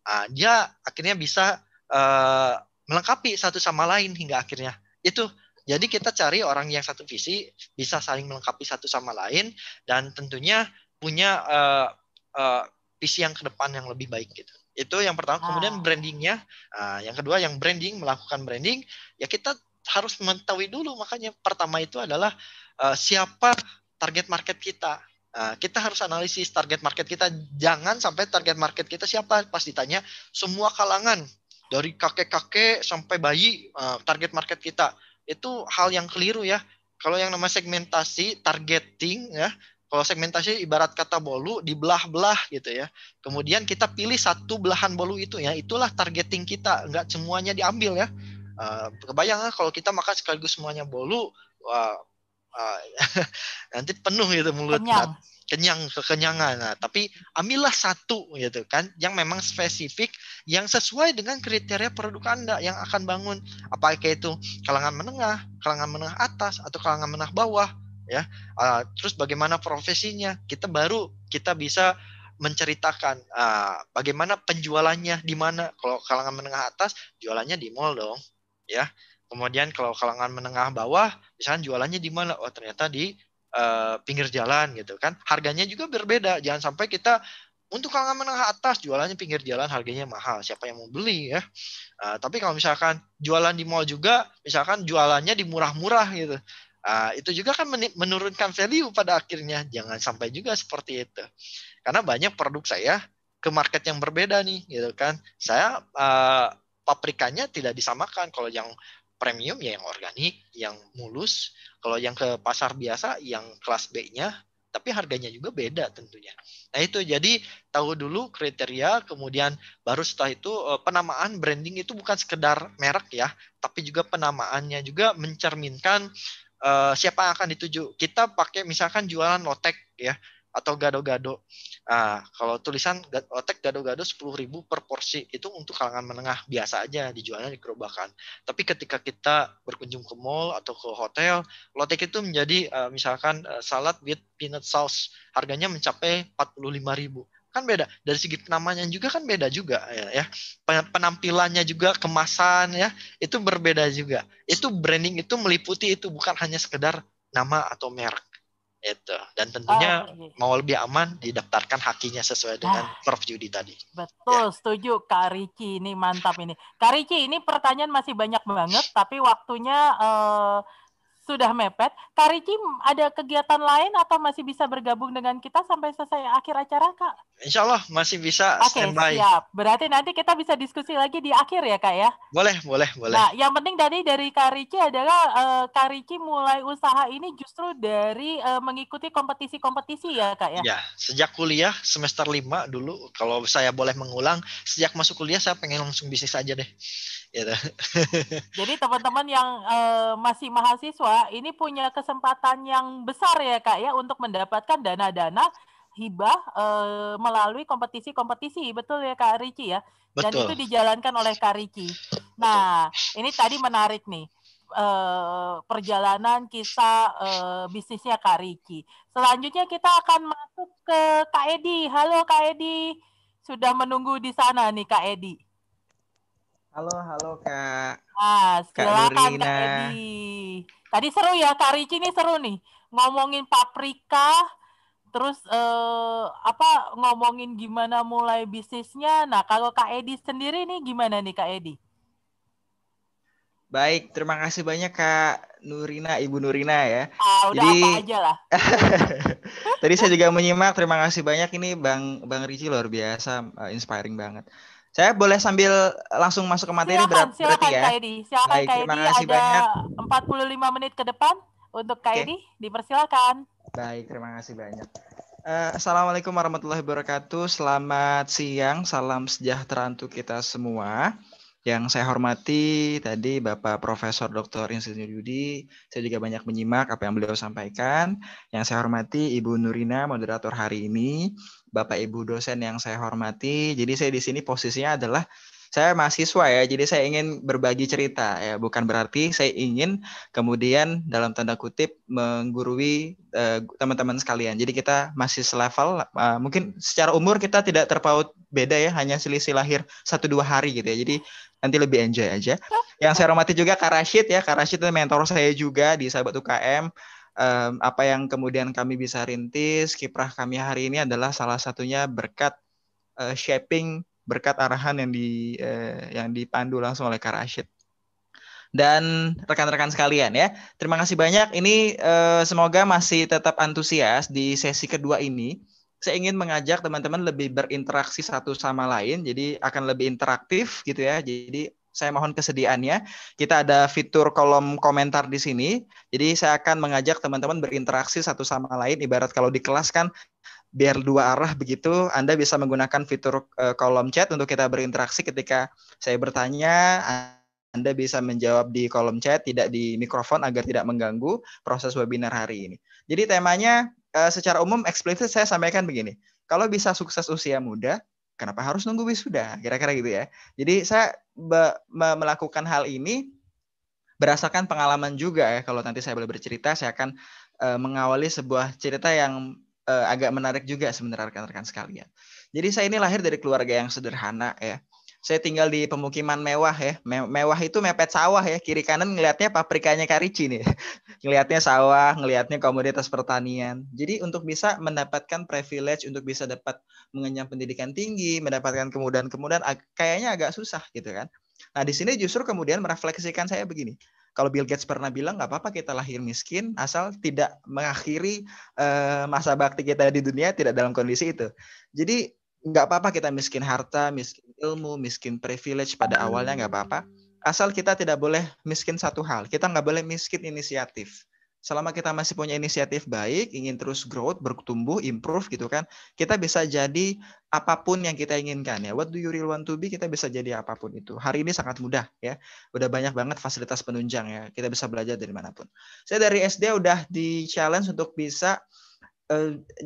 Uh, dia akhirnya bisa uh, melengkapi satu sama lain hingga akhirnya itu jadi kita cari orang yang satu visi, bisa saling melengkapi satu sama lain, dan tentunya punya uh, uh, visi yang ke depan yang lebih baik gitu. Itu yang pertama. Ah. Kemudian brandingnya, uh, yang kedua yang branding melakukan branding, ya kita harus mengetahui dulu. Makanya pertama itu adalah uh, siapa target market kita. Uh, kita harus analisis target market kita. Jangan sampai target market kita siapa pas ditanya semua kalangan dari kakek-kakek sampai bayi uh, target market kita itu hal yang keliru ya. Kalau yang namanya segmentasi, targeting ya, kalau segmentasi ibarat kata bolu dibelah-belah gitu ya. Kemudian kita pilih satu belahan bolu itu ya, itulah targeting kita, Enggak semuanya diambil ya. Eh, kebayang kalau kita makan sekaligus semuanya bolu, wah *laughs* nanti penuh gitu mulut kenyang kekenyangan. Nah, tapi ambillah satu gitu kan yang memang spesifik yang sesuai dengan kriteria produk Anda yang akan bangun. Apakah itu kalangan menengah, kalangan menengah atas atau kalangan menengah bawah ya. Uh, terus bagaimana profesinya? Kita baru kita bisa menceritakan uh, bagaimana penjualannya di mana. Kalau kalangan menengah atas jualannya di mall dong ya. Kemudian kalau kalangan menengah bawah misalnya jualannya di mana? Oh, ternyata di Eh, pinggir jalan gitu kan. Harganya juga berbeda. Jangan sampai kita untuk kalangan menengah atas jualannya pinggir jalan harganya mahal. Siapa yang mau beli ya? Uh, tapi kalau misalkan jualan di mall juga, misalkan jualannya di murah-murah gitu. Uh, itu juga kan menurunkan value pada akhirnya. Jangan sampai juga seperti itu. Karena banyak produk saya ke market yang berbeda nih, gitu kan. Saya uh, paprikanya tidak disamakan. Kalau yang premium ya yang organik, yang mulus. Kalau yang ke pasar biasa yang kelas B-nya tapi harganya juga beda tentunya. Nah itu jadi tahu dulu kriteria, kemudian baru setelah itu eh, penamaan branding itu bukan sekedar merek ya, tapi juga penamaannya juga mencerminkan uh, siapa yang akan dituju. Kita pakai misalkan jualan lotek ya, atau gado-gado. Nah, kalau tulisan otek gado-gado ribu per porsi itu untuk kalangan menengah biasa aja dijualnya di kerobakan. Tapi ketika kita berkunjung ke mall atau ke hotel, lotek itu menjadi eh, misalkan eh, salad with peanut sauce. Harganya mencapai ribu kan beda dari segi namanya juga kan beda juga ya, ya. penampilannya juga kemasan ya itu berbeda juga itu branding itu meliputi itu bukan hanya sekedar nama atau merek itu dan tentunya oh, iya. mau lebih aman didaftarkan hakinya sesuai dengan ah, Prof judi tadi betul ya. setuju Kak Ricci ini mantap ini Kak Ricci ini pertanyaan masih banyak banget tapi waktunya uh, sudah mepet Kak Ricci ada kegiatan lain atau masih bisa bergabung dengan kita sampai selesai akhir acara Kak Insya Allah masih bisa okay, standby. Siap. Berarti nanti kita bisa diskusi lagi di akhir ya kak ya. Boleh, boleh, boleh. Nah, yang penting tadi dari Kak adalah uh, Kak mulai usaha ini justru dari uh, mengikuti kompetisi-kompetisi ya kak ya. Ya, sejak kuliah semester 5 dulu kalau saya boleh mengulang sejak masuk kuliah saya pengen langsung bisnis aja deh. Gitu. *laughs* Jadi teman-teman yang uh, masih mahasiswa ini punya kesempatan yang besar ya kak ya untuk mendapatkan dana-dana hibah uh, melalui kompetisi-kompetisi, betul ya Kak Riki ya? Betul. Dan itu dijalankan oleh Kak Riki. Nah, betul. ini tadi menarik nih. Uh, perjalanan kisah uh, bisnisnya Kak Riki. Selanjutnya kita akan masuk ke Kak Edi. Halo Kak Edi, sudah menunggu di sana nih Kak Edi. Halo, halo Kak. Nah, silakan Kak, Kak Edi. Tadi seru ya Kak Riki ini seru nih ngomongin paprika, terus eh, apa ngomongin gimana mulai bisnisnya. Nah, kalau Kak Edi sendiri nih gimana nih Kak Edi? Baik, terima kasih banyak Kak Nurina, Ibu Nurina ya. Ah, udah Jadi, apa aja lah. *laughs* tadi saya juga menyimak, terima kasih banyak ini Bang Bang Rizki luar biasa, uh, inspiring banget. Saya boleh sambil langsung masuk ke materi silakan, ber silakan, berarti ya. Kak Edi. Silakan Baik, Kak Edi, terima kasih ada banyak. 45 menit ke depan untuk Kak okay. Edi, dipersilakan. Baik, terima kasih banyak. Uh, Assalamualaikum warahmatullahi wabarakatuh. Selamat siang, salam sejahtera untuk kita semua. Yang saya hormati tadi Bapak Profesor Dr. Insinyur Yudi, saya juga banyak menyimak apa yang beliau sampaikan. Yang saya hormati Ibu Nurina, moderator hari ini, Bapak Ibu dosen yang saya hormati. Jadi saya di sini posisinya adalah saya mahasiswa ya, jadi saya ingin berbagi cerita ya, bukan berarti saya ingin kemudian dalam tanda kutip menggurui eh, teman-teman uh, sekalian. Jadi kita masih selevel, uh, mungkin secara umur kita tidak terpaut beda ya, hanya selisih lahir satu dua hari gitu ya. Jadi nanti lebih enjoy aja. Yang saya hormati juga Kak Rashid ya, Kak Rashid itu mentor saya juga di Sahabat UKM um, apa yang kemudian kami bisa rintis, kiprah kami hari ini adalah salah satunya berkat uh, shaping berkat arahan yang di eh, yang dipandu langsung oleh Kak Rashid dan rekan-rekan sekalian ya. Terima kasih banyak. Ini eh, semoga masih tetap antusias di sesi kedua ini. Saya ingin mengajak teman-teman lebih berinteraksi satu sama lain, jadi akan lebih interaktif gitu ya. Jadi saya mohon kesediaannya. Kita ada fitur kolom komentar di sini. Jadi saya akan mengajak teman-teman berinteraksi satu sama lain. Ibarat kalau di kelas kan biar dua arah begitu Anda bisa menggunakan fitur uh, kolom chat untuk kita berinteraksi ketika saya bertanya Anda bisa menjawab di kolom chat tidak di mikrofon agar tidak mengganggu proses webinar hari ini. Jadi temanya uh, secara umum eksplisit saya sampaikan begini. Kalau bisa sukses usia muda, kenapa harus nunggu wisuda? Kira-kira gitu ya. Jadi saya melakukan hal ini berdasarkan pengalaman juga ya. Kalau nanti saya boleh bercerita, saya akan uh, mengawali sebuah cerita yang uh, agak menarik juga sebenarnya rekan-rekan sekalian. Jadi saya ini lahir dari keluarga yang sederhana ya. Saya tinggal di pemukiman mewah ya. Me mewah itu mepet sawah ya. Kiri kanan ngelihatnya paprikanya karici nih. *laughs* ngelihatnya sawah, ngelihatnya komoditas pertanian. Jadi untuk bisa mendapatkan privilege, untuk bisa dapat mengenyam pendidikan tinggi, mendapatkan kemudahan-kemudahan, kayaknya agak susah gitu kan. Nah di sini justru kemudian merefleksikan saya begini. Kalau Bill Gates pernah bilang nggak apa-apa kita lahir miskin asal tidak mengakhiri uh, masa bakti kita di dunia tidak dalam kondisi itu. Jadi nggak apa-apa kita miskin harta, miskin ilmu, miskin privilege pada iya. awalnya nggak apa-apa. Asal kita tidak boleh miskin satu hal. Kita nggak boleh miskin inisiatif selama kita masih punya inisiatif baik, ingin terus growth, bertumbuh, improve gitu kan, kita bisa jadi apapun yang kita inginkan ya. What do you really want to be? Kita bisa jadi apapun itu. Hari ini sangat mudah ya. Udah banyak banget fasilitas penunjang ya. Kita bisa belajar dari manapun. Saya dari SD udah di challenge untuk bisa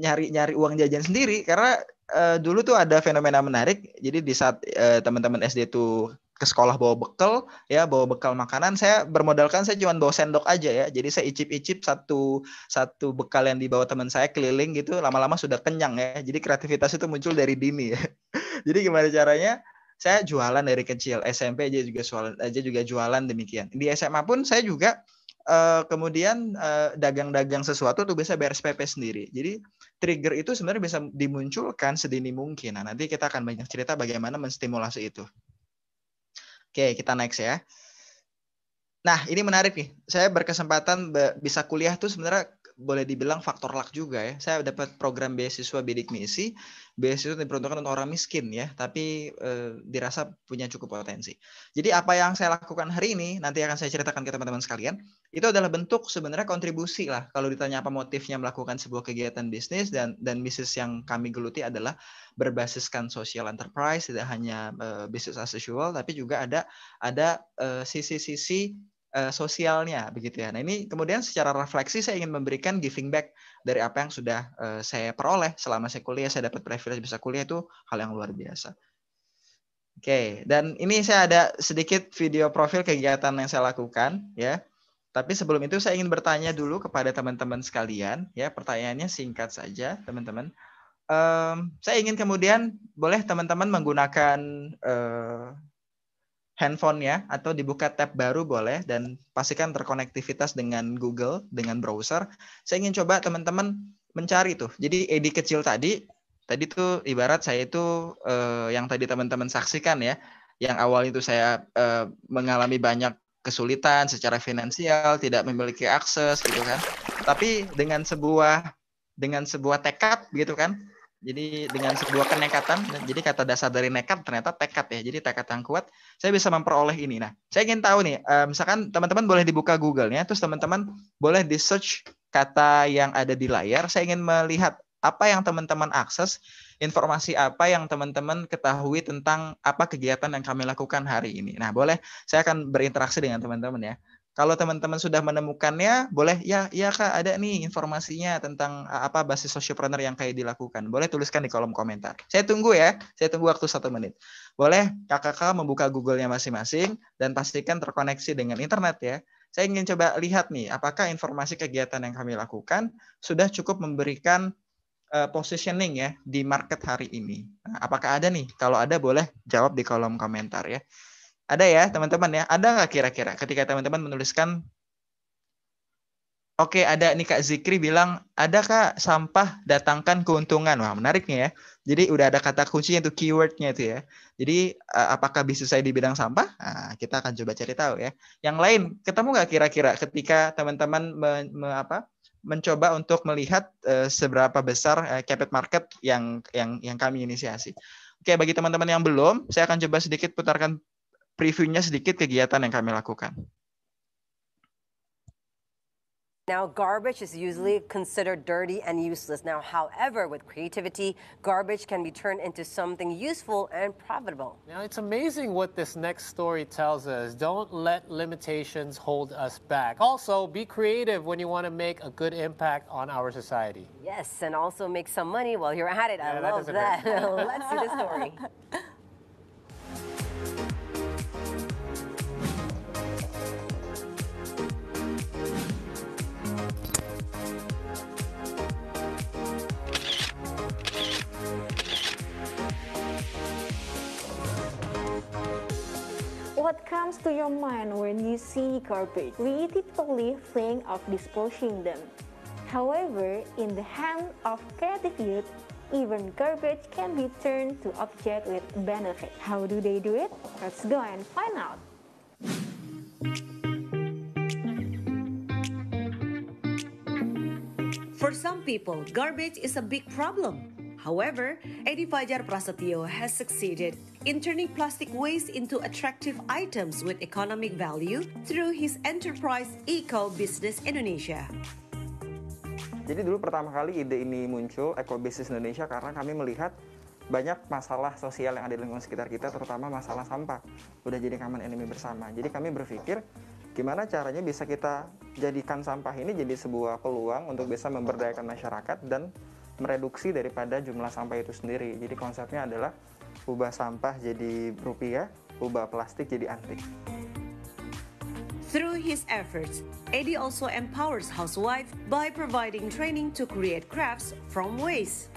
nyari-nyari eh, uh, uang jajan sendiri karena uh, dulu tuh ada fenomena menarik. Jadi di saat uh, teman-teman SD tuh ke sekolah bawa bekal ya bawa bekal makanan saya bermodalkan saya cuma bawa sendok aja ya jadi saya icip-icip satu satu bekal yang dibawa teman saya keliling gitu lama-lama sudah kenyang ya jadi kreativitas itu muncul dari dini ya *laughs* jadi gimana caranya saya jualan dari kecil SMP aja juga jualan aja juga jualan demikian di SMA pun saya juga Uh, kemudian dagang eh, dagang-dagang sesuatu tuh bisa bayar SPP sendiri. Jadi trigger itu sebenarnya bisa dimunculkan sedini mungkin. Nah, nanti kita akan banyak cerita bagaimana menstimulasi itu. Oke, kita next ya. Nah, ini menarik nih. Saya berkesempatan bisa kuliah tuh sebenarnya boleh dibilang faktor luck juga ya. Saya dapat program beasiswa bidik misi. Beasiswa diperuntukkan untuk orang miskin ya, tapi e, dirasa punya cukup potensi. Jadi apa yang saya lakukan hari ini nanti akan saya ceritakan ke teman-teman sekalian. Itu adalah bentuk sebenarnya kontribusi lah. Kalau ditanya apa motifnya melakukan sebuah kegiatan bisnis dan dan bisnis yang kami geluti adalah berbasiskan social enterprise, tidak hanya e, eh, bisnis as usual, tapi juga ada ada eh, sisi-sisi e, uh, sosialnya begitu ya. Nah ini kemudian secara refleksi saya ingin memberikan giving back dari apa yang sudah uh, saya peroleh selama saya kuliah, saya dapat privilege bisa kuliah itu hal yang luar biasa. Oke, okay. dan ini saya ada sedikit video profil kegiatan yang saya lakukan ya. Tapi sebelum itu saya ingin bertanya dulu kepada teman-teman sekalian ya. Pertanyaannya singkat saja teman-teman. Um, saya ingin kemudian boleh teman-teman menggunakan uh, handphone ya atau dibuka tab baru boleh dan pastikan terkonektivitas dengan Google dengan browser. Saya ingin coba teman-teman mencari tuh. Jadi edi kecil tadi, tadi tuh ibarat saya itu eh, yang tadi teman-teman saksikan ya, yang awal itu saya eh, mengalami banyak kesulitan secara finansial, tidak memiliki akses gitu kan. Tapi dengan sebuah dengan sebuah tekad gitu kan, jadi dengan sebuah kenekatan, jadi kata dasar dari nekat ternyata tekad ya. Jadi tekad yang kuat, saya bisa memperoleh ini. Nah, saya ingin tahu nih, eh, misalkan teman-teman boleh dibuka Google-nya, terus teman-teman boleh di search kata yang ada di layar. Saya ingin melihat apa yang teman-teman akses, informasi apa yang teman-teman ketahui tentang apa kegiatan yang kami lakukan hari ini. Nah, boleh saya akan berinteraksi dengan teman-teman ya. Kalau teman-teman sudah menemukannya, boleh ya, ya Kak, ada nih informasinya tentang eh, apa basis sosiopreneur yang kayak dilakukan. Boleh tuliskan di kolom komentar. Saya tunggu ya, saya tunggu waktu satu menit. Boleh kakak-kakak membuka Google-nya masing-masing dan pastikan terkoneksi dengan internet ya. Saya ingin coba lihat nih, apakah informasi kegiatan yang kami lakukan sudah cukup memberikan uh, positioning ya di market hari ini. Nah, apakah ada nih? Kalau ada boleh jawab di kolom komentar ya. Ada ya teman-teman ya? Ada nggak kira-kira ketika teman-teman menuliskan Oke, ada nih Kak Zikri bilang, ada Kak sampah datangkan keuntungan. Wah, menariknya ya. Jadi udah ada kata kuncinya itu keywordnya itu ya. Jadi e, apakah bisnis saya di bidang sampah? Nah, kita akan coba cari tahu ya. Yang lain, ketemu nggak kira-kira ketika teman-teman me, me, apa, mencoba untuk melihat uh, seberapa besar uh, e, capital market yang yang yang kami inisiasi. Oke, bagi teman-teman yang belum, saya akan coba sedikit putarkan previewnya sedikit kegiatan yang kami lakukan. Now, garbage is usually considered dirty and useless. Now, however, with creativity, garbage can be turned into something useful and profitable. Now, it's amazing what this next story tells us. Don't let limitations hold us back. Also, be creative when you want to make a good impact on our society. Yes, and also make some money while you're at it. Yeah, I love that. that. *laughs* Let's see the story. *laughs* What comes to your mind when you see garbage? We typically think of disposing them. However, in the hand of creative youth, even garbage can be turned to object with benefit. How do they do it? Let's go and find out. For some people, garbage is a big problem. However, Edi Fajar Prasetyo has succeeded in turning plastic waste into attractive items with economic value through his enterprise Eco Business Indonesia. Jadi dulu pertama kali ide ini muncul Eco Business Indonesia karena kami melihat banyak masalah sosial yang ada di lingkungan sekitar kita, terutama masalah sampah. Udah jadi common enemy bersama. Jadi kami berpikir gimana caranya bisa kita jadikan sampah ini jadi sebuah peluang untuk bisa memberdayakan masyarakat dan mereduksi daripada jumlah sampah itu sendiri. Jadi konsepnya adalah ubah sampah jadi rupiah, ubah plastik jadi antik. Through his efforts, Eddie also empowers housewives by providing training to create crafts from waste.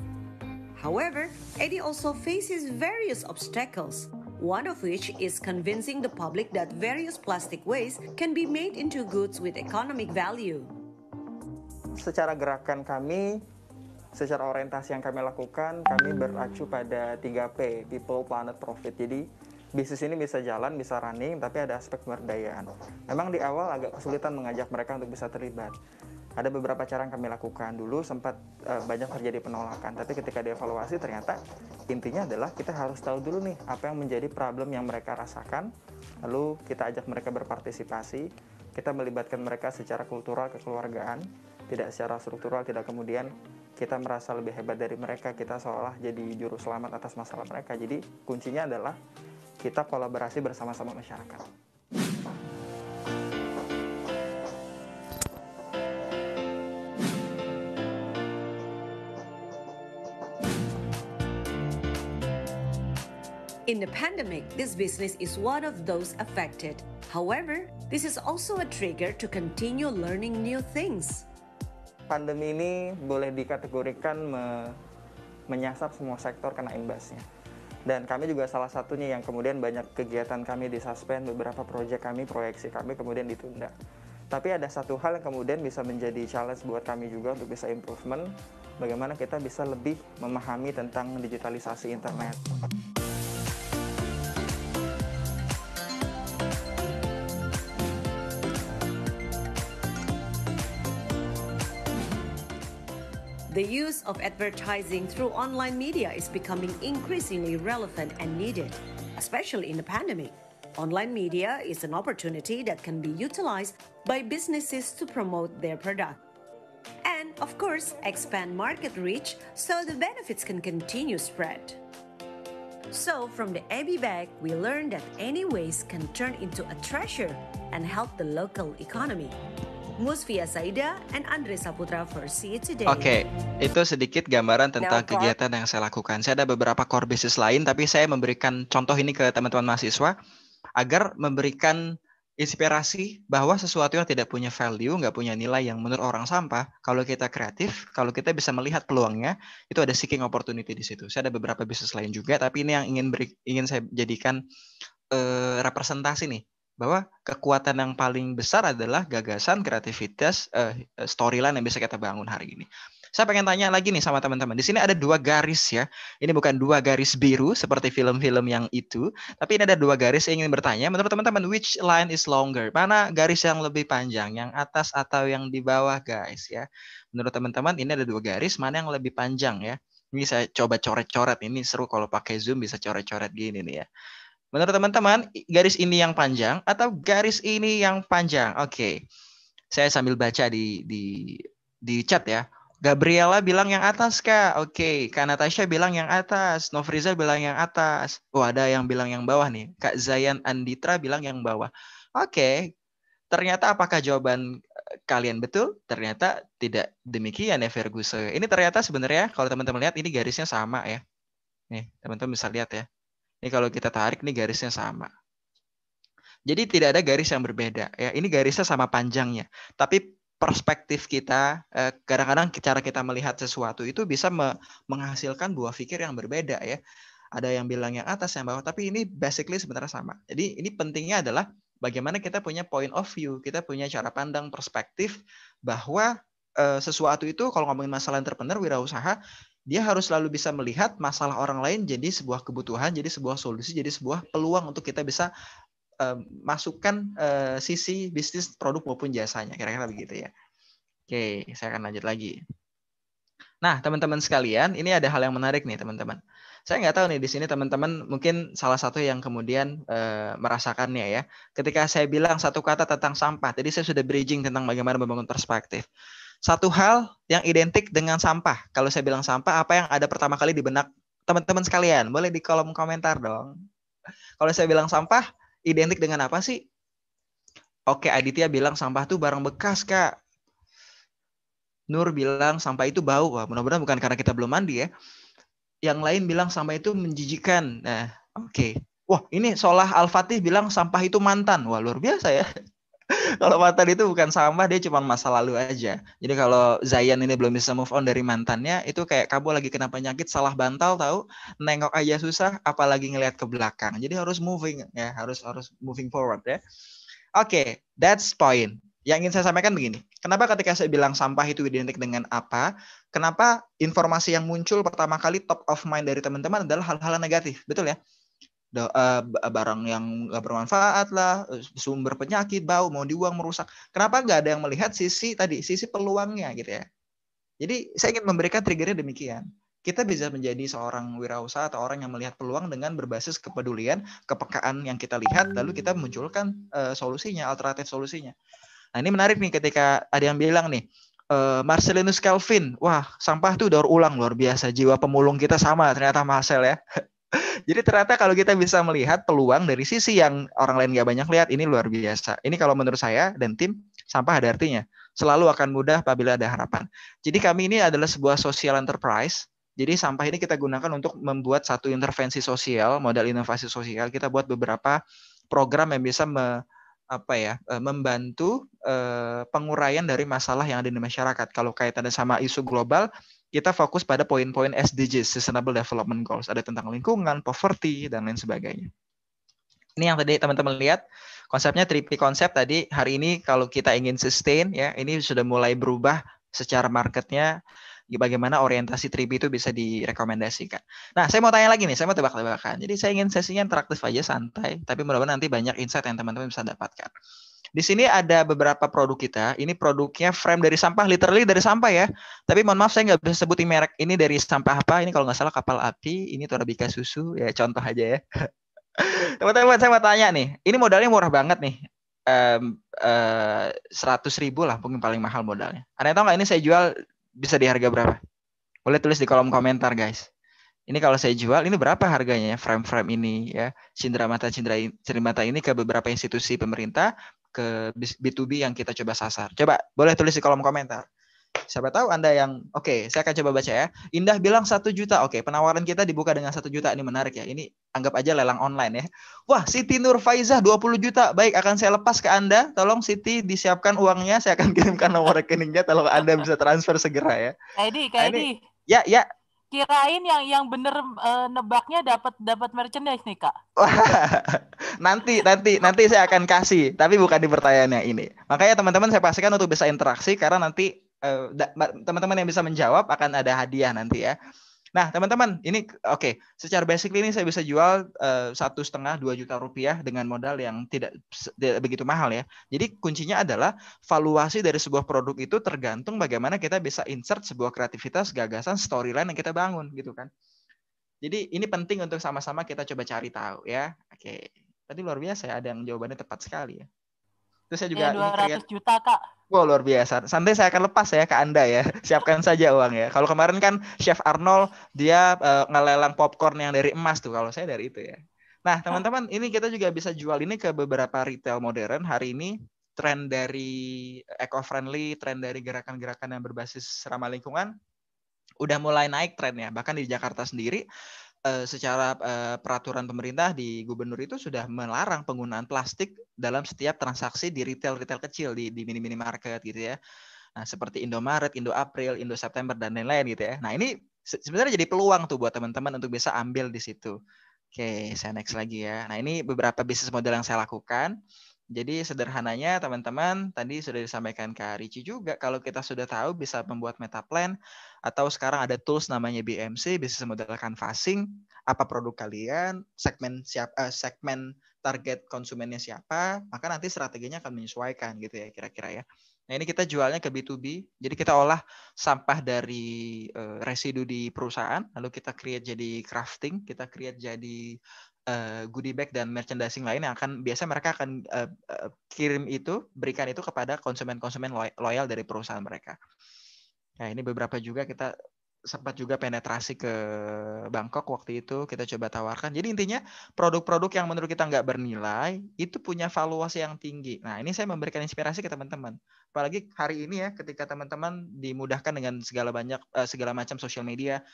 However, Eddie also faces various obstacles, one of which is convincing the public that various plastic waste can be made into goods with economic value. Secara gerakan kami, secara orientasi yang kami lakukan, kami beracu pada 3P, People, Planet, Profit. Jadi bisnis ini bisa jalan, bisa running, tapi ada aspek pemberdayaan. Memang di awal agak kesulitan mengajak mereka untuk bisa terlibat. Ada beberapa cara yang kami lakukan dulu sempat e, banyak terjadi penolakan, tapi ketika dievaluasi ternyata intinya adalah kita harus tahu dulu nih apa yang menjadi problem yang mereka rasakan, lalu kita ajak mereka berpartisipasi, kita melibatkan mereka secara kultural kekeluargaan, tidak secara struktural tidak kemudian kita merasa lebih hebat dari mereka kita seolah jadi juru selamat atas masalah mereka jadi kuncinya adalah kita kolaborasi bersama-sama masyarakat In the pandemic, this business is one of those affected. However, this is also a trigger to continue learning new things pandemi ini boleh dikategorikan me menyasar semua sektor kena imbasnya. Dan kami juga salah satunya yang kemudian banyak kegiatan kami disuspend, beberapa proyek kami, proyeksi kami kemudian ditunda. Tapi ada satu hal yang kemudian bisa menjadi challenge buat kami juga untuk bisa improvement, bagaimana kita bisa lebih memahami tentang digitalisasi internet. The use of advertising through online media is becoming increasingly relevant and needed, especially in the pandemic. Online media is an opportunity that can be utilized by businesses to promote their product. And, of course, expand market reach so the benefits can continue spread. So, from the Abbey bag, we learned that any waste can turn into a treasure and help the local economy. Musfia Saida and Andre Saputra versi See Today. Oke, okay, itu sedikit gambaran tentang Now, kegiatan yang saya lakukan. Saya ada beberapa core business lain, tapi saya memberikan contoh ini ke teman-teman mahasiswa agar memberikan inspirasi bahwa sesuatu yang tidak punya value, nggak punya nilai yang menurut orang sampah, kalau kita kreatif, kalau kita bisa melihat peluangnya, itu ada seeking opportunity di situ. Saya ada beberapa bisnis lain juga, tapi ini yang ingin beri, ingin saya jadikan uh, representasi nih bahwa kekuatan yang paling besar adalah gagasan, kreativitas, uh, storyline yang bisa kita bangun hari ini. Saya pengen tanya lagi nih sama teman-teman. Di sini ada dua garis ya. Ini bukan dua garis biru seperti film-film yang itu, tapi ini ada dua garis yang ingin bertanya. Menurut teman-teman, which line is longer? Mana garis yang lebih panjang, yang atas atau yang di bawah, guys ya? Menurut teman-teman, ini ada dua garis, mana yang lebih panjang ya? Ini saya coba coret-coret. Ini seru kalau pakai Zoom bisa coret-coret gini nih ya. Menurut teman-teman, garis ini yang panjang atau garis ini yang panjang? Oke. Okay. Saya sambil baca di di di chat ya. Gabriela bilang yang atas, Kak. Oke, okay. Kak Natasha bilang yang atas. Nofriza bilang yang atas. Oh, ada yang bilang yang bawah nih. Kak Zayan Anditra bilang yang bawah. Oke. Okay. Ternyata apakah jawaban eh, kalian betul? Ternyata tidak demikian ya Ferguson. Ini ternyata sebenarnya kalau teman-teman lihat ini garisnya sama ya. Nih, teman-teman bisa lihat ya ini kalau kita tarik nih garisnya sama. Jadi tidak ada garis yang berbeda ya. Ini garisnya sama panjangnya, tapi perspektif kita eh, kadang-kadang cara kita melihat sesuatu itu bisa menghasilkan buah pikir yang berbeda ya. Ada yang bilang yang atas yang bawah, tapi ini basically sebenarnya sama. Jadi ini pentingnya adalah bagaimana kita punya point of view, kita punya cara pandang perspektif bahwa eh, sesuatu itu kalau ngomongin masalah entrepreneur wirausaha dia harus selalu bisa melihat masalah orang lain jadi sebuah kebutuhan, jadi sebuah solusi, jadi sebuah peluang untuk kita bisa uh, masukkan uh, sisi bisnis produk maupun jasanya, kira-kira begitu ya. Oke, saya akan lanjut lagi. Nah, teman-teman sekalian, ini ada hal yang menarik nih, teman-teman. Saya nggak tahu nih di sini teman-teman mungkin salah satu yang kemudian e, merasakannya ya. Ketika saya bilang satu kata tentang sampah, Jadi saya sudah bridging tentang bagaimana membangun perspektif. Satu hal yang identik dengan sampah. Kalau saya bilang sampah, apa yang ada pertama kali di benak teman-teman sekalian? Boleh di kolom komentar dong. Kalau saya bilang sampah, identik dengan apa sih? Oke, Aditya bilang sampah itu barang bekas, Kak. Nur bilang sampah itu bau. Wah, mudah-mudahan bukan karena kita belum mandi ya. Yang lain bilang sampah itu menjijikan. Nah, oke. Okay. Wah, ini seolah Al-Fatih bilang sampah itu mantan. Wah, luar biasa ya. *laughs* kalau mantan itu bukan sampah, dia cuma masa lalu aja. Jadi kalau Zayan ini belum bisa move on dari mantannya, itu kayak kamu lagi kena penyakit salah bantal tahu, nengok aja susah, apalagi ngelihat ke belakang. Jadi harus moving ya, harus harus moving forward ya. Oke, okay, that's point. Yang ingin saya sampaikan begini, kenapa ketika saya bilang sampah itu identik dengan apa? Kenapa informasi yang muncul pertama kali top of mind dari teman-teman adalah hal-hal negatif, betul ya? uh, barang yang nggak bermanfaat lah, eh, sumber penyakit, bau, mau diuang merusak. Kenapa nggak ada yang melihat sisi tadi, sisi peluangnya gitu ya? Jadi saya ingin memberikan triggernya demikian. Kita bisa menjadi seorang wirausaha atau orang yang melihat peluang dengan berbasis kepedulian, kepekaan yang kita lihat, lalu kita munculkan uh, solusinya, alternatif solusinya. Nah ini menarik nih ketika ada yang bilang nih, uh, Marcelinus Kelvin wah sampah tuh daur ulang luar biasa, jiwa pemulung kita sama ternyata Marcel ya. *laughs* Jadi ternyata kalau kita bisa melihat peluang dari sisi yang orang lain nggak banyak lihat, ini luar biasa. Ini kalau menurut saya dan tim, sampah ada artinya. Selalu akan mudah apabila ada harapan. Jadi kami ini adalah sebuah social enterprise. Jadi sampah ini kita gunakan untuk membuat satu intervensi sosial, modal inovasi sosial. Kita buat beberapa program yang bisa me, apa ya e, membantu e, penguraian dari masalah yang ada di masyarakat. Kalau kaitannya sama isu global, kita fokus pada poin-poin SDGs, Sustainable Development Goals. Ada tentang lingkungan, poverty, dan lain sebagainya. Ini yang tadi teman-teman lihat, konsepnya 3P konsep tadi, hari ini kalau kita ingin sustain, ya ini sudah mulai berubah secara marketnya, bagaimana orientasi 3 itu bisa direkomendasikan. Nah, saya mau tanya lagi nih, saya mau tebak-tebakan. Jadi saya ingin sesinya interaktif aja, santai, tapi mudah-mudahan nanti banyak insight yang teman-teman bisa dapatkan. Di sini ada beberapa produk kita. Ini produknya frame dari sampah, literally dari sampah ya. Tapi mohon maaf saya nggak bisa sebutin merek. Ini dari sampah apa? Ini kalau nggak salah kapal api. Ini Torabika susu. Ya contoh aja ya. *laughs* Teman-teman saya mau tanya nih. Ini modalnya murah banget nih. Eh, seratus um, uh, ribu lah mungkin paling mahal modalnya. Ada yang tahu nggak ini saya jual bisa di harga berapa? Boleh tulis di kolom komentar guys ini kalau saya jual ini berapa harganya frame-frame ini ya cindera mata cindera cindera mata ini ke beberapa institusi pemerintah ke B2B yang kita coba sasar. Coba boleh tulis di kolom komentar. Siapa tahu Anda yang oke, okay, saya akan coba baca ya. Indah bilang satu juta. Oke, okay, penawaran kita dibuka dengan satu juta. Ini menarik ya. Ini anggap aja lelang online ya. Wah, Siti Nur Faizah 20 juta. Baik, akan saya lepas ke Anda. Tolong Siti disiapkan uangnya. Saya akan *laughs* kirimkan nomor rekeningnya Kalau Anda bisa transfer segera ya. Edi, Kak nah, Edi. ya, ya, kirain yang yang bener uh, nebaknya dapat dapat merchandise nih kak *laughs* nanti nanti nanti saya akan kasih tapi bukan di pertanyaannya ini makanya teman-teman saya pastikan untuk bisa interaksi karena nanti eh, teman-teman uh, yang bisa menjawab akan ada hadiah nanti ya Nah, teman-teman, ini oke. Okay, secara basic ini saya bisa jual eh, satu setengah dua juta rupiah dengan modal yang tidak, begitu mahal ya. Jadi kuncinya adalah valuasi dari sebuah produk itu tergantung bagaimana kita bisa insert sebuah kreativitas, gagasan, storyline yang kita bangun gitu kan. Jadi ini penting untuk sama-sama kita coba cari tahu ya. Oke. Okay. Tadi luar biasa ya, ada yang jawabannya tepat sekali ya. Terus saya juga ya, 200 juta, Kak. Wah, wow, luar biasa. Sampai saya akan lepas ya ke Anda ya. *laughs* Siapkan saja uang ya. Kalau kemarin kan Chef Arnold dia uh, ngelelang popcorn yang dari emas tuh. Kalau saya dari itu ya. Nah, teman-teman, ini kita juga bisa jual ini ke beberapa retail modern. Hari ini tren dari eco-friendly, tren dari gerakan-gerakan yang berbasis ramah lingkungan udah mulai naik trennya. Bahkan di Jakarta sendiri Eh, secara uh, peraturan pemerintah di gubernur itu sudah melarang penggunaan plastik dalam setiap transaksi di retail-retail kecil di di mini-mini market gitu ya. Nah, seperti Maret, Indo April, Indo September dan lain-lain gitu ya. Nah, ini sebenarnya jadi peluang tuh buat teman-teman untuk bisa ambil di situ. Oke, saya next lagi ya. Nah, ini beberapa bisnis model yang saya lakukan. Jadi sederhananya teman-teman tadi sudah disampaikan ke Ricci juga kalau kita sudah tahu bisa membuat meta plan atau sekarang ada tools namanya BMC bisa model canvassing apa produk kalian, segmen siap eh, segmen target konsumennya siapa, maka nanti strateginya akan menyesuaikan gitu ya kira-kira ya. Nah, ini kita jualnya ke B2B. Jadi kita olah sampah dari eh, residu di perusahaan, lalu kita create jadi crafting, kita create jadi uh, goodie bag dan merchandising lain yang akan biasa mereka akan uh, uh, kirim itu berikan itu kepada konsumen-konsumen loyal dari perusahaan mereka. Nah ini beberapa juga kita sempat juga penetrasi ke Bangkok waktu itu kita coba tawarkan. Jadi intinya produk-produk yang menurut kita nggak bernilai itu punya valuasi yang tinggi. Nah ini saya memberikan inspirasi ke teman-teman. Apalagi hari ini ya ketika teman-teman dimudahkan dengan segala banyak segala macam sosial media,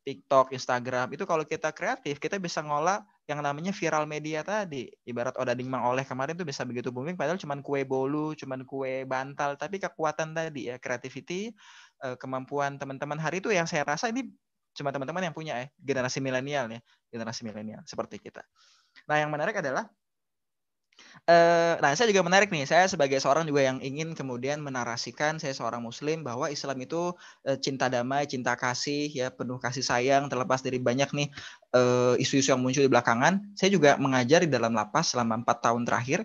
TikTok, Instagram itu kalau kita kreatif kita bisa ngolah yang namanya viral media tadi. Ibarat odading mang oleh kemarin tuh bisa begitu booming padahal cuma kue bolu, cuma kue bantal, tapi kekuatan tadi ya, creativity, eh, kemampuan teman-teman hari itu yang saya rasa ini cuma teman-teman yang punya ya, generasi milenial ya, generasi milenial seperti kita. Nah, yang menarik adalah Uh, nah, saya juga menarik nih. Saya sebagai seorang juga yang ingin kemudian menarasikan saya seorang Muslim bahwa Islam itu uh, cinta damai, cinta kasih, ya penuh kasih sayang. Terlepas dari banyak nih isu eh, isu-isu yang muncul di belakangan, saya juga mengajar di dalam lapas selama empat tahun terakhir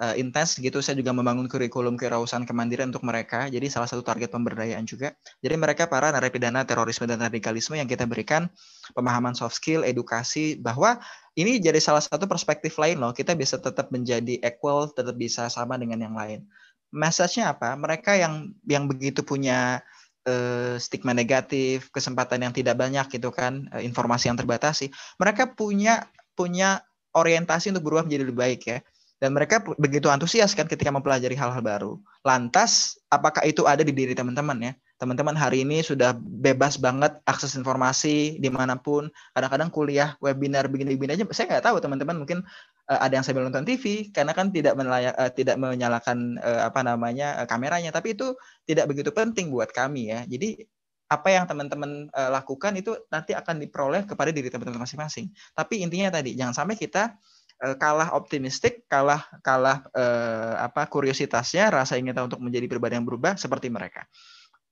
uh, intens gitu. Saya juga membangun kurikulum kewirausahaan kemandirian untuk mereka. Jadi salah satu target pemberdayaan juga. Jadi mereka para narapidana terorisme dan radikalisme yang kita berikan pemahaman soft skill, edukasi bahwa ini jadi salah satu perspektif lain loh. Kita bisa tetap menjadi equal, tetap bisa sama dengan yang lain. Message-nya apa? Mereka yang yang begitu punya uh, stigma negatif, kesempatan yang tidak banyak gitu kan, uh, informasi yang terbatasi, mereka punya punya orientasi untuk berubah menjadi lebih baik ya. Dan mereka begitu antusias kan ketika mempelajari hal-hal baru. Lantas, apakah itu ada di diri teman-teman ya? teman-teman hari ini sudah bebas banget akses informasi dimanapun. Kadang-kadang kuliah webinar begini-begini aja, saya nggak tahu teman-teman mungkin uh, ada yang sambil nonton TV karena kan tidak menelaya, uh, eh, tidak menyalakan uh, apa namanya uh, kameranya, tapi itu tidak begitu penting buat kami ya. Jadi apa yang teman-teman uh, lakukan itu nanti akan diperoleh kepada diri teman-teman masing-masing. Tapi intinya tadi jangan sampai kita kalah optimistik, kalah kalah eh, apa kuriositasnya, rasa ingin tahu untuk menjadi pribadi yang berubah seperti mereka.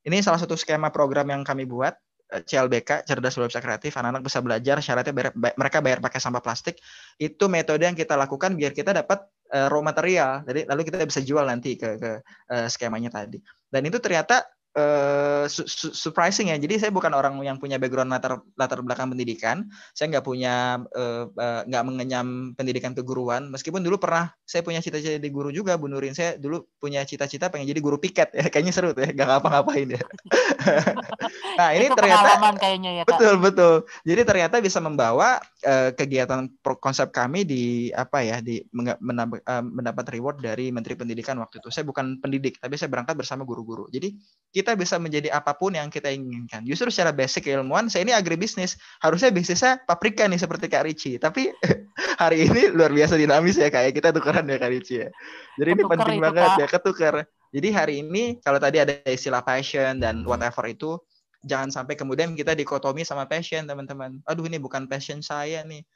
Ini salah satu skema program yang kami buat eh, CLBK cerdas Bisa kreatif anak-anak bisa belajar syaratnya bayar, bayar, mereka bayar pakai sampah plastik itu metode yang kita lakukan biar kita dapat uh, raw material jadi lalu kita bisa jual nanti ke, ke uh, skemanya tadi dan itu ternyata uh, su surprising ya. Jadi saya bukan orang yang punya background latar latar belakang pendidikan. Saya nggak punya eh, eh, nggak uh, uh, mengenyam pendidikan keguruan. Meskipun dulu pernah saya punya cita-cita jadi guru juga, Bu Nurin. Saya dulu punya cita-cita pengen jadi guru piket ya. *laughs* Kayaknya seru tuh ya, nggak ngapa-ngapain ya. *laughs* nah ini Itu ternyata kayaknya ya. Betul betul. Jadi ternyata bisa membawa Eh, kegiatan konsep kami di apa ya di eh, mendapat reward dari Menteri Pendidikan waktu itu. Saya bukan pendidik, tapi saya berangkat bersama guru-guru. Jadi kita bisa menjadi apapun yang kita inginkan. Justru secara basic keilmuan saya ini agribisnis. Harusnya bisnisnya paprika nih seperti Kak Ricci, tapi *laughs* hari ini luar biasa dinamis ya kayak ya. kita tukeran ya Kak Ricci ya. Jadi ketukar ini penting itu, banget Pak. ya ketukar. Jadi hari ini kalau tadi ada istilah passion dan whatever itu jangan sampai kemudian kita dikotomi sama passion teman-teman aduh ini bukan passion saya nih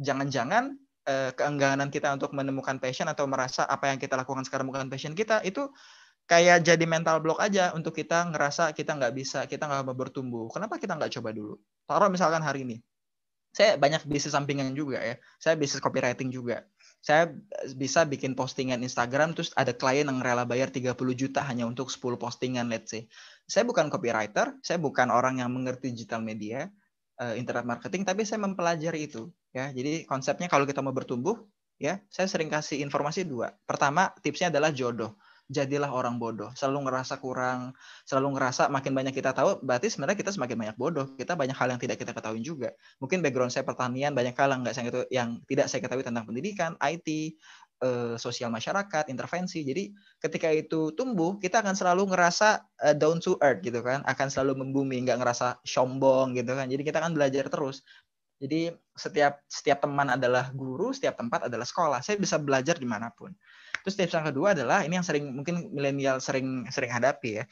jangan-jangan eh, keengganan kita untuk menemukan passion atau merasa apa yang kita lakukan sekarang bukan passion kita itu kayak jadi mental block aja untuk kita ngerasa kita nggak bisa kita nggak mau bertumbuh kenapa kita nggak coba dulu taruh misalkan hari ini saya banyak bisnis sampingan juga ya saya bisnis copywriting juga saya bisa bikin postingan Instagram terus ada klien yang rela bayar 30 juta hanya untuk 10 postingan let's say saya bukan copywriter, saya bukan orang yang mengerti digital media, uh, internet marketing, tapi saya mempelajari itu. Ya, jadi konsepnya kalau kita mau bertumbuh, ya, saya sering kasih informasi dua. Pertama, tipsnya adalah jodoh. Jadilah orang bodoh. Selalu ngerasa kurang, selalu ngerasa makin banyak kita tahu, berarti sebenarnya kita semakin banyak bodoh. Kita banyak hal yang tidak kita ketahui juga. Mungkin background saya pertanian, banyak hal yang nggak saya ketahui, yang tidak saya ketahui tentang pendidikan, IT, Eh, sosial masyarakat, intervensi. Jadi ketika itu tumbuh, kita akan selalu ngerasa eh, down to earth gitu kan, akan selalu membumi, nggak ngerasa sombong gitu kan. Jadi kita akan belajar terus. Jadi setiap setiap teman adalah guru, setiap tempat adalah sekolah. Saya bisa belajar dimanapun. Terus tips yang kedua adalah ini yang sering mungkin milenial sering sering hadapi ya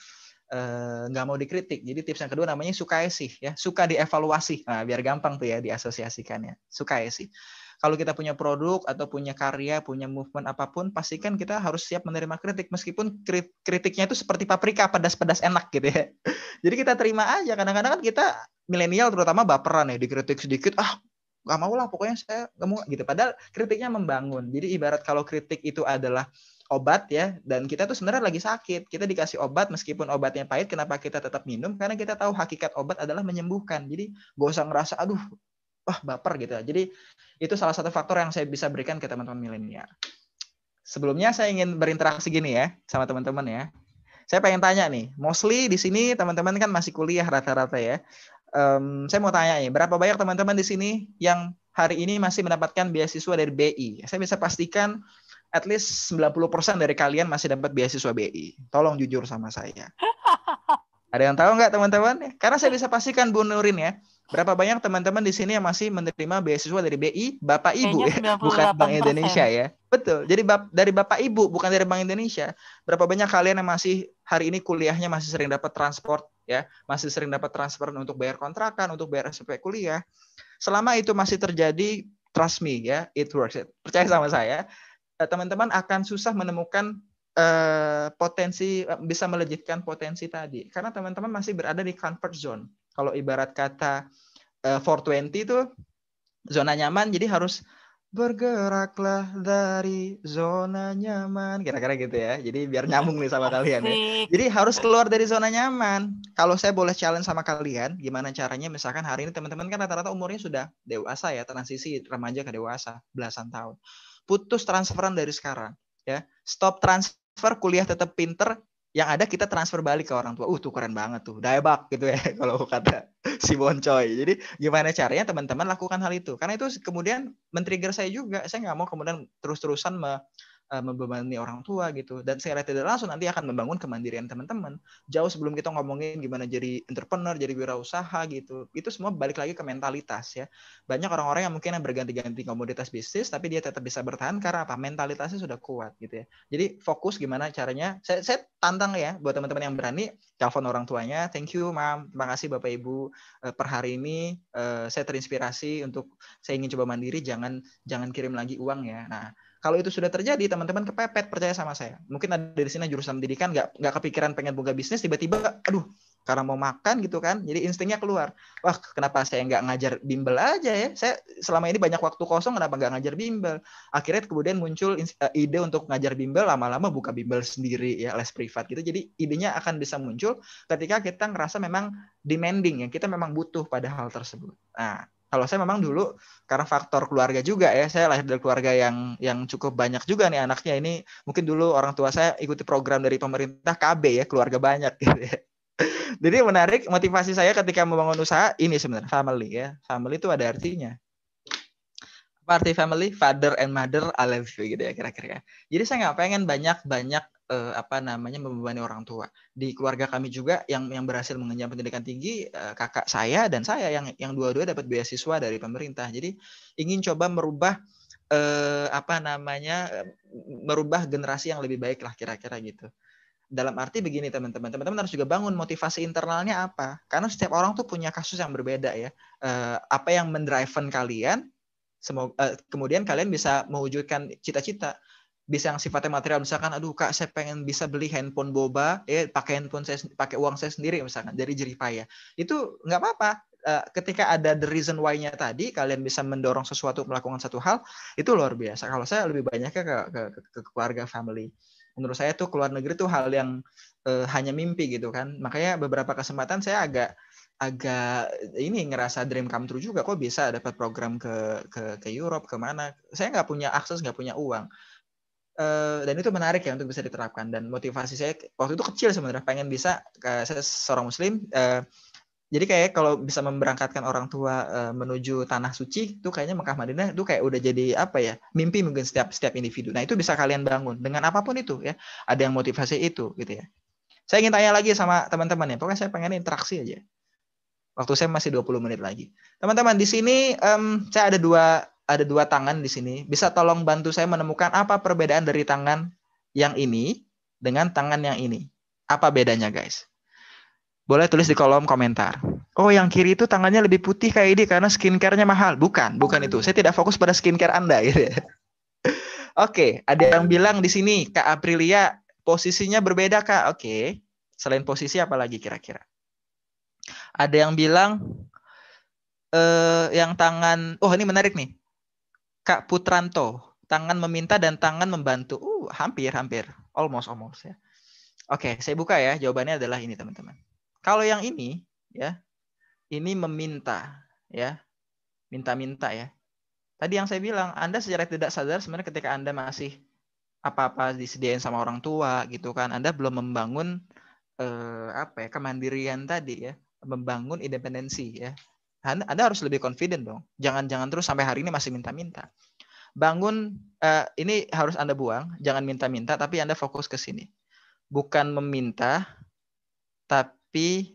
eh, nggak mau dikritik. Jadi tips yang kedua namanya sukai sih ya, suka dievaluasi. Nah, biar gampang tuh ya diasosiasikannya. Sukai sih kalau kita punya produk atau punya karya, punya movement apapun, pastikan kita harus siap menerima kritik meskipun kritiknya itu seperti paprika pedas-pedas enak gitu ya. *laughs* Jadi kita terima aja. Kadang-kadang kan kita milenial terutama baperan ya, dikritik sedikit, ah gak mau lah pokoknya saya nggak mau gitu. Padahal kritiknya membangun. Jadi ibarat kalau kritik itu adalah obat ya dan kita tuh sebenarnya lagi sakit kita dikasih obat meskipun obatnya pahit kenapa kita tetap minum karena kita tahu hakikat obat adalah menyembuhkan jadi gak usah ngerasa aduh wah baper gitu. Jadi itu salah satu faktor yang saya bisa berikan ke teman-teman milenial. Sebelumnya saya ingin berinteraksi gini ya sama teman-teman ya. Saya pengen tanya nih, mostly di sini teman-teman kan masih kuliah rata-rata ya. Um, saya mau tanya nih, berapa banyak teman-teman di sini yang hari ini masih mendapatkan beasiswa dari BI? Saya bisa pastikan at least 90% dari kalian masih dapat beasiswa BI. Tolong jujur sama saya. *laughs* Ada yang tahu nggak teman-teman? Karena saya bisa pastikan Bu Nurin ya, berapa banyak teman-teman di sini yang masih menerima beasiswa dari BI, Bapak Ibu ya, bukan Bank Indonesia ya. Betul. Jadi bap, dari Bapak Ibu bukan dari Bank Indonesia. Berapa banyak kalian yang masih hari ini kuliahnya masih sering dapat transport ya, masih sering dapat transfer untuk bayar kontrakan, untuk bayar SPP kuliah. Selama itu masih terjadi trust me ya, it works. Percaya sama saya, eh, teman-teman akan susah menemukan Eh, potensi eh, bisa melejitkan potensi tadi karena teman-teman masih berada di comfort zone kalau ibarat kata for 420 itu zona nyaman jadi harus bergeraklah dari zona nyaman kira-kira gitu ya jadi biar nyambung nih sama kalian ya jadi harus keluar dari zona nyaman kalau saya boleh challenge sama kalian gimana caranya misalkan hari ini teman-teman kan rata-rata umurnya sudah dewasa ya transisi remaja ke dewasa belasan tahun putus transferan dari sekarang ya stop transfer transfer kuliah tetap pinter yang ada kita transfer balik ke orang tua. Uh, tuh keren banget tuh. Daebak gitu ya *laughs* kalau kata si Boncoy. Jadi gimana caranya teman-teman lakukan hal itu? Karena itu kemudian men-trigger saya juga. Saya nggak mau kemudian terus-terusan me uh, membebani orang tua gitu dan secara tidak langsung nanti akan membangun kemandirian teman-teman jauh sebelum kita ngomongin gimana jadi entrepreneur jadi wirausaha gitu itu semua balik lagi ke mentalitas ya banyak orang-orang yang mungkin yang berganti-ganti komoditas bisnis tapi dia tetap bisa bertahan karena apa mentalitasnya sudah kuat gitu ya jadi fokus gimana caranya saya, saya tantang ya buat teman-teman yang berani telepon orang tuanya thank you mam terima kasih bapak ibu uh, per hari ini uh, saya terinspirasi untuk saya ingin coba mandiri jangan jangan kirim lagi uang ya nah kalau itu sudah terjadi, teman-teman kepepet percaya sama saya. Mungkin ada di sini jurusan pendidikan nggak nggak kepikiran pengen buka bisnis, tiba-tiba, aduh, karena mau makan gitu kan, jadi instingnya keluar. Wah, kenapa saya nggak ngajar bimbel aja ya? Saya selama ini banyak waktu kosong, kenapa nggak ngajar bimbel? Akhirnya kemudian muncul eh, ide untuk ngajar bimbel, lama-lama buka bimbel sendiri ya, les privat gitu. Jadi idenya akan bisa muncul ketika kita ngerasa memang demanding yang kita memang butuh pada hal tersebut. Nah, kalau saya memang dulu karena faktor keluarga juga ya saya lahir dari keluarga yang yang cukup banyak juga nih anaknya ini mungkin dulu orang tua saya ikuti program dari pemerintah KB ya keluarga banyak gitu ya. *laughs* Jadi menarik motivasi saya ketika membangun usaha ini sebenarnya family ya. Family itu ada artinya. Party family? Father and mother I love you gitu ya kira-kira. Ya. Jadi saya nggak pengen banyak-banyak uh, apa namanya membebani orang tua. Di keluarga kami juga yang yang berhasil mengenyam pendidikan tinggi uh, kakak saya dan saya yang yang dua-dua dapat beasiswa dari pemerintah. Jadi ingin coba merubah uh, apa namanya merubah generasi yang lebih baik lah kira-kira gitu. Dalam arti begini teman-teman, teman-teman harus juga bangun motivasi internalnya apa? Karena setiap orang tuh punya kasus yang berbeda ya. uh, apa yang mendriven kalian? Semoga, uh, kemudian kalian bisa mewujudkan cita-cita bisa yang sifatnya material misalkan aduh kak saya pengen bisa beli handphone boba ya pakai handphone saya pakai uang saya sendiri misalkan dari jeripaya itu nggak apa-apa eh, ketika ada the reason why-nya tadi kalian bisa mendorong sesuatu melakukan satu hal itu luar biasa kalau saya lebih banyaknya ke, ke, ke, ke keluarga family menurut saya tuh keluar negeri tuh hal yang uh, hanya mimpi gitu kan makanya beberapa kesempatan saya agak agak ini ngerasa dream come true juga kok bisa dapat program ke ke ke Europe kemana saya nggak punya akses nggak punya uang Eh, dan itu menarik ya untuk bisa diterapkan dan motivasi saya waktu itu kecil sebenarnya pengen bisa ke eh, saya seorang muslim eh, jadi kayak kalau bisa memberangkatkan orang tua menuju tanah suci itu kayaknya Mekah Madinah itu kayak udah jadi apa ya mimpi mungkin setiap setiap individu nah itu bisa kalian bangun dengan apapun itu ya ada yang motivasi itu gitu ya saya ingin tanya lagi sama teman-teman ya pokoknya saya pengen interaksi aja waktu saya masih 20 menit lagi teman-teman di sini um, saya ada dua ada dua tangan di sini. Bisa tolong bantu saya menemukan apa perbedaan dari tangan yang ini dengan tangan yang ini? Apa bedanya, guys? Boleh tulis di kolom komentar. Oh, yang kiri itu tangannya lebih putih kayak ini karena skincare-nya mahal. Bukan, bukan itu. Saya tidak fokus pada skincare Anda. *laughs* Gitu. Ya. Oke, okay, ada yang bilang di sini Kak Aprilia posisinya berbeda Kak. Oke, okay. selain posisi apa lagi kira-kira? Ada yang bilang eh, yang tangan, oh ini menarik nih. Kak Putranto, tangan meminta dan tangan membantu. Uh, hampir, hampir. Almost, almost ya. Oke, saya buka ya. Jawabannya adalah ini, teman-teman. Kalau yang ini, ya, ini meminta, ya, minta-minta ya. Tadi yang saya bilang, Anda secara tidak sadar sebenarnya ketika Anda masih apa-apa disediain sama orang tua gitu kan, Anda belum membangun eh, apa ya kemandirian tadi ya, membangun independensi ya. Anda, harus lebih confident dong. Jangan-jangan terus sampai hari ini masih minta-minta. Bangun uh, ini harus Anda buang, jangan minta-minta tapi Anda fokus ke sini. Bukan meminta tapi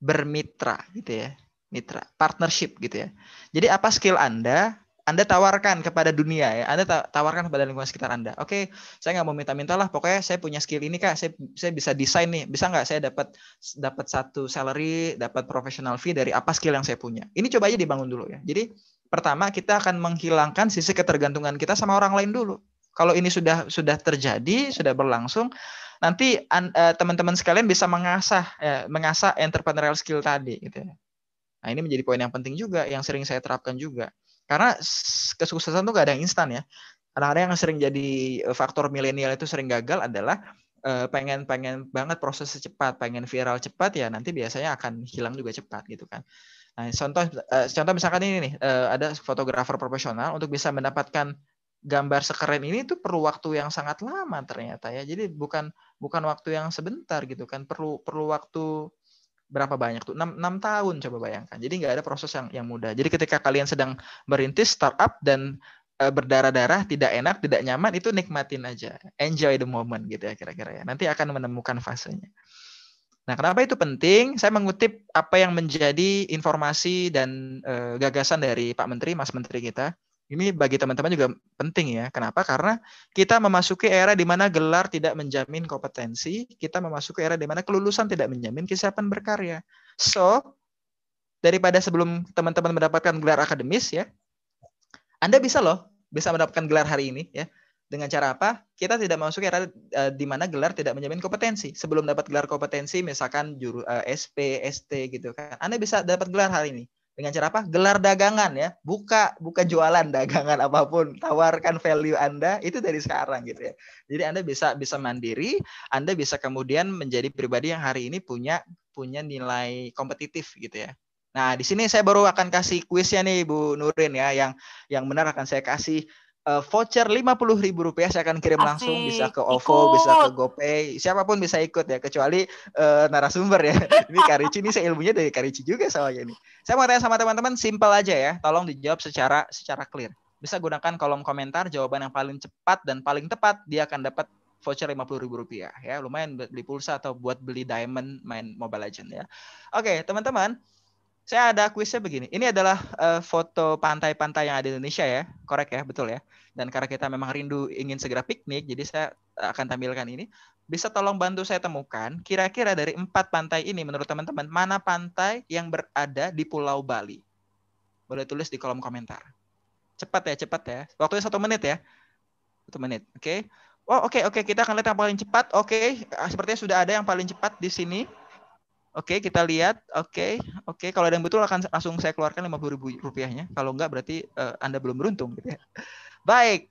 bermitra gitu ya. Mitra, partnership gitu ya. Jadi apa skill Anda anda tawarkan kepada dunia ya. Anda tawarkan kepada lingkungan sekitar Anda. Oke, okay, saya nggak mau minta-minta lah. Pokoknya saya punya skill ini kak. Saya saya bisa desain nih. Bisa nggak saya dapat dapat satu salary, dapat professional fee dari apa skill yang saya punya? Ini coba aja dibangun dulu ya. Jadi pertama kita akan menghilangkan sisi ketergantungan kita sama orang lain dulu. Kalau ini sudah sudah terjadi, sudah berlangsung, nanti eh, teman-teman uh, sekalian bisa mengasah uh, mengasah entrepreneurial skill tadi gitu ya. Nah, ini menjadi poin yang penting juga yang sering saya terapkan juga. Karena kesuksesan tuh gak ada yang instan ya. kadang ada yang sering jadi eh, faktor milenial itu sering gagal adalah eh, pengen pengen banget proses cepat, pengen viral cepat ya nanti biasanya akan hilang juga cepat gitu kan. Nah, contoh eh, contoh misalkan ini nih ada fotografer profesional untuk bisa mendapatkan gambar sekeren ini itu perlu waktu yang sangat lama ternyata ya. Jadi bukan bukan waktu yang sebentar gitu kan, perlu perlu waktu berapa banyak tuh 6, 6 tahun coba bayangkan jadi nggak ada proses yang yang mudah jadi ketika kalian sedang merintis startup dan e, berdarah-darah tidak enak tidak nyaman itu nikmatin aja enjoy the moment gitu ya kira-kira ya nanti akan menemukan fasenya nah kenapa itu penting saya mengutip apa yang menjadi informasi dan e, gagasan dari Pak Menteri Mas Menteri kita ini bagi teman-teman juga penting ya. Kenapa? Karena kita memasuki era di mana gelar tidak menjamin kompetensi, kita memasuki era di mana kelulusan tidak menjamin kesiapan berkarya. So, daripada sebelum teman-teman mendapatkan gelar akademis ya, Anda bisa loh bisa mendapatkan gelar hari ini ya. Dengan cara apa? Kita tidak memasuki era eh, di mana gelar tidak menjamin kompetensi. Sebelum dapat gelar kompetensi, misalkan juru uh, eh, SP, ST gitu kan. Anda bisa dapat gelar hari ini dengan cara apa? Gelar dagangan ya. Buka buka jualan dagangan *laughs* apapun, tawarkan value Anda itu dari sekarang gitu ya. Jadi Anda bisa bisa mandiri, Anda bisa kemudian menjadi pribadi yang hari ini punya punya nilai kompetitif gitu ya. Nah, di sini saya baru akan kasih kuisnya nih Bu Nurin ya yang yang benar akan saya kasih uh, voucher Rp50.000 saya akan kirim Asik. langsung bisa ke OVO, ikut. bisa ke GoPay, siapapun bisa ikut ya kecuali uh, narasumber ya. *laughs* ini Karici ini saya ilmunya dari Karici juga soalnya ini Saya mau tanya sama teman-teman simple aja ya, tolong dijawab secara secara clear. Bisa gunakan kolom komentar jawaban yang paling cepat dan paling tepat dia akan dapat voucher lima puluh ribu rupiah ya lumayan beli pulsa atau buat beli diamond main Mobile Legend ya. Oke okay, teman-teman saya ada kuisnya begini. Ini adalah uh, foto pantai-pantai yang ada di Indonesia ya, korek ya betul ya. Dan karena kita memang rindu ingin segera piknik, jadi saya akan tampilkan ini. Bisa tolong bantu saya temukan kira-kira dari empat pantai ini menurut teman-teman mana pantai yang berada di Pulau Bali? Boleh tulis di kolom komentar. Cepat ya, cepat ya. Waktunya satu menit ya. Satu menit, oke? Okay? Oh oke okay, oke okay. kita akan lihat yang paling cepat. Oke, okay. Ah, sepertinya sudah ada yang paling cepat di sini. Oke, okay, kita lihat. Oke, okay, oke. Okay. Kalau ada yang betul akan langsung saya keluarkan lima puluh ribu rupiahnya. Kalau enggak berarti uh, Anda belum beruntung gitu ya. Baik.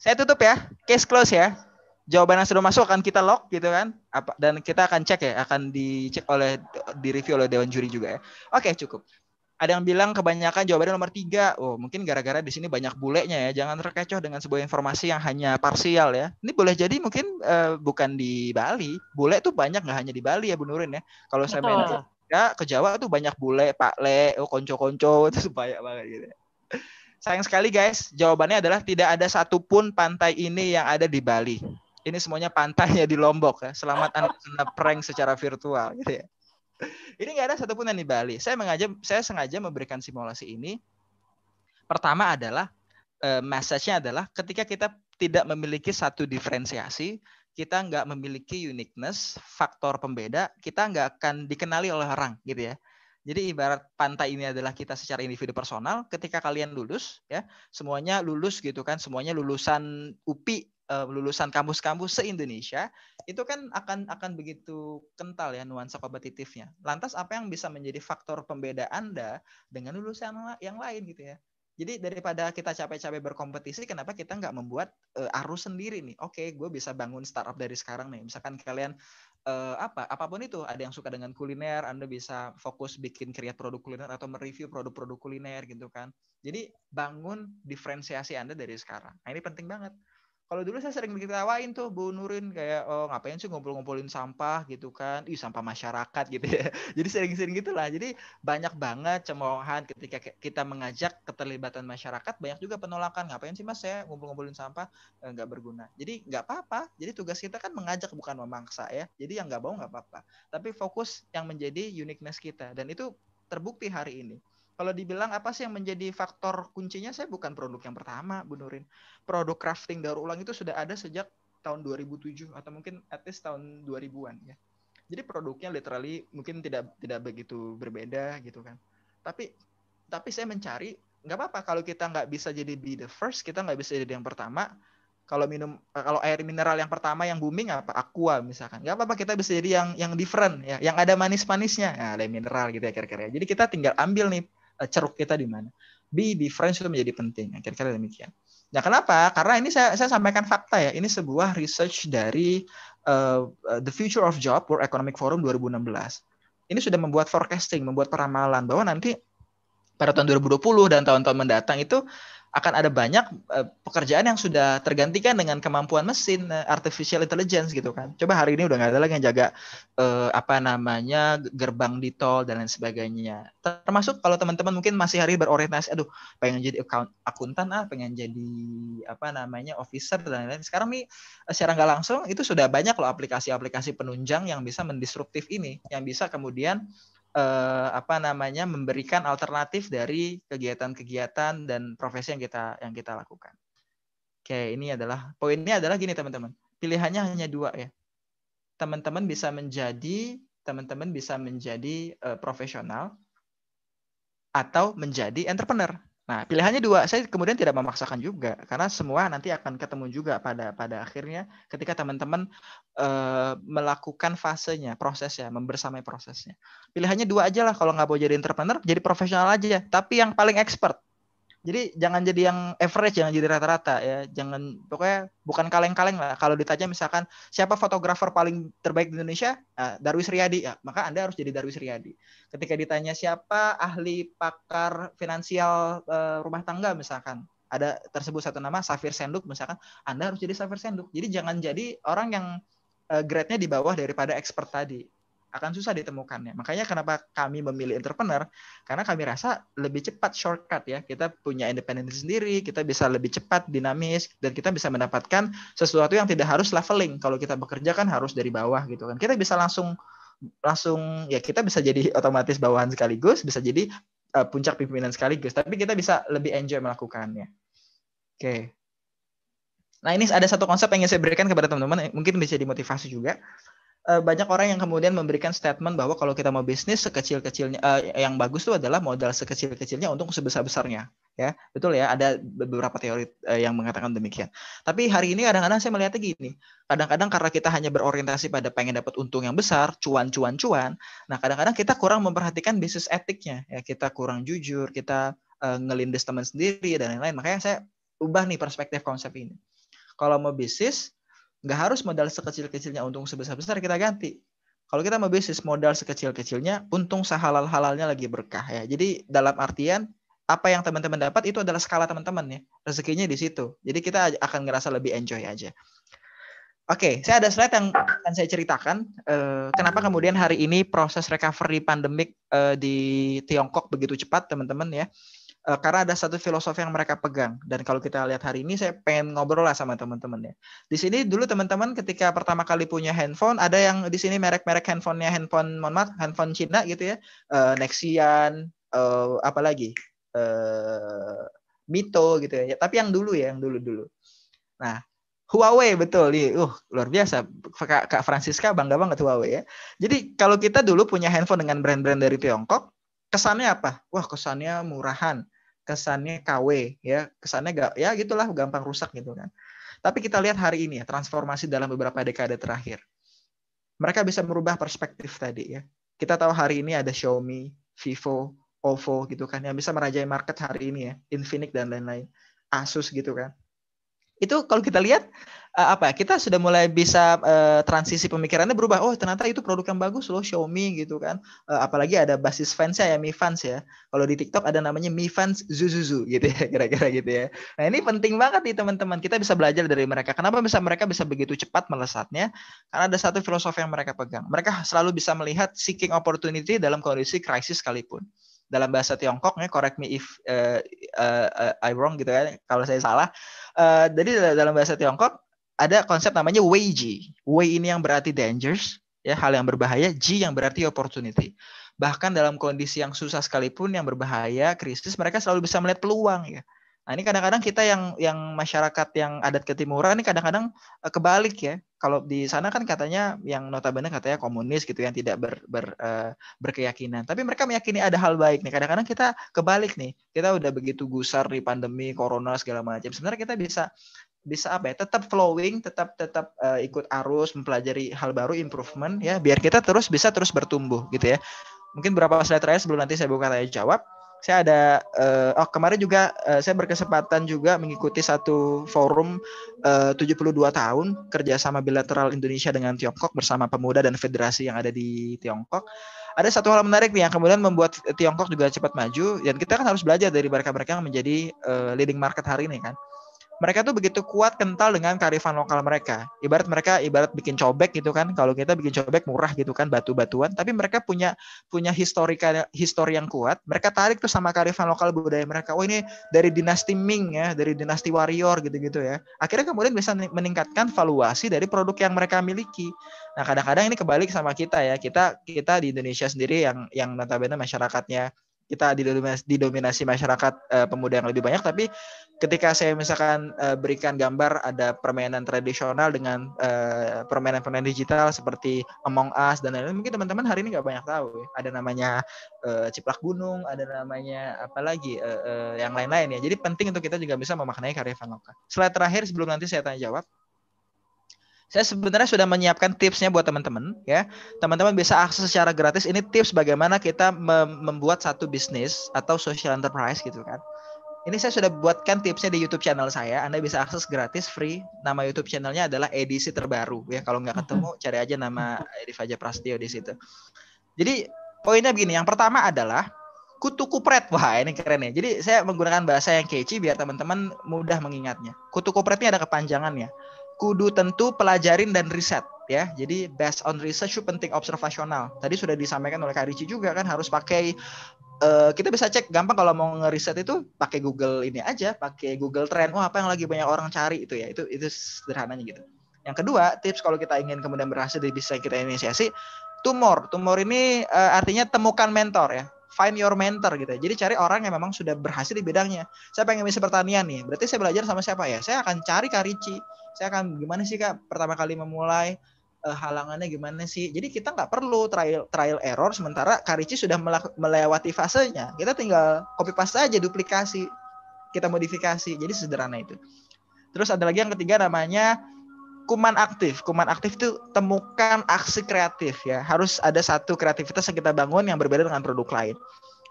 Saya tutup ya. Case close ya. Jawaban yang sudah masuk akan kita lock gitu kan. Apa dan kita akan cek ya, akan dicek oleh di review oleh dewan juri juga ya. Oke, cukup ada yang bilang kebanyakan jawabannya nomor tiga. Oh, mungkin gara-gara di sini banyak bulenya ya. Jangan terkecoh dengan sebuah informasi yang hanya parsial ya. Ini boleh jadi mungkin uh, bukan di Bali. Bule tuh banyak nggak hanya di Bali ya, Bu Nurin ya. Kalau saya main ke, ya, ke Jawa tuh banyak bule, Pak Le, oh, konco-konco itu *laughs* banyak banget gitu. ya. Sayang sekali guys, jawabannya adalah tidak ada satupun pantai ini yang ada di Bali. Ini semuanya pantainya di Lombok ya. Selamat anak-anak prank secara virtual gitu ya ini nggak ada satupun yang di Bali. Saya mengaja, saya sengaja memberikan simulasi ini. Pertama adalah eh, message-nya adalah ketika kita tidak memiliki satu diferensiasi, kita nggak memiliki uniqueness, faktor pembeda, kita nggak akan dikenali oleh orang gitu ya. Jadi ibarat pantai ini adalah kita secara individu personal. Ketika kalian lulus, ya semuanya lulus gitu kan, semuanya lulusan UPI uh, lulusan kampus-kampus se-Indonesia itu kan akan akan begitu kental ya nuansa kompetitifnya. Lantas apa yang bisa menjadi faktor pembeda Anda dengan lulusan yang lain gitu ya? Jadi daripada kita capek-capek berkompetisi, kenapa kita nggak membuat uh, arus sendiri nih? Oke, okay, gue bisa bangun startup dari sekarang nih. Misalkan kalian uh, apa apapun itu, ada yang suka dengan kuliner, anda bisa fokus bikin kreat produk kuliner atau mereview produk-produk kuliner gitu kan. Jadi bangun diferensiasi anda dari sekarang. Nah, ini penting banget kalau dulu saya sering diketawain tuh Bu Nurin kayak oh ngapain sih ngumpul-ngumpulin sampah gitu kan ih sampah masyarakat gitu ya *laughs* jadi sering-sering gitulah jadi banyak banget cemoohan ketika kita mengajak keterlibatan masyarakat banyak juga penolakan ngapain sih mas saya ngumpul-ngumpulin sampah eh, nggak eh, berguna jadi nggak apa-apa jadi tugas kita kan mengajak bukan memaksa ya jadi yang nggak mau nggak apa-apa tapi fokus yang menjadi uniqueness kita dan itu terbukti hari ini kalau dibilang apa sih yang menjadi faktor kuncinya saya bukan produk yang pertama Bu Nurin. Produk crafting daur ulang itu sudah ada sejak tahun 2007 atau mungkin at least tahun 2000-an ya. Jadi produknya literally mungkin tidak tidak begitu berbeda gitu kan. Tapi tapi saya mencari nggak apa-apa kalau kita nggak bisa jadi be the first, kita nggak bisa jadi yang pertama. Kalau minum eh, kalau air mineral yang pertama yang booming apa aqua misalkan. Nggak apa-apa kita bisa jadi yang yang different ya, yang ada manis-manisnya. Nah, ada mineral gitu ya kira-kira. Ya. Jadi kita tinggal ambil nih Eh, ceruk kita di mana. Be different itu menjadi penting. Nah, kira-kira demikian. Nah, kenapa? Karena ini saya, saya sampaikan fakta ya. Ini sebuah research dari uh, The Future of Job World Economic Forum 2016. Ini sudah membuat forecasting, membuat peramalan bahwa nanti pada tahun 2020 dan tahun-tahun mendatang itu akan ada banyak uh, pekerjaan yang sudah tergantikan dengan kemampuan mesin uh, artificial intelligence gitu kan. Coba hari ini udah nggak ada lagi yang jaga uh, apa namanya gerbang di tol dan lain sebagainya. Termasuk kalau teman-teman mungkin masih hari berorientasi, aduh pengen jadi account akuntan ah, pengen jadi apa namanya officer dan lain-lain. Sekarang nih secara nggak langsung itu sudah banyak loh aplikasi-aplikasi penunjang yang bisa mendisruptif ini, yang bisa kemudian eh, apa namanya memberikan alternatif dari kegiatan-kegiatan dan profesi yang kita yang kita lakukan. Oke, ini adalah poinnya adalah gini teman-teman. Pilihannya hanya dua ya. Teman-teman bisa menjadi teman-teman bisa menjadi eh, profesional atau menjadi entrepreneur. Nah, pilihannya dua. Saya kemudian tidak memaksakan juga karena semua nanti akan ketemu juga pada pada akhirnya ketika teman-teman e, melakukan fasenya, prosesnya, membersamai prosesnya. Pilihannya dua aja lah kalau nggak mau jadi entrepreneur, jadi profesional aja, tapi yang paling expert jadi jangan jadi yang average jangan jadi rata-rata ya jangan pokoknya bukan kaleng-kaleng lah kalau ditanya misalkan siapa fotografer paling terbaik di Indonesia nah, Darwis Riyadi ya maka anda harus jadi Darwis Riyadi ketika ditanya siapa ahli pakar finansial uh, rumah tangga misalkan ada tersebut satu nama Safir Senduk misalkan anda harus jadi Safir Senduk jadi jangan jadi orang yang uh, grade-nya di bawah daripada expert tadi akan susah ditemukannya. Makanya kenapa kami memilih entrepreneur karena kami rasa lebih cepat shortcut ya. Kita punya independensi sendiri, kita bisa lebih cepat dinamis dan kita bisa mendapatkan sesuatu yang tidak harus leveling. Kalau kita bekerja kan harus dari bawah gitu kan. Kita bisa langsung langsung ya kita bisa jadi otomatis bawahan sekaligus, bisa jadi uh, puncak pimpinan sekaligus, tapi kita bisa lebih enjoy melakukannya. Oke. Okay. Nah, ini ada satu konsep yang ingin saya berikan kepada teman-teman, mungkin bisa dimotivasi juga Eh, banyak orang yang kemudian memberikan statement bahwa kalau kita mau bisnis sekecil-kecilnya uh, yang bagus itu adalah modal sekecil-kecilnya untuk sebesar-besarnya ya betul ya ada beberapa teori uh, yang mengatakan demikian tapi hari ini kadang-kadang saya melihatnya gini kadang-kadang karena kita hanya berorientasi pada pengen dapat untung yang besar cuan cuan cuan nah kadang-kadang kita kurang memperhatikan bisnis etiknya ya kita kurang jujur kita uh, ngelindes teman sendiri dan lain-lain makanya saya ubah nih perspektif konsep ini kalau mau bisnis nggak harus modal sekecil-kecilnya untung sebesar-besar kita ganti. Kalau kita mau bisnis modal sekecil-kecilnya, untung sehalal-halalnya lagi berkah ya. Jadi dalam artian apa yang teman-teman dapat itu adalah skala teman-teman ya. Rezekinya di situ. Jadi kita akan ngerasa lebih enjoy aja. Oke, okay, saya ada slide yang akan saya ceritakan eh, kenapa kemudian hari ini proses recovery pandemik eh, di Tiongkok begitu cepat, teman-teman ya. Eh, karena ada satu filosofi yang mereka pegang dan kalau kita lihat hari ini saya pengen ngobrol lah sama teman-teman ya di sini dulu teman-teman ketika pertama kali punya handphone ada yang di sini merek-merek handphonenya handphone mohon handphone Cina gitu ya uh, Nexian uh, lagi, uh, Mito gitu ya tapi yang dulu ya yang dulu dulu nah Huawei betul nih. Iya, uh, luar biasa. Kak, Kak Francisca bangga banget Huawei ya. Jadi kalau kita dulu punya handphone dengan brand-brand dari Tiongkok, kesannya apa? Wah, kesannya murahan kesannya KW ya kesannya gak ya gitulah gampang rusak gitu kan tapi kita lihat hari ini ya transformasi dalam beberapa dekade terakhir mereka bisa merubah perspektif tadi ya kita tahu hari ini ada Xiaomi Vivo ovo gitu kan yang bisa merajai market hari ini ya Infinix dan lain-lain Asus gitu kan itu kalau kita lihat uh, apa ya, kita sudah mulai bisa uh, transisi pemikirannya berubah oh ternyata itu produk yang bagus loh Xiaomi gitu kan uh, apalagi ada basis fansnya ya Mi fans ya kalau di TikTok ada namanya Mi fans Zuzuzu gitu ya *laughs* kira-kira gitu ya nah ini penting banget nih teman-teman kita bisa belajar dari mereka kenapa bisa mereka bisa begitu cepat melesatnya karena ada satu filosofi yang mereka pegang mereka selalu bisa melihat seeking opportunity dalam kondisi krisis sekalipun dalam bahasa Tiongkok ya correct me if uh, uh, uh, I wrong gitu kan kalau saya salah uh, jadi dalam bahasa Tiongkok ada konsep namanya G. Wei ini yang berarti dangers, ya hal yang berbahaya, G yang berarti opportunity. Bahkan dalam kondisi yang susah sekalipun yang berbahaya, krisis, mereka selalu bisa melihat peluang ya. Nah, ini kadang-kadang kita yang yang masyarakat yang adat ketimuran ini kadang-kadang eh, kebalik ya. Kalau di sana kan katanya yang notabene katanya komunis gitu yang tidak ber, ber, uh, berkeyakinan. Tapi mereka meyakini ada hal baik nih. Kadang-kadang kita kebalik nih. Kita udah begitu gusar di pandemi corona segala macam. Sebenarnya kita bisa bisa apa ya tetap flowing tetap tetap uh, ikut arus mempelajari hal baru improvement ya biar kita terus bisa terus bertumbuh gitu ya mungkin berapa slide terakhir sebelum nanti saya buka tanya jawab saya ada uh, oh kemarin juga uh, saya berkesempatan juga mengikuti satu forum uh, 72 tahun kerjasama bilateral Indonesia dengan Tiongkok bersama pemuda dan federasi yang ada di Tiongkok. Ada satu hal menarik nih yang kemudian membuat Tiongkok juga cepat maju dan kita kan harus belajar dari mereka-mereka yang menjadi uh, leading market hari ini kan mereka tuh begitu kuat kental dengan karifan lokal mereka. Ibarat mereka ibarat bikin cobek gitu kan. Kalau kita bikin cobek murah gitu kan batu-batuan, tapi mereka punya punya historika histori yang kuat. Mereka tarik tuh sama karifan lokal budaya mereka. Oh ini dari dinasti Ming ya, dari dinasti warrior gitu-gitu ya. Akhirnya kemudian bisa meningkatkan valuasi dari produk yang mereka miliki. Nah, kadang-kadang ini kebalik sama kita ya. Kita kita di Indonesia sendiri yang yang notabene masyarakatnya kita didominasi, masyarakat uh, pemuda yang lebih banyak tapi ketika saya misalkan uh, berikan gambar ada permainan tradisional dengan uh, permainan-permainan digital seperti Among Us dan lain-lain mungkin teman-teman hari ini nggak banyak tahu ya. ada namanya uh, ciplak gunung ada namanya apa lagi uh, uh, yang lain-lain ya jadi penting untuk kita juga bisa memaknai karya Van Loka slide terakhir sebelum nanti saya tanya jawab saya sebenarnya sudah menyiapkan tipsnya buat teman-teman ya. Teman-teman bisa akses secara gratis. Ini tips bagaimana kita membuat satu bisnis atau social enterprise gitu kan. Ini saya sudah buatkan tipsnya di YouTube channel saya. Anda bisa akses gratis, free. Nama YouTube channelnya adalah edisi terbaru ya. Kalau nggak ketemu, cari aja nama Edi Fajar Prastio di situ. Jadi poinnya begini. Yang pertama adalah kutu kupret. Wah, ini keren ya. Jadi saya menggunakan bahasa yang kece biar teman-teman mudah mengingatnya. Kutu ini ada kepanjangannya kudu tentu pelajarin dan riset ya. Jadi based on research itu penting observasional. Tadi sudah disampaikan oleh Kak Ricci juga kan harus pakai uh, kita bisa cek gampang kalau mau ngeriset itu pakai Google ini aja, pakai Google Trend. Oh, apa yang lagi banyak orang cari itu ya. Itu itu sederhananya gitu. Yang kedua, tips kalau kita ingin kemudian berhasil di bisa kita inisiasi, tumor. Tumor ini uh, artinya temukan mentor ya find your mentor gitu. Ya. Jadi cari orang yang memang sudah berhasil di bidangnya. Saya pengen bisa pertanian nih. Berarti saya belajar sama siapa ya? Saya akan cari Kak Ricci. Saya akan gimana sih Kak pertama kali memulai uh, halangannya gimana sih? Jadi kita nggak perlu trial trial error sementara Kak Ricci sudah melewati fasenya. Kita tinggal copy paste aja duplikasi. Kita modifikasi. Jadi sederhana itu. Terus ada lagi yang ketiga namanya kuman aktif. Kuman aktif itu temukan aksi kreatif ya. Harus ada satu kreativitas yang kita bangun yang berbeda dengan produk lain.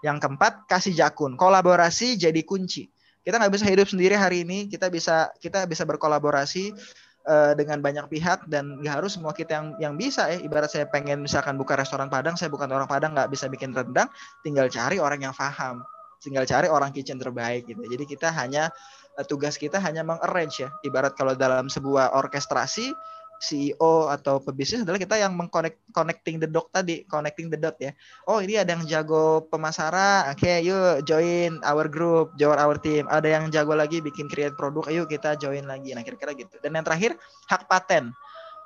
Yang keempat, kasih jakun. Kolaborasi jadi kunci. Kita nggak bisa hidup sendiri hari ini. Kita bisa kita bisa berkolaborasi uh, dengan banyak pihak dan nggak harus semua kita yang yang bisa ya. Ibarat saya pengen misalkan buka restoran Padang, saya bukan orang Padang nggak bisa bikin rendang, tinggal cari orang yang paham tinggal cari orang kitchen terbaik gitu. Jadi kita hanya Eh, tugas kita hanya mengarrange ya. Ibarat kalau dalam sebuah orkestrasi CEO atau pebisnis adalah kita yang mengconnect connecting the dot tadi, connecting the dot ya. Oh, ini ada yang jago pemasaran, oke okay, yuk join our group, join our team. Ada yang jago lagi bikin create produk, ayo kita join lagi. Nah, kira-kira gitu. Dan yang terakhir, hak paten.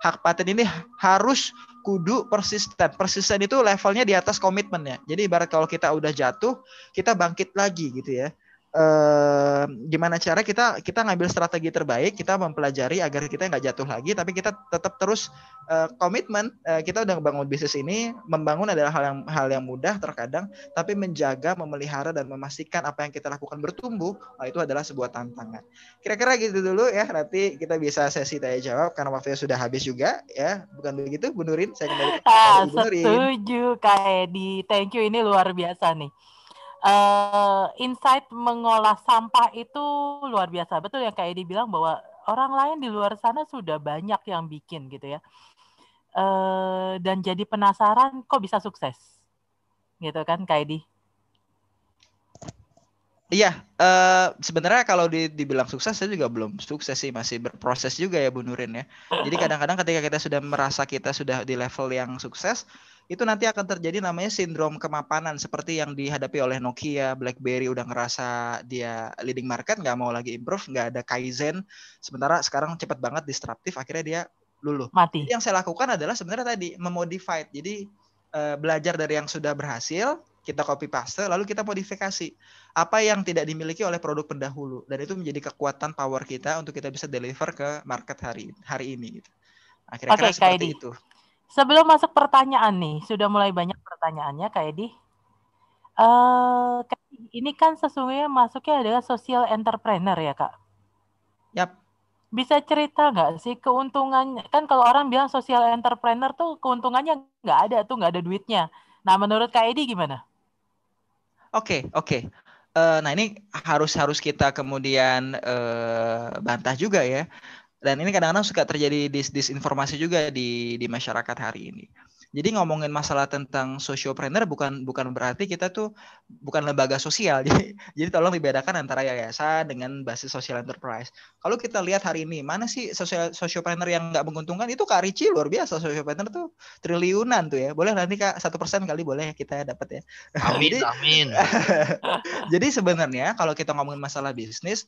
Hak paten ini harus kudu persisten. Persisten itu levelnya di atas komitmen ya. Jadi ibarat kalau kita udah jatuh, kita bangkit lagi gitu ya eh, gimana cara kita kita ngambil strategi terbaik, kita mempelajari agar kita nggak jatuh lagi, tapi kita tetap terus eh, komitmen. Eh, kita udah bangun bisnis ini, membangun adalah hal yang hal yang mudah terkadang, tapi menjaga, memelihara dan memastikan apa yang kita lakukan bertumbuh nah, itu adalah sebuah tantangan. Kira-kira gitu dulu ya. Nanti kita bisa sesi tanya jawab karena waktunya sudah habis juga ya. Bukan begitu, Bu Nurin? Saya kembali ke ah, Bu Nurin. Setuju, Kak Edi. Thank you, ini luar biasa nih uh, insight mengolah sampah itu luar biasa betul yang kayak dibilang bahwa orang lain di luar sana sudah banyak yang bikin gitu ya uh, dan jadi penasaran kok bisa sukses gitu kan kayak di Iya, uh, sebenarnya kalau di, dibilang sukses, saya juga belum sukses sih, masih berproses juga ya Bu Nurin ya. Jadi *laughs* kadang-kadang ketika kita sudah merasa kita sudah di level yang sukses, itu nanti akan terjadi namanya sindrom kemapanan seperti yang dihadapi oleh Nokia, BlackBerry udah ngerasa dia leading market nggak mau lagi improve, nggak ada kaizen. Sementara sekarang cepat banget disruptif, akhirnya dia luluh. Mati. Jadi yang saya lakukan adalah sebenarnya tadi memodified. Jadi eh, belajar dari yang sudah berhasil, kita copy paste lalu kita modifikasi apa yang tidak dimiliki oleh produk pendahulu dan itu menjadi kekuatan power kita untuk kita bisa deliver ke market hari hari ini gitu. Akhirnya okay, seperti itu. Sebelum masuk pertanyaan nih, sudah mulai banyak pertanyaannya Kak Edi. Uh, ini kan sesungguhnya masuknya adalah social entrepreneur ya Kak? Yap. Bisa cerita nggak sih keuntungannya? Kan kalau orang bilang social entrepreneur tuh keuntungannya nggak ada tuh, nggak ada duitnya. Nah menurut Kak Edi gimana? Oke, okay, oke. Okay. Eh, nah ini harus harus kita kemudian uh, bantah juga ya dan ini kadang-kadang suka terjadi dis disinformasi juga di di masyarakat hari ini. Jadi ngomongin masalah tentang socialpreneur bukan bukan berarti kita tuh bukan lembaga sosial. *laughs* Jadi, jadi tolong dibedakan antara yayasan dengan basis social enterprise. Kalau kita lihat hari ini, mana sih sosial sociopreneur yang nggak menguntungkan? Itu Kak Ricci luar biasa socialpreneur tuh triliunan tuh ya. Boleh nanti Kak satu persen kali boleh kita dapat ya. Amin, *laughs* jadi, amin. *laughs* jadi sebenarnya kalau kita ngomongin masalah bisnis,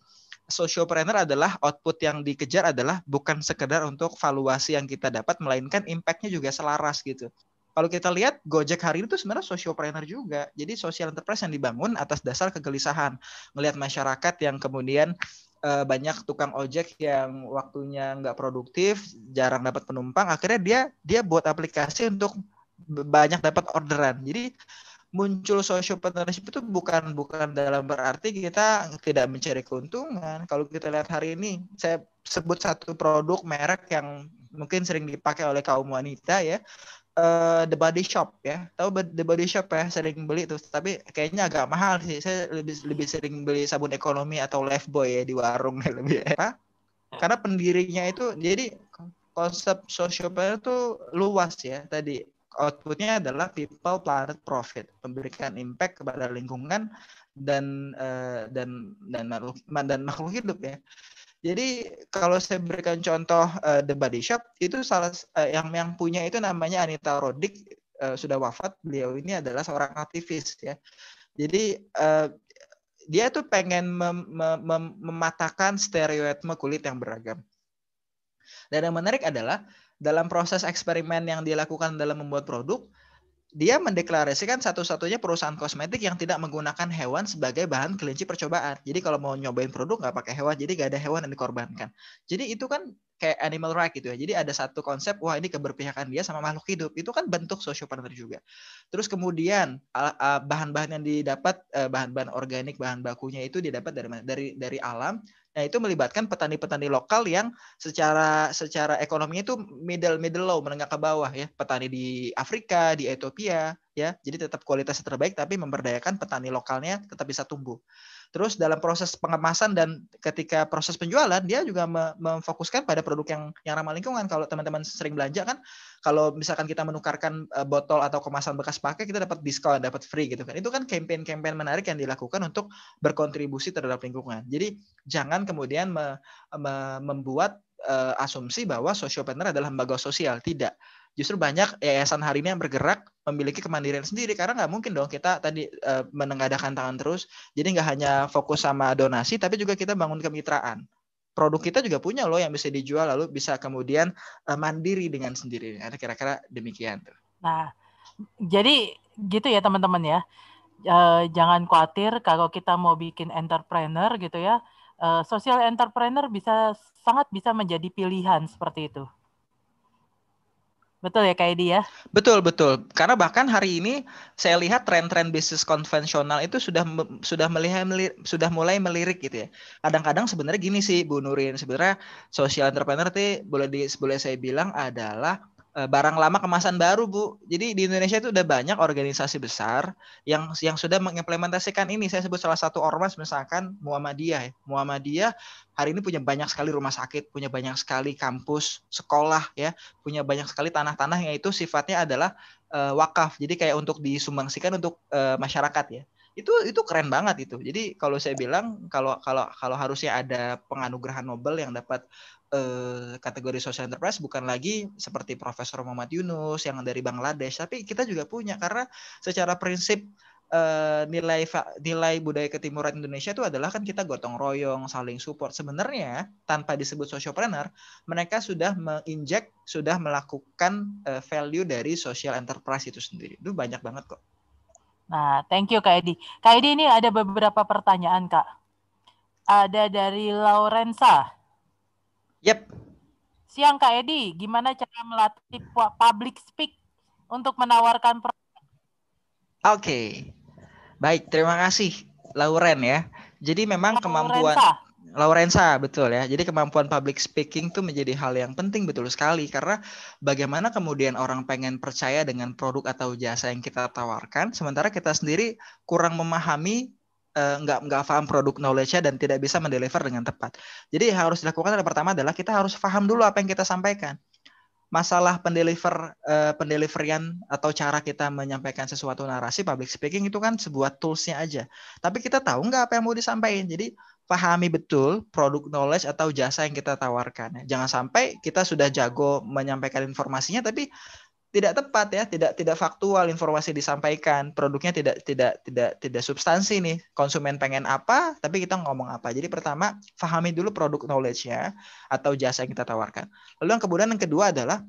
socialpreneur adalah output yang dikejar adalah bukan sekedar untuk valuasi yang kita dapat, melainkan impactnya juga selaras gitu. Kalau kita lihat Gojek hari itu sebenarnya socialpreneur juga. Jadi social enterprise yang dibangun atas dasar kegelisahan, melihat masyarakat yang kemudian eh, banyak tukang ojek yang waktunya nggak produktif, jarang dapat penumpang, akhirnya dia dia buat aplikasi untuk banyak dapat orderan. Jadi muncul social partnership itu bukan bukan dalam berarti kita tidak mencari keuntungan. Kalau kita lihat hari ini, saya sebut satu produk merek yang mungkin sering dipakai oleh kaum wanita ya. Uh, the Body Shop ya, tahu The Body Shop ya sering beli itu, tapi kayaknya agak mahal sih. Saya lebih lebih sering beli sabun ekonomi atau boy ya di warung *laughs* lebih ya. Karena pendirinya itu jadi konsep social planner itu luas ya tadi outputnya adalah people, planet, profit, memberikan impact kepada lingkungan dan uh, dan dan makhluk dan makhluk hidup ya. Jadi kalau saya berikan contoh uh, The Body Shop itu salah uh, yang yang punya itu namanya Anita Rodik uh, sudah wafat. Beliau ini adalah seorang aktivis ya. Jadi uh, dia tuh pengen mem mem mematakan stereotipe kulit yang beragam. Dan yang menarik adalah dalam proses eksperimen yang dilakukan dalam membuat produk, dia mendeklarasikan satu-satunya perusahaan kosmetik yang tidak menggunakan hewan sebagai bahan kelinci percobaan. Jadi kalau mau nyobain produk nggak pakai hewan, jadi nggak ada hewan yang dikorbankan. Jadi itu kan kayak animal right gitu ya. Jadi ada satu konsep, wah ini keberpihakan dia sama makhluk hidup. Itu kan bentuk partner juga. Terus kemudian bahan-bahan yang didapat, eh, bahan-bahan organik, bahan bakunya itu didapat dari dari dari alam. Nah, itu melibatkan petani-petani lokal yang secara secara ekonominya itu middle middle low, menengah ke bawah ya, petani di Afrika, di Ethiopia ya. Jadi tetap kualitas terbaik tapi memberdayakan petani lokalnya tetap bisa tumbuh. Terus dalam proses pengemasan dan ketika proses penjualan dia juga memfokuskan pada produk yang yang ramah lingkungan. Kalau teman-teman sering belanja kan, kalau misalkan kita menukarkan eh, botol atau kemasan bekas pakai kita dapat diskon, dapat free gitu kan. Itu kan campaign-campaign menarik yang dilakukan untuk berkontribusi terhadap lingkungan. Jadi jangan kemudian me, me, membuat uh, asumsi bahwa social partner adalah lembaga sosial. Tidak justru banyak yayasan hari ini yang bergerak memiliki kemandirian sendiri karena nggak mungkin dong kita tadi e, eh, menengadahkan tangan terus jadi nggak hanya fokus sama donasi tapi juga kita bangun kemitraan produk kita juga punya loh yang bisa dijual lalu bisa kemudian e, mandiri dengan sendiri ada kira-kira demikian nah jadi gitu ya teman-teman ya e, jangan khawatir kalau kita mau bikin entrepreneur gitu ya e, social entrepreneur bisa sangat bisa menjadi pilihan seperti itu Betul ya Kaidi ya Betul betul. Karena bahkan hari ini saya lihat tren-tren bisnis konvensional itu sudah sudah melihat melir, sudah mulai melirik gitu ya. Kadang-kadang sebenarnya gini sih Bu Nurin, sebenarnya social entrepreneur itu boleh di, boleh saya bilang adalah Eh, barang lama kemasan baru bu. Jadi di Indonesia itu udah banyak organisasi besar yang yang sudah mengimplementasikan ini. Saya sebut salah satu ormas misalkan Muhammadiyah. Ya. Muhammadiyah hari ini punya banyak sekali rumah sakit, punya banyak sekali kampus, sekolah ya, punya banyak sekali tanah-tanah yang itu sifatnya adalah uh, wakaf. Jadi kayak untuk disumbangsikan untuk uh, masyarakat ya itu itu keren banget itu jadi kalau saya bilang kalau kalau kalau harusnya ada penganugerahan Nobel yang dapat Eh, kategori social enterprise bukan lagi seperti Profesor Muhammad Yunus yang dari Bangladesh, tapi kita juga punya karena secara prinsip eh, nilai nilai budaya ketimuran Indonesia itu adalah kan kita gotong royong, saling support. Sebenarnya tanpa disebut socialpreneur, mereka sudah menginjek, sudah melakukan eh, value dari social enterprise itu sendiri. Itu banyak banget kok. Nah, thank you Kak Edi. Kak Edi ini ada beberapa pertanyaan Kak. Ada dari Laurensa. Yep. Siang Kak Edi, gimana cara melatih public speak untuk menawarkan produk? Oke. Okay. Baik, terima kasih Lauren ya. Jadi memang Lauren kemampuan Laurensa betul ya. Jadi kemampuan public speaking itu menjadi hal yang penting betul sekali karena bagaimana kemudian orang pengen percaya dengan produk atau jasa yang kita tawarkan sementara kita sendiri kurang memahami Eh, nggak uh, nggak paham produk knowledge-nya dan tidak bisa mendeliver dengan tepat. Jadi yang harus dilakukan adalah pertama adalah kita harus paham dulu apa yang kita sampaikan. Masalah pendeliver uh, eh, pendeliverian atau cara kita menyampaikan sesuatu narasi public speaking itu kan sebuah toolsnya aja. Tapi kita tahu nggak apa yang mau disampaikan. Jadi pahami betul produk knowledge atau jasa yang kita tawarkan. Jangan sampai kita sudah jago menyampaikan informasinya tapi tidak tepat ya, tidak tidak faktual informasi disampaikan, produknya tidak tidak tidak tidak substansi nih. Konsumen pengen apa, tapi kita ngomong apa. Jadi pertama, pahami dulu produk knowledge-nya atau jasa yang kita tawarkan. Lalu yang kemudian yang kedua adalah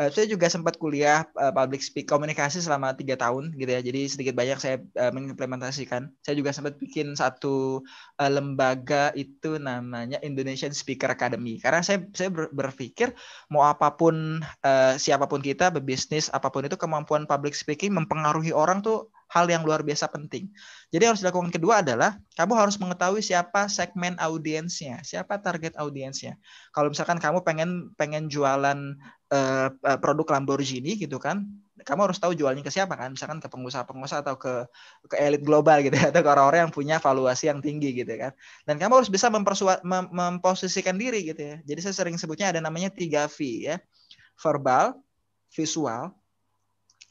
uh, saya juga sempat kuliah uh, public speak komunikasi selama tiga tahun gitu ya jadi sedikit banyak saya uh, mengimplementasikan saya juga sempat bikin satu uh, lembaga itu namanya Indonesian Speaker Academy karena saya saya berpikir mau apapun uh, siapapun kita berbisnis apapun itu kemampuan public speaking mempengaruhi orang tuh hal yang luar biasa penting. Jadi yang harus dilakukan kedua adalah kamu harus mengetahui siapa segmen audiensnya, siapa target audiensnya. Kalau misalkan kamu pengen pengen jualan Eh, eh, produk Lamborghini gitu kan kamu harus tahu jualnya ke siapa kan misalkan ke pengusaha-pengusaha atau ke ke elit global gitu ya, atau ke orang-orang yang punya valuasi yang tinggi gitu kan dan kamu harus bisa mempersua, mem, memposisikan diri gitu ya jadi saya sering sebutnya ada namanya tiga V ya verbal visual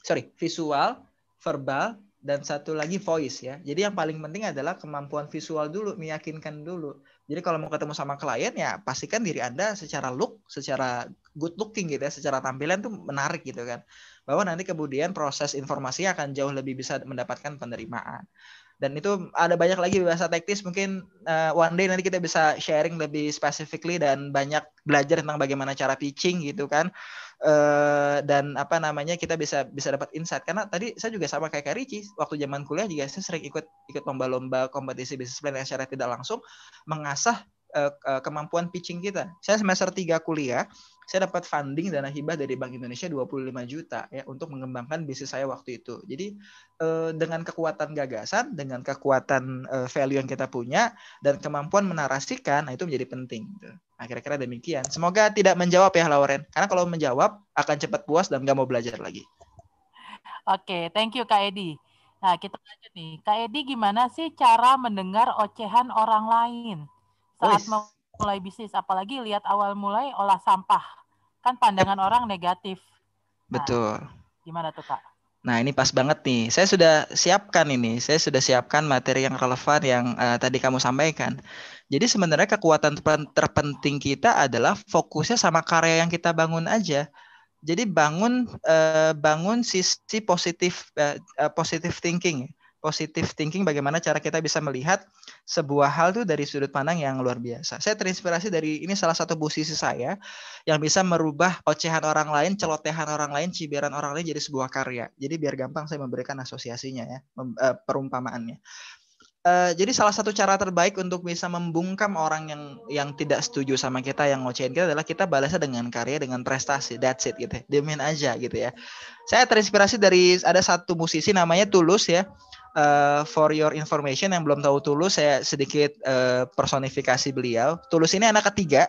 sorry visual verbal dan satu lagi voice ya jadi yang paling penting adalah kemampuan visual dulu meyakinkan dulu jadi kalau mau ketemu sama klien ya pastikan diri Anda secara look, secara good looking gitu ya, secara tampilan tuh menarik gitu kan. Bahwa nanti kemudian proses informasi akan jauh lebih bisa mendapatkan penerimaan dan itu ada banyak lagi bahasa teknis mungkin uh, one day nanti kita bisa sharing lebih specifically dan banyak belajar tentang bagaimana cara pitching gitu kan uh, dan apa namanya kita bisa bisa dapat insight karena tadi saya juga sama kayak Kak Ricci waktu zaman kuliah juga saya sering ikut ikut lomba-lomba kompetisi bisnis plan yang secara tidak langsung mengasah uh, uh, kemampuan pitching kita saya semester 3 kuliah saya dapat funding dana hibah dari Bank Indonesia 25 juta ya untuk mengembangkan bisnis saya waktu itu. Jadi eh, dengan kekuatan gagasan, dengan kekuatan eh, value yang kita punya dan kemampuan menarasikan, nah itu menjadi penting. Gitu. Nah, kira-kira demikian. Semoga tidak menjawab ya Lauren. Karena kalau menjawab akan cepat puas dan nggak mau belajar lagi. Oke, okay, thank you Kak Edi. Nah, kita lanjut nih. Kak Edi, gimana sih cara mendengar ocehan orang lain saat mau mulai bisnis apalagi lihat awal mulai olah sampah kan pandangan orang negatif nah, betul gimana tuh kak Nah ini pas banget nih. Saya sudah siapkan ini. Saya sudah siapkan materi yang relevan yang uh, tadi kamu sampaikan. Jadi sebenarnya kekuatan terpenting kita adalah fokusnya sama karya yang kita bangun aja. Jadi bangun uh, bangun sisi positif uh, positive thinking positive thinking bagaimana cara kita bisa melihat sebuah hal tuh dari sudut pandang yang luar biasa. Saya terinspirasi dari ini salah satu posisi saya yang bisa merubah ocehan orang lain, celotehan orang lain, cibiran orang lain jadi sebuah karya. Jadi biar gampang saya memberikan asosiasinya ya, eh, perumpamaannya. Uh, jadi salah satu cara terbaik untuk bisa membungkam orang yang yang tidak setuju sama kita yang ngocehin kita adalah kita balasnya dengan karya dengan prestasi that's it gitu ya. Demin aja gitu ya saya terinspirasi dari ada satu musisi namanya Tulus ya uh, for your information yang belum tahu Tulus, saya sedikit uh, personifikasi beliau. Tulus ini anak ketiga.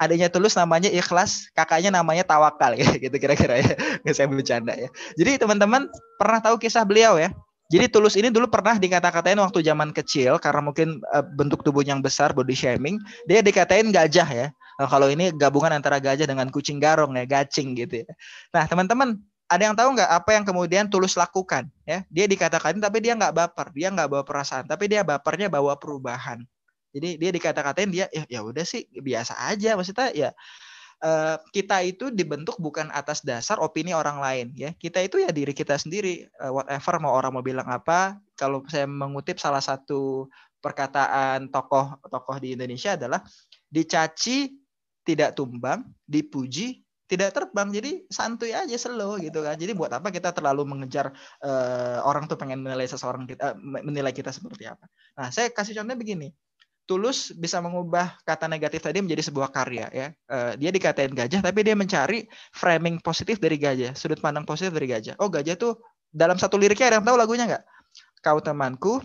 Adanya Tulus namanya Ikhlas, kakaknya namanya Tawakal ya, *laughs* gitu kira-kira ya. Nggak saya bercanda ya. Jadi teman-teman pernah tahu kisah beliau ya? Jadi Tulus ini dulu pernah dikata-katain waktu zaman kecil karena mungkin uh, bentuk tubuhnya yang besar body shaming, dia dikatain gajah ya. kalau ini gabungan antara gajah dengan kucing garong ya, gacing gitu ya. Nah, teman-teman, ada yang tahu nggak apa yang kemudian tulus lakukan ya dia dikatakan tapi dia nggak baper dia nggak bawa perasaan tapi dia bapernya bawa perubahan jadi dia dikata-katain dia ya ya udah sih biasa aja maksudnya ya eh, kita itu dibentuk bukan atas dasar opini orang lain ya kita itu ya diri kita sendiri eh, whatever mau orang mau bilang apa kalau saya mengutip salah satu perkataan tokoh tokoh di Indonesia adalah dicaci tidak tumbang dipuji tidak terbang jadi santuy aja slow gitu kan jadi buat apa kita terlalu mengejar uh, orang tuh pengen menilai seseorang kita uh, menilai kita seperti apa nah saya kasih contohnya begini tulus bisa mengubah kata negatif tadi menjadi sebuah karya ya uh, dia dikatain gajah tapi dia mencari framing positif dari gajah sudut pandang positif dari gajah oh gajah tuh dalam satu liriknya ada yang tahu lagunya nggak kau temanku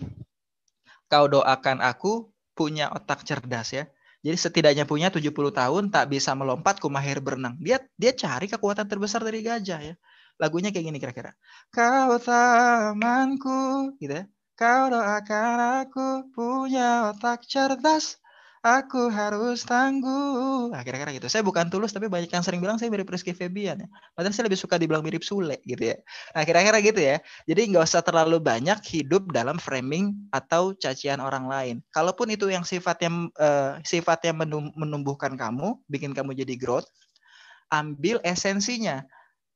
kau doakan aku punya otak cerdas ya jadi setidaknya punya 70 tahun tak bisa melompat kumahir berenang. Dia dia cari kekuatan terbesar dari gajah ya. Lagunya kayak gini kira-kira. Kau temanku gitu ya. Kau doakan aku punya otak cerdas aku harus tangguh. Akhirnya kira gitu. Saya bukan tulus, tapi banyak yang sering bilang saya mirip Rizky Febian. Ya. Padahal saya lebih suka dibilang mirip Sule gitu ya. Nah, kira-kira gitu ya. Jadi nggak usah terlalu banyak hidup dalam framing atau cacian orang lain. Kalaupun itu yang sifatnya uh, sifatnya menumbuhkan kamu, bikin kamu jadi growth, ambil esensinya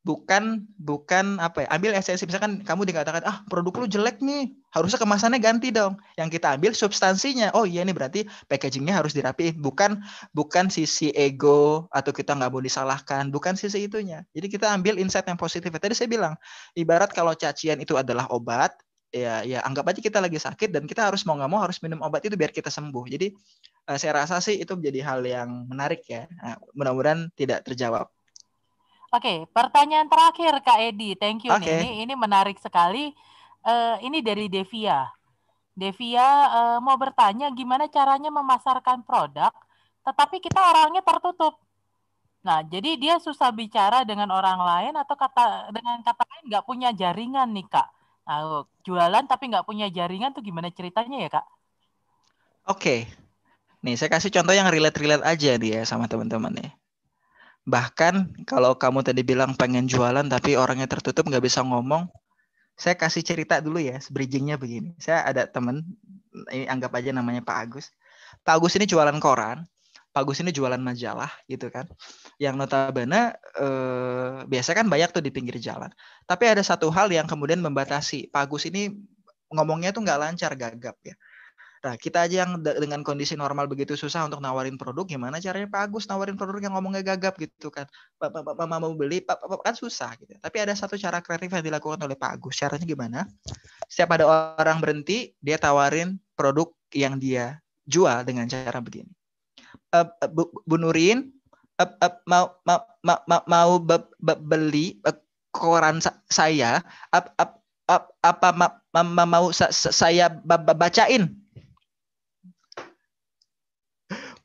bukan bukan apa ya ambil esensi misalkan kamu dikatakan ah produk lu jelek nih harusnya kemasannya ganti dong yang kita ambil substansinya oh iya ini berarti packagingnya harus dirapiin bukan bukan sisi ego atau kita nggak boleh disalahkan bukan sisi itunya jadi kita ambil insight yang positif tadi saya bilang ibarat kalau cacian itu adalah obat ya ya anggap aja kita lagi sakit dan kita harus mau nggak mau harus minum obat itu biar kita sembuh jadi eh, saya rasa sih itu menjadi hal yang menarik ya nah, mudah-mudahan tidak terjawab Oke, okay, pertanyaan terakhir Kak Edi. Thank you okay. nih. Ini, ini menarik sekali. Uh, ini dari Devia. Devia uh, mau bertanya gimana caranya memasarkan produk, tetapi kita orangnya tertutup. Nah, jadi dia susah bicara dengan orang lain atau kata dengan kata lain nggak punya jaringan nih Kak. Nah, jualan tapi nggak punya jaringan tuh gimana ceritanya ya Kak? Oke, okay. nih saya kasih contoh yang relate-relate aja dia ya sama teman-teman nih. Ya. Bahkan kalau kamu tadi bilang pengen jualan tapi orangnya tertutup nggak bisa ngomong, saya kasih cerita dulu ya, bridgingnya begini. Saya ada temen, ini anggap aja namanya Pak Agus. Pak Agus ini jualan koran, Pak Agus ini jualan majalah gitu kan. Yang notabene eh, biasanya kan banyak tuh di pinggir jalan. Tapi ada satu hal yang kemudian membatasi. Pak Agus ini ngomongnya tuh nggak lancar, gagap ya. Nah, kita aja yang dengan kondisi normal begitu susah untuk nawarin produk, gimana caranya Pak Agus nawarin produk yang ngomongnya gagap gitu kan? Pak mau beli, Pak kan susah gitu. Tapi ada satu cara kreatif yang dilakukan oleh Pak Agus. Caranya gimana? Setiap ada orang berhenti, dia tawarin produk yang dia jual dengan cara begini. Uh, bu, bu Nurin uh, uh, mau mau mau, mau be, be, beli uh, koran sa saya, ap, ap, apa ma, ma, ma, mau sa, saya bacain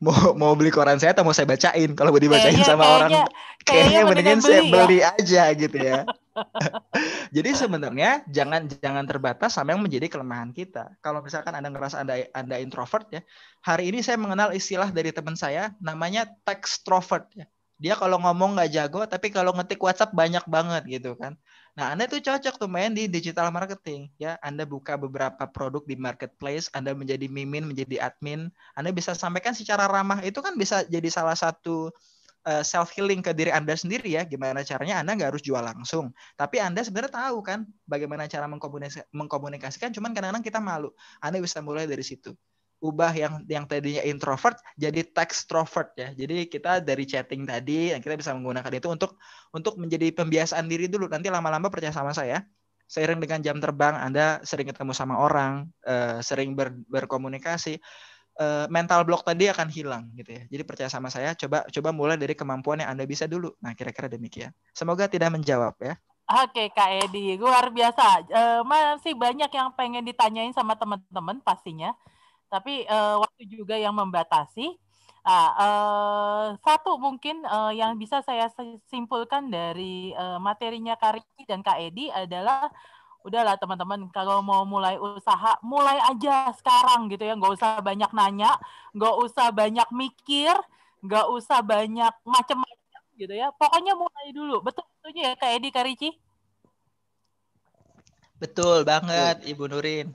mau mau beli koran saya atau mau saya bacain kalau mau dibacain kayaknya, sama kayaknya, orang kayaknya, kayaknya mendingan saya ya. beli ya? aja gitu ya *laughs* jadi sebenarnya jangan jangan terbatas sama yang menjadi kelemahan kita kalau misalkan anda ngerasa anda anda introvert ya hari ini saya mengenal istilah dari teman saya namanya textrovert ya dia kalau ngomong nggak jago tapi kalau ngetik WhatsApp banyak banget gitu kan Nah, Anda itu cocok tuh main di digital marketing ya. Anda buka beberapa produk di marketplace, Anda menjadi mimin, menjadi admin, Anda bisa sampaikan secara ramah. Itu kan bisa jadi salah satu eh, self healing ke diri Anda sendiri ya. Gimana caranya Anda nggak harus jual langsung, tapi Anda sebenarnya tahu kan bagaimana cara mengkomunikasikan. Cuman kadang-kadang kita malu. Anda bisa mulai dari situ ubah yang yang tadinya introvert jadi textrovert ya. Jadi kita dari chatting tadi yang kita bisa menggunakan itu untuk untuk menjadi pembiasaan diri dulu. Nanti lama-lama percaya sama saya. Seiring dengan jam terbang Anda sering ketemu sama orang, eh, sering ber, berkomunikasi, eh, mental block tadi akan hilang gitu ya. Jadi percaya sama saya, coba coba mulai dari kemampuan yang Anda bisa dulu. Nah, kira-kira demikian. Semoga tidak menjawab ya. Oke Kak Edi, luar biasa. Uh, masih banyak yang pengen ditanyain sama teman-teman pastinya tapi uh, waktu juga yang membatasi. Uh, uh, satu mungkin uh, yang bisa saya simpulkan dari uh, materinya Kariki dan Kak Edi adalah udahlah teman-teman kalau mau mulai usaha mulai aja sekarang gitu ya nggak usah banyak nanya nggak usah banyak mikir nggak usah banyak macam-macam gitu ya pokoknya mulai dulu betul betulnya ya Kak Edi Kak betul banget Ibu Nurin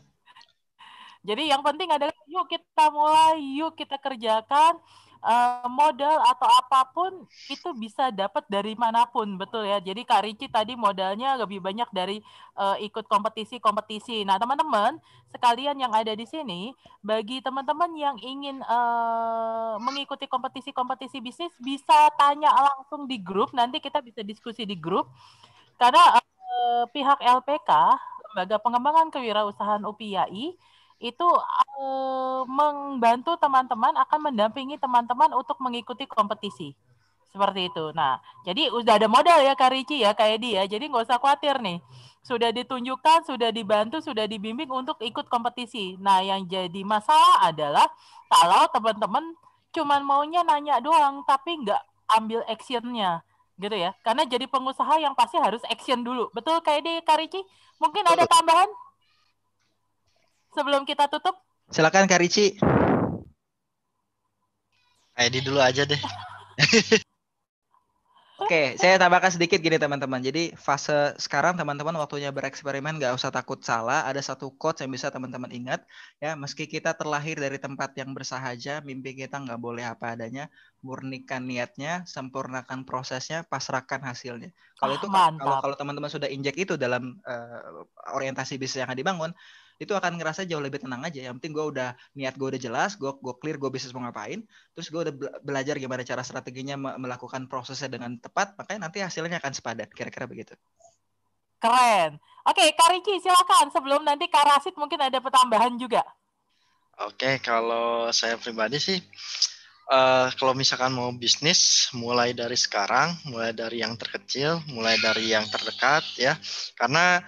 jadi yang penting adalah yuk kita mulai, yuk kita kerjakan uh, modal atau apapun itu bisa dapat dari manapun, betul ya. Jadi Kak Ricci tadi modalnya lebih banyak dari uh, ikut kompetisi-kompetisi. Nah, teman-teman sekalian yang ada di sini, bagi teman-teman yang ingin uh, mengikuti kompetisi-kompetisi bisnis bisa tanya langsung di grup. Nanti kita bisa diskusi di grup. Karena uh, pihak LPK, Lembaga Pengembangan Kewirausahaan UPIAI itu uh, membantu teman-teman akan mendampingi teman-teman untuk mengikuti kompetisi seperti itu. Nah, jadi udah ada modal ya Kak Ricci ya, Kak Edi ya. Jadi nggak usah khawatir nih. Sudah ditunjukkan, sudah dibantu, sudah dibimbing untuk ikut kompetisi. Nah, yang jadi masalah adalah kalau teman-teman cuma maunya nanya doang, tapi nggak ambil actionnya gitu ya. Karena jadi pengusaha yang pasti harus action dulu. Betul Kak Edi, Kak Ricci? Mungkin ada tambahan? sebelum kita tutup? Silakan Kak Rici. Edi eh, dulu aja deh. *laughs* Oke, okay, saya tambahkan sedikit gini teman-teman. Jadi fase sekarang teman-teman waktunya bereksperimen, nggak usah takut salah. Ada satu quote yang bisa teman-teman ingat ya, meski kita terlahir dari tempat yang bersahaja, mimpi kita nggak boleh apa adanya. Murnikan niatnya, sempurnakan prosesnya, pasrahkan hasilnya. Kalau ah, itu oh, kalau kalau teman-teman sudah injek itu dalam uh, orientasi bisnis yang akan dibangun, itu akan ngerasa jauh lebih tenang aja yang penting gue udah niat gue udah jelas gue gue clear gue bisnis mau ngapain terus gue udah belajar gimana cara strateginya melakukan prosesnya dengan tepat makanya nanti hasilnya akan sepadat kira-kira begitu keren oke okay, Kariki silakan sebelum nanti Karasit mungkin ada pertambahan juga oke kalau saya pribadi sih uh, kalau misalkan mau bisnis mulai dari sekarang, mulai dari yang terkecil, mulai dari yang terdekat ya. Karena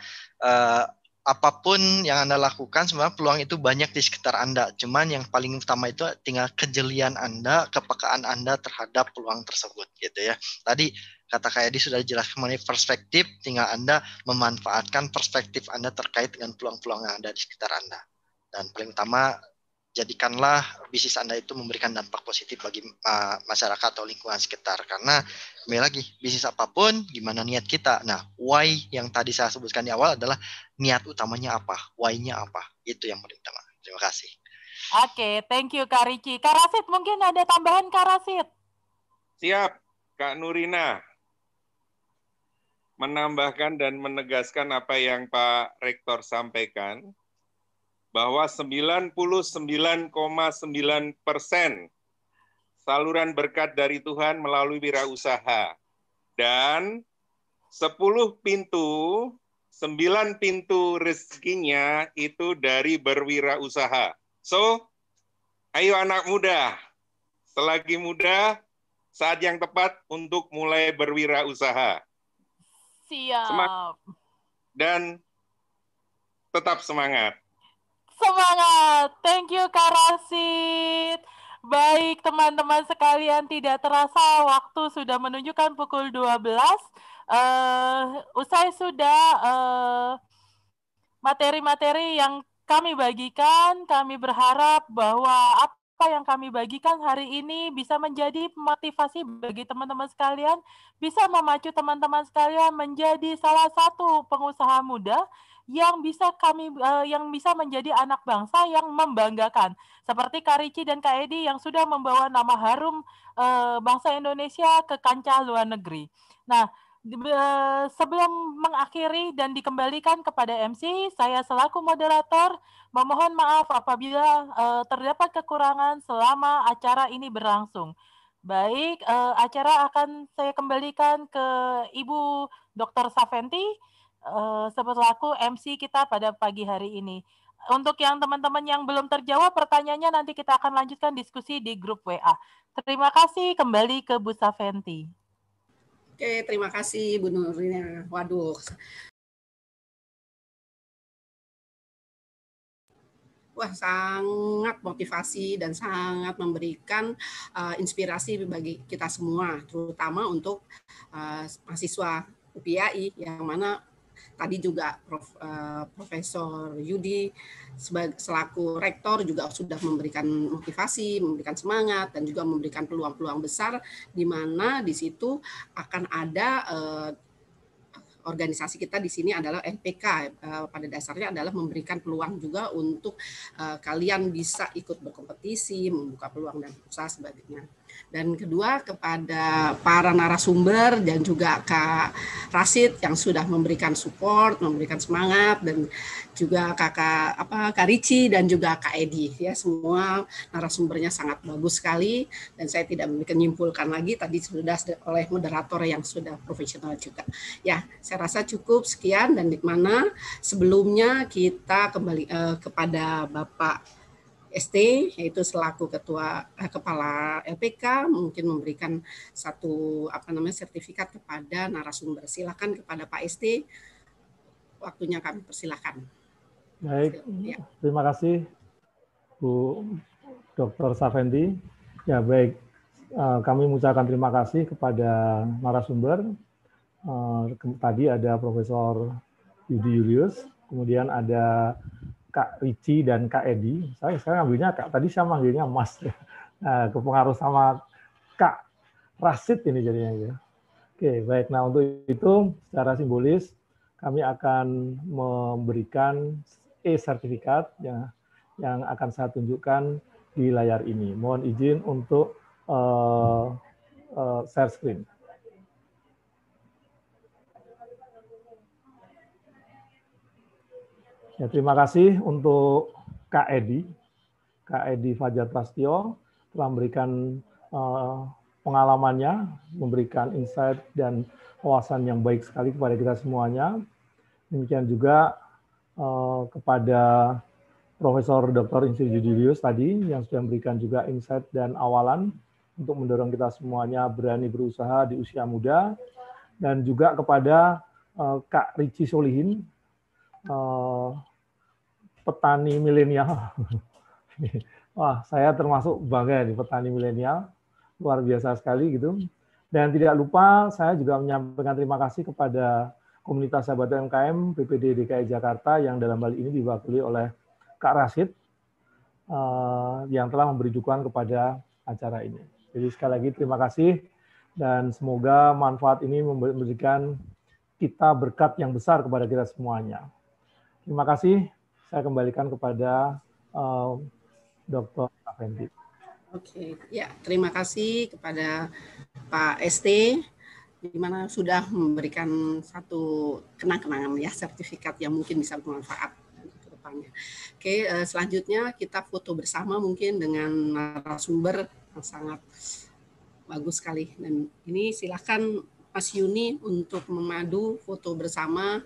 uh, apapun yang Anda lakukan, sebenarnya peluang itu banyak di sekitar Anda. Cuman yang paling utama itu tinggal kejelian Anda, kepekaan Anda terhadap peluang tersebut gitu ya. Tadi kata Kak Edi sudah dijelaskan mengenai perspektif, tinggal Anda memanfaatkan perspektif Anda terkait dengan peluang-peluang yang ada di sekitar Anda. Dan paling utama jadikanlah bisnis Anda itu memberikan dampak positif bagi uh, masyarakat atau lingkungan sekitar. Karena kembali lagi, bisnis apapun, gimana niat kita. Nah, why yang tadi saya sebutkan di awal adalah niat utamanya apa, why-nya apa. Itu yang paling utama. Terima kasih. Oke, okay, thank you Kak Riki. Kak Rasid, mungkin ada tambahan Kak Rasid? Siap, Kak Nurina. Menambahkan dan menegaskan apa yang Pak Rektor sampaikan, bahwa 99,9 persen saluran berkat dari Tuhan melalui wirausaha. Dan 10 pintu, 9 pintu rezekinya itu dari berwirausaha. So, ayo anak muda, selagi muda, saat yang tepat untuk mulai berwirausaha. Siap. Semangat. dan tetap semangat. Semangat. Thank you Karasit. Baik teman-teman sekalian, tidak terasa waktu sudah menunjukkan pukul 12. Uh, eh, usai sudah eh, materi-materi uh, yang kami bagikan, kami berharap bahwa apa yang kami bagikan hari ini bisa menjadi motivasi bagi teman-teman sekalian, bisa memacu teman-teman sekalian menjadi salah satu pengusaha muda yang bisa kami uh, yang bisa menjadi anak bangsa yang membanggakan seperti Karici dan Kak yang sudah membawa nama harum uh, bangsa Indonesia ke kancah luar negeri. Nah, uh, sebelum mengakhiri dan dikembalikan kepada MC, saya selaku moderator memohon maaf apabila uh, terdapat kekurangan selama acara ini berlangsung. Baik, uh, acara akan saya kembalikan ke Ibu Dr. Saventi uh, aku MC kita pada pagi hari ini. Untuk yang teman-teman yang belum terjawab pertanyaannya nanti kita akan lanjutkan diskusi di grup WA. Terima kasih kembali ke Bu Saventi. Oke, terima kasih Bu Nurina. Waduh. Wah, sangat motivasi dan sangat memberikan uh, inspirasi bagi kita semua, terutama untuk uh, mahasiswa UPI yang mana Tadi juga Prof, uh, Profesor Yudi sebagai selaku rektor juga sudah memberikan motivasi, memberikan semangat dan juga memberikan peluang-peluang besar di mana di situ akan ada uh, organisasi kita di sini adalah uh, pada dasarnya adalah memberikan peluang juga untuk kalian bisa ikut berkompetisi, membuka peluang dan usaha sebagainya dan kedua kepada para narasumber dan juga Kak Rasid yang sudah memberikan support, memberikan semangat dan juga Kakak apa Kak Ricci dan juga Kak Edi ya semua narasumbernya sangat bagus sekali dan saya tidak menyimpulkan lagi tadi sudah oleh moderator yang sudah profesional juga. Ya, saya rasa cukup sekian dan di mana sebelumnya kita kembali eh, kepada Bapak ST yaitu selaku ketua eh, kepala LPK mungkin memberikan satu apa namanya sertifikat kepada narasumber. Silakan kepada Pak ST waktunya kami persilahkan. Baik, ya. terima kasih Bu Dr. Safendi. Ya baik, eh, kami mengucapkan terima kasih kepada narasumber. Eh, tadi ada Profesor Yudi Julius, kemudian ada Kak Ricci dan Kak Edi. Saya sekarang ambilnya Kak. Tadi saya manggilnya Mas. *laughs* Nah, kepengaruh sama Kak Rasid ini jadinya. Ya. Oke, baik. Nah, untuk itu secara simbolis kami akan memberikan e-sertifikat yang, yang akan saya tunjukkan di layar ini. Mohon izin untuk uh, uh, share screen. Ya, terima kasih untuk Kak Edi, Kak Edi Fajar Prastio telah memberikan uh, pengalamannya, memberikan insight dan wawasan yang baik sekali kepada kita semuanya. Demikian juga uh, kepada Profesor Dr. Insinyur Judilius tadi yang sudah memberikan juga insight dan awalan untuk mendorong kita semuanya berani berusaha di usia muda dan juga kepada uh, Kak Ricci Solihin Eh, petani milenial. *laughs* Wah, saya termasuk bangga di petani milenial, luar biasa sekali gitu. Dan tidak lupa saya juga menyampaikan terima kasih kepada komunitas sahabat MKM ppd DKI Jakarta yang dalam hal ini diwakili oleh Kak Rasid uh, eh, yang telah memberi dukungan kepada acara ini. Jadi sekali lagi terima kasih dan semoga manfaat ini memberikan kita berkat yang besar kepada kita semuanya. Terima kasih. Saya kembalikan kepada uh, eh, Dr. Avendi. Oke, okay. ya terima kasih kepada Pak ST di mana sudah memberikan satu kenang-kenangan ya sertifikat yang mungkin bisa bermanfaat ke depannya. Oke, eh, selanjutnya kita foto bersama mungkin dengan narasumber yang sangat bagus sekali dan ini silakan Mas Yuni untuk memadu foto bersama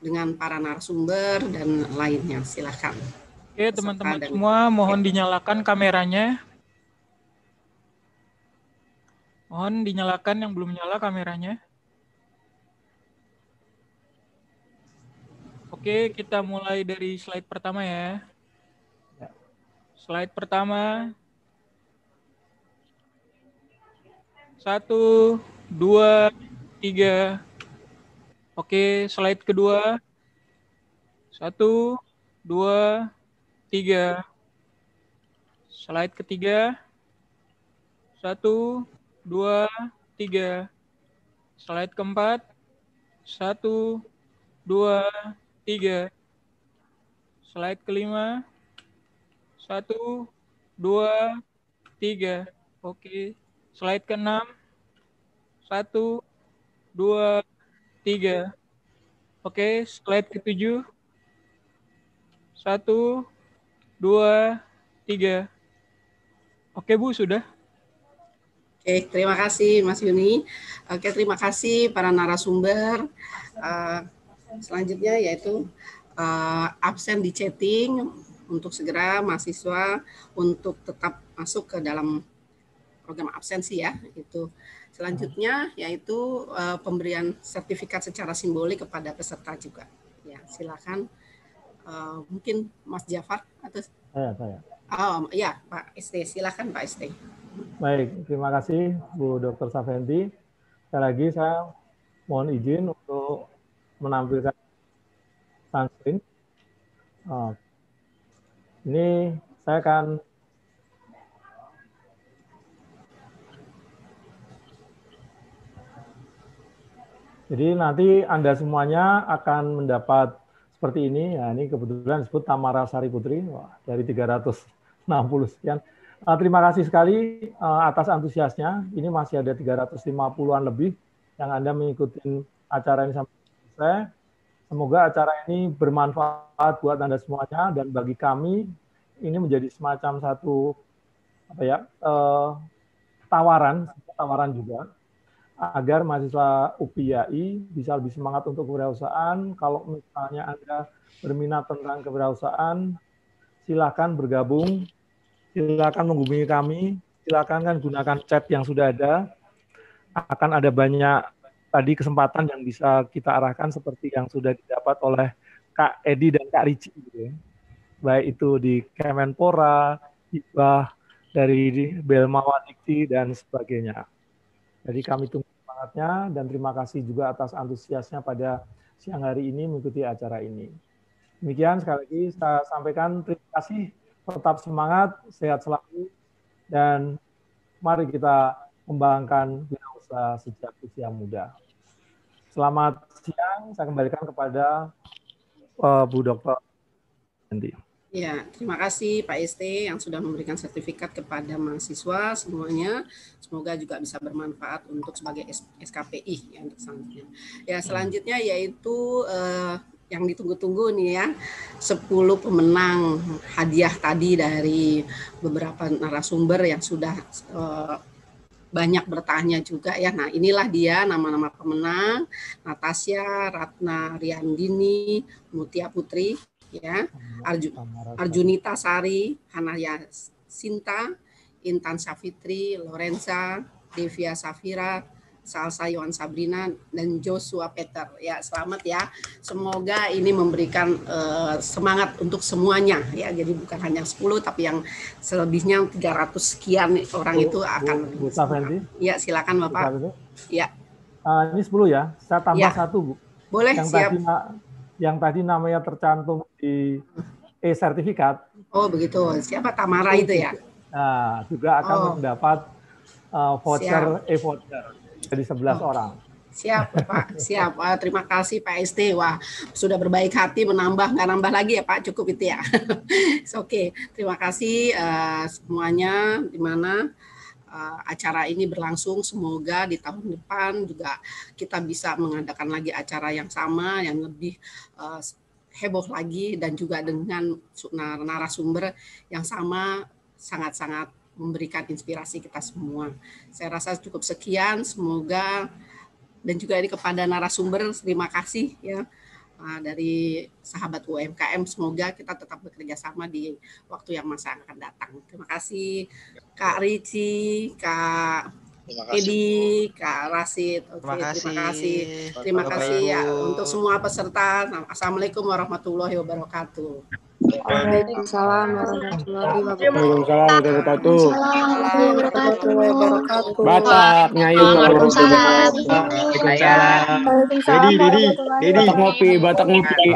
dengan para narasumber dan lainnya. Silakan. Oke, teman-teman semua mohon dinyalakan kameranya. Mohon dinyalakan yang belum nyala kameranya. Oke, kita mulai dari slide pertama ya. ya. Slide pertama. Satu, dua, tiga, Oke, slide kedua. Satu, dua, tiga. Slide ketiga. Satu, dua, tiga. Slide keempat. Satu, dua, tiga. Slide kelima. Satu, dua, tiga. Oke. Slide keenam. Satu, dua, tiga. Oke, slide ketujuh. Satu, dua, tiga. Oke, Bu, sudah. Oke, terima kasih Mas Yuni. Oke, terima kasih para narasumber. Uh, selanjutnya yaitu uh, absen di chatting untuk segera mahasiswa untuk tetap masuk ke dalam program absensi ya itu Selanjutnya yaitu uh, pemberian sertifikat secara simbolik kepada peserta juga. Ya, silakan uh, mungkin Mas Jafar atau saya, saya. Oh, ya Pak ST, silakan Pak ST. Baik, terima kasih Bu Dr. Safendi. Sekali lagi saya mohon izin untuk menampilkan sunscreen. Oh. Ini saya akan Jadi nanti Anda semuanya akan mendapat seperti ini. Ya, ini kebetulan disebut Tamara Sari Putri Wah, dari 360 sekian. Uh, terima kasih sekali uh, atas antusiasnya. Ini masih ada 350-an lebih yang Anda mengikuti acara ini sampai selesai. Semoga acara ini bermanfaat buat Anda semuanya dan bagi kami ini menjadi semacam satu apa ya uh, tawaran, tawaran juga agar mahasiswa UPI bisa lebih semangat untuk kewirausahaan. Kalau misalnya Anda berminat tentang kewirausahaan, silakan bergabung, silakan menghubungi kami, silakan kan gunakan chat yang sudah ada. Akan ada banyak tadi kesempatan yang bisa kita arahkan seperti yang sudah didapat oleh Kak Edi dan Kak Rici. Gitu ya. Baik itu di Kemenpora, ibah dari Belmawan Dikti, dan sebagainya. Jadi kami tunggu semangatnya dan terima kasih juga atas antusiasnya pada siang hari ini mengikuti acara ini. Demikian sekali lagi saya sampaikan terima kasih, tetap semangat, sehat selalu, dan mari kita kembangkan wira usaha sejak usia muda. Selamat siang, saya kembalikan kepada uh, Bu Dokter. Nanti. Ya, terima kasih Pak ST yang sudah memberikan sertifikat kepada mahasiswa semuanya. Semoga juga bisa bermanfaat untuk sebagai SKPI ya untuk selanjutnya. Ya, selanjutnya yaitu eh, yang ditunggu-tunggu nih ya, 10 pemenang hadiah tadi dari beberapa narasumber yang sudah eh, banyak bertanya juga ya. Nah inilah dia nama-nama pemenang Natasha Ratna Riandini Mutia Putri ya Arju, Arjunita Sari, Hanaya Sinta, Intan Safitri, Lorenza, Devia Safira, Salsa Yohan Sabrina dan Joshua Peter. Ya, selamat ya. Semoga ini memberikan uh, semangat untuk semuanya ya. Jadi bukan hanya 10 tapi yang selebihnya 300 sekian orang itu akan Bu, Bu Safendi. Ya, silakan Bapak. ya. Uh, ini 10 ya. Saya tambah ya. satu, Bu. Boleh, yang siap. Tadi, yang tadi namanya tercantum di e-sertifikat. Oh begitu, siapa Tamara itu ya? Nah, juga akan oh. mendapat uh, voucher e-voucher dari 11 oh. orang. Siap Pak, siap. Wah, eh, terima kasih Pak ST. Wah, sudah berbaik hati menambah, nggak nambah lagi ya Pak, cukup itu ya. *laughs* Oke, okay. terima kasih uh, semuanya. mana? uh, acara ini berlangsung. Semoga di tahun depan juga kita bisa mengadakan lagi acara yang sama, yang lebih uh, heboh lagi dan juga dengan narasumber yang sama sangat-sangat memberikan inspirasi kita semua. Saya rasa cukup sekian, semoga dan juga ini kepada narasumber terima kasih ya dari sahabat UMKM. Semoga kita tetap bekerja sama di waktu yang masa akan datang. Terima kasih Kak ya. Ricci, Kak kasih. Edi, Kak Rasid. Okay, terima kasih. Terima kasih, terima kasih ya untuk semua peserta. Assalamualaikum warahmatullahi wabarakatuh. Waalaikumsalam warahmatullahi wabarakatuh. Waalaikumsalam warahmatullahi wabarakatuh. Batak, Nyayu. Waalaikumsalam. Dedi, Dedi, Dedi ngopi, Batak ngopi.